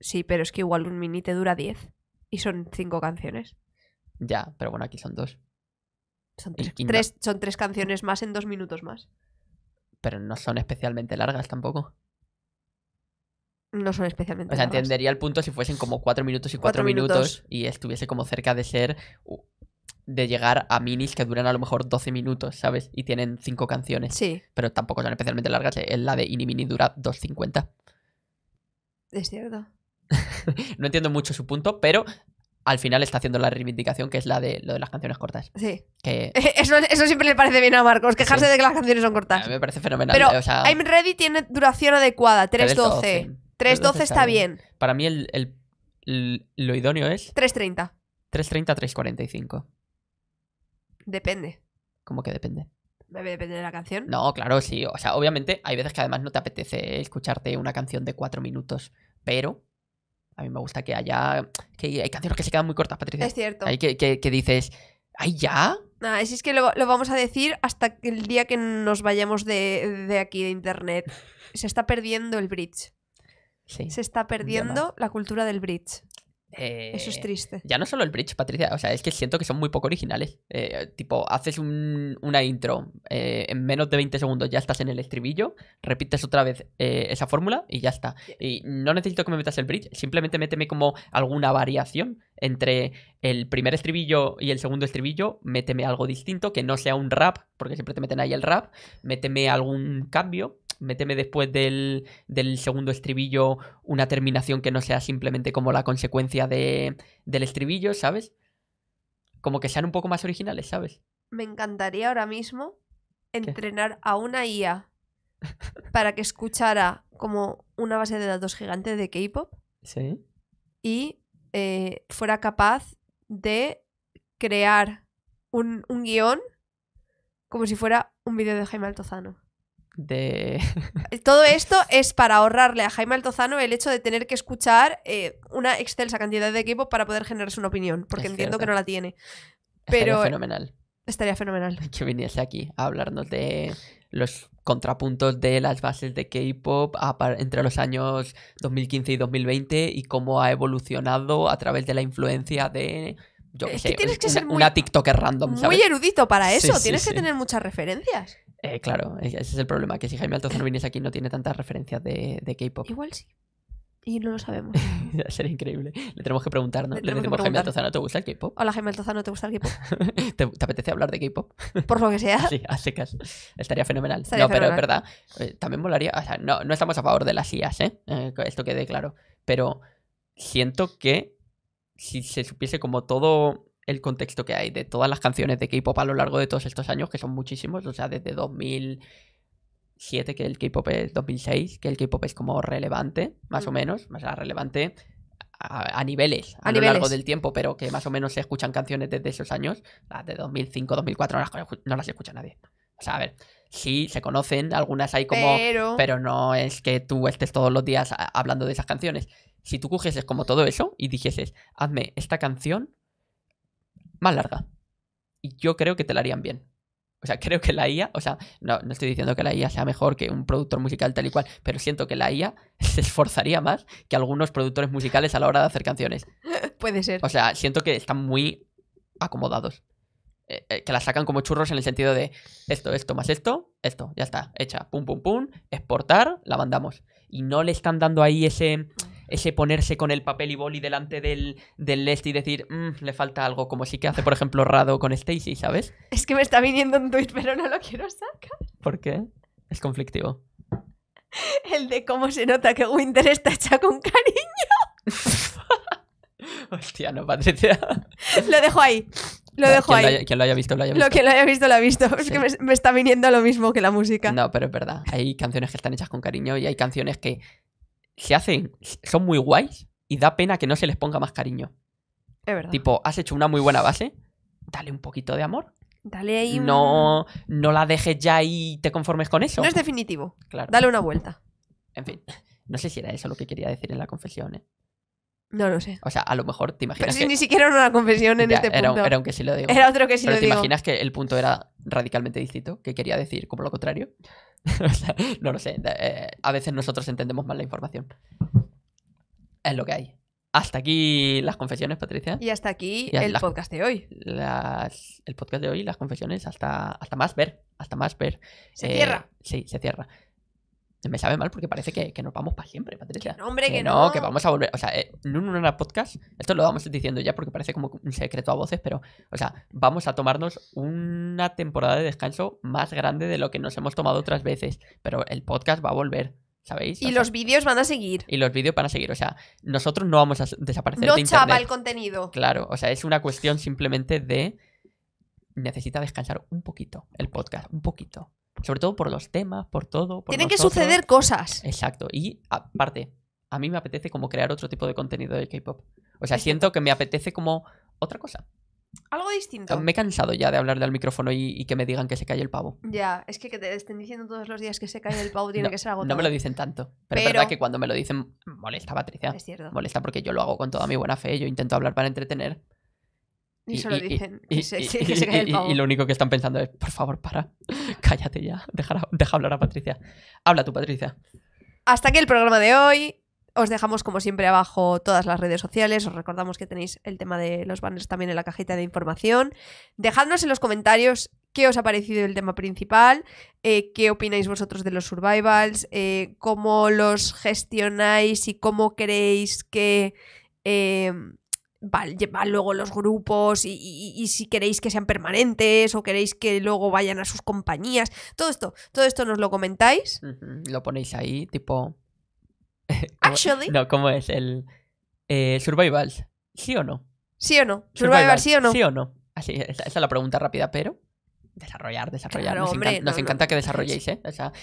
Sí, pero es que igual un mini te dura 10. Y son 5 canciones. Ya, pero bueno, aquí son dos. Son tres, son tres canciones más en dos minutos más. Pero no son especialmente largas tampoco. No son especialmente largas. O sea, entendería el punto si fuesen como 4 minutos y 4 minutos. y estuviese como cerca de ser. de llegar a minis que duran a lo mejor 12 minutos, ¿sabes? Y tienen cinco canciones. Sí. Pero tampoco son especialmente largas. Eh, la de Inimini dura 2.50. Es cierto. no entiendo mucho su punto, pero al final está haciendo la reivindicación que es la de lo de las canciones cortas. Sí. Que... Eso, siempre le parece bien a Marcos, quejarse de que las canciones son cortas. A mí me parece fenomenal. I'm Ready tiene duración adecuada, 3.12. 3.12 está bien. Para mí el, lo idóneo es... 3.30. 3.30, 3.45. Depende. ¿Cómo que depende? Debe de la canción. No, claro, sí. O sea, obviamente hay veces que además no te apetece escucharte una canción de cuatro minutos, pero a mí me gusta que haya. que hay canciones que se quedan muy cortas, Patricia. Es cierto. Hay que, que, dices. ¡Ay, ya! Nada, es que lo, vamos a decir hasta el día que nos vayamos de, aquí, de internet. Se está perdiendo el bridge. Sí, se está perdiendo la cultura del bridge. Eso es eh, triste. Ya no solo el bridge, Patricia, o sea, es que siento que son muy poco originales. Eh, tipo, haces una intro, eh, en menos de 20 segundos ya estás en el estribillo, repites otra vez esa fórmula y ya está. Y no necesito que me metas el bridge, simplemente méteme como alguna variación entre el primer estribillo y el segundo estribillo, méteme algo distinto, que no sea un rap, porque siempre te meten ahí el rap, méteme algún cambio, méteme después del, segundo estribillo una terminación que no sea simplemente como la consecuencia de, del estribillo, ¿sabes? Como que sean un poco más originales, ¿sabes? Me encantaría ahora mismo entrenar a una IA para que escuchara como una base de datos gigante de K-pop. Sí. Y eh, fuera capaz de crear un, un guión como si fuera un vídeo de Jaime Altozano de... Eh, todo esto es para ahorrarle a Jaime Altozano el hecho de tener que escuchar eh, una excelsa cantidad de equipo para poder generarse una opinión, porque entiendo que no la tiene. Pero estaría fenomenal. Estaría fenomenal. Que viniese aquí a hablarnos de los contrapuntos de las bases de K-pop entre los años 2015 y 2020 y cómo ha evolucionado a través de la influencia de yo que sé, una, TikToker random. Muy erudito para eso, tienes que tener muchas referencias. Eh, claro, ese es el problema, que si Jaime Altozano viniese aquí no tiene tantas referencias de, de K-pop. Igual sí. Y no lo sabemos. Sería increíble. Le tenemos que preguntar, ¿no? Le, Le decimos, Jaime Altozano, ¿te gusta el K-pop? Hola, Jaime Altozano, ¿te gusta el K-pop? ¿Te, apetece hablar de K-pop? Por lo que sea. Sí, hace caso, Estaría fenomenal. no, pero es verdad. Eh, también molaría. O sea, no, no estamos a favor de las IAS, ¿eh? eh esto quede claro. Pero siento que si se supiese como todo el contexto que hay de todas las canciones de K-pop a lo largo de todos estos años, que son muchísimos, o sea, desde 2007, que el K-pop es 2006, que el K-pop es como relevante, más o menos, más o sea, relevante a, niveles a, lo largo del tiempo, pero que más o menos se escuchan canciones desde esos años, las de 2005, 2004, no las, no las escucha nadie. O sea, a ver, sí, se conocen, algunas hay como... Pero... pero no es que tú estés todos los días hablando de esas canciones. Si tú cogieses como todo eso y dijeses, hazme esta canción más larga. Y yo creo que te la harían bien. O sea, creo que la IA, o sea, no, no, estoy diciendo que la IA sea mejor que un productor musical tal y cual, pero siento que la IA se esforzaría más que algunos productores musicales a la hora de hacer canciones. Puede ser. O sea, siento que están muy acomodados. Eh, eh, que la sacan como churros en el sentido de esto, esto más esto, esto, ya está, hecha, pum, pum, pum, exportar, la mandamos. Y no le están dando ahí ese ese ponerse con el papel y boli delante del, del este y decir, mm, le falta algo, como sí que hace, por ejemplo, Rado con Stacy, ¿sabes? Es que me está viniendo un tuit, pero no lo quiero sacar. ¿Por qué? Es conflictivo. El de cómo se nota que Winter está hecha con cariño. Hostia, no, Patricia. Lo dejo ahí. Lo dejo ahí. Lo quien lo haya visto, lo haya visto. Lo, que lo haya visto, lo ha visto. Es que me, está viniendo lo mismo que la música. No, pero es verdad. Hay canciones que están hechas con cariño y hay canciones que se hacen, son muy guays y da pena que no se les ponga más cariño. Es verdad. Tipo, has hecho una muy buena base, dale un poquito de amor. Dale ahí un... No, no la dejes ya y te conformes con eso. No es definitivo. Claro. Dale una vuelta. En fin, no sé si era eso lo que quería decir en la confesión, ¿eh? No lo sé. O sea, a lo mejor te imaginas. Pero si ni siquiera era una confesión en este punto. Era que sí lo digo. Pero te imaginas que el punto era radicalmente distinto, que quería decir como lo contrario. no lo sé. Eh, a veces nosotros entendemos mal la información. Es lo que hay. Hasta aquí las confesiones, Patricia. Y hasta aquí el podcast de hoy. el podcast de hoy, las confesiones, hasta, hasta más ver. Hasta más ver. Se cierra. Eh, sí, se cierra me sabe mal porque parece que, nos vamos para siempre, Patricia. no, hombre, que, no, Que vamos a volver. O sea, eh, en un Podcast, esto lo vamos diciendo ya porque parece como un secreto a voces, pero, o sea, vamos a tomarnos una temporada de descanso más grande de lo que nos hemos tomado otras veces. Pero el podcast va a volver. ¿Sabéis? Y los vídeos van a seguir. Y los vídeos van a seguir. O sea, nosotros no vamos a desaparecer. No de chapa el contenido. Claro, o sea, es una cuestión simplemente de necesita descansar un poquito el podcast, un poquito. Sobre todo por los temas, por todo. Tienen que suceder cosas. Exacto. Y aparte, a mí me apetece como crear otro tipo de contenido de K-pop. O sea, siento que me apetece como otra cosa. Algo distinto. Me he cansado ya de hablar al micrófono y, que me digan que se cae el pavo. Ya, es que que te estén diciendo todos los días que se cae el pavo tiene que ser algo. No me lo dicen tanto. Pero, es verdad que cuando me lo dicen, molesta, Patricia. Es cierto. Molesta porque yo lo hago con toda mi buena fe. Yo intento hablar para entretener. Y, y, lo único que están pensando es, por favor, para, cállate ya, deja, hablar a Patricia. Habla tú, Patricia. Hasta aquí el programa de hoy. Os dejamos, como siempre, abajo todas las redes sociales. Os recordamos que tenéis el tema de los banners también en la cajita de información. Dejadnos en los comentarios qué os ha parecido el tema principal, eh, qué opináis vosotros de los survivals, eh, cómo los gestionáis y cómo creéis que eh, van, luego los grupos y, si queréis que sean permanentes o queréis que luego vayan a sus compañías. Todo esto, todo esto nos lo comentáis. Lo ponéis ahí, tipo... Actually. No, ¿cómo es? El eh, survival. ¿Sí o no? ¿Sí o no? Survival, ¿sí o no? ¿Sí o no? Así, esa, es la pregunta rápida, pero desarrollar, desarrollar. nos, encanta, nos encanta que desarrolléis, ¿eh?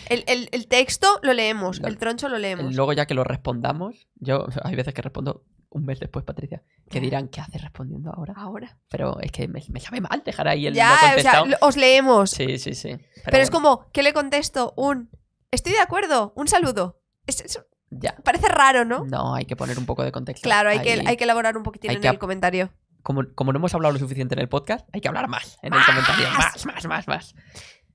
el, el, texto lo leemos, el troncho lo leemos. Luego ya que lo respondamos, yo hay veces que respondo un mes después, Patricia, que dirán, ¿qué haces respondiendo ahora? Ahora. Pero es que me, me sabe mal dejar ahí el contestado. O os leemos. Sí, sí, sí. Pero, es como, ¿qué le contesto? Un, estoy de acuerdo, un saludo. ya. Parece raro, ¿no? No, hay que poner un poco de contexto. Claro, hay, que, hay que elaborar un poquitín en el comentario. Como, como, no hemos hablado lo suficiente en el podcast, hay que hablar más en el comentario. Más, más, más, más.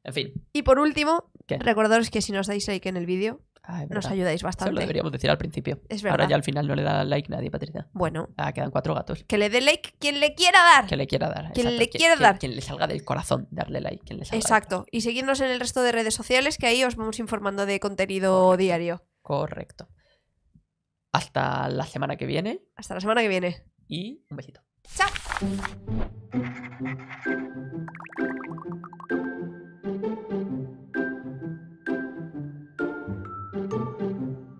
En fin. Y por último, recordaros que si nos dais que en el vídeo, nos ayudáis bastante. Eso lo deberíamos decir al principio. Es Ahora ya al final no le da like nadie, Patricia. Bueno. Ah, quedan cuatro gatos. Que le dé like quien le quiera dar. Que le quiera dar. Quien le quiera dar. Quien, le salga del corazón, darle like. Quien le exacto. Y seguidnos en el resto de redes sociales que ahí os vamos informando de contenido diario. Correcto. Hasta la semana que viene. Hasta la semana que viene. Y un besito. Chao.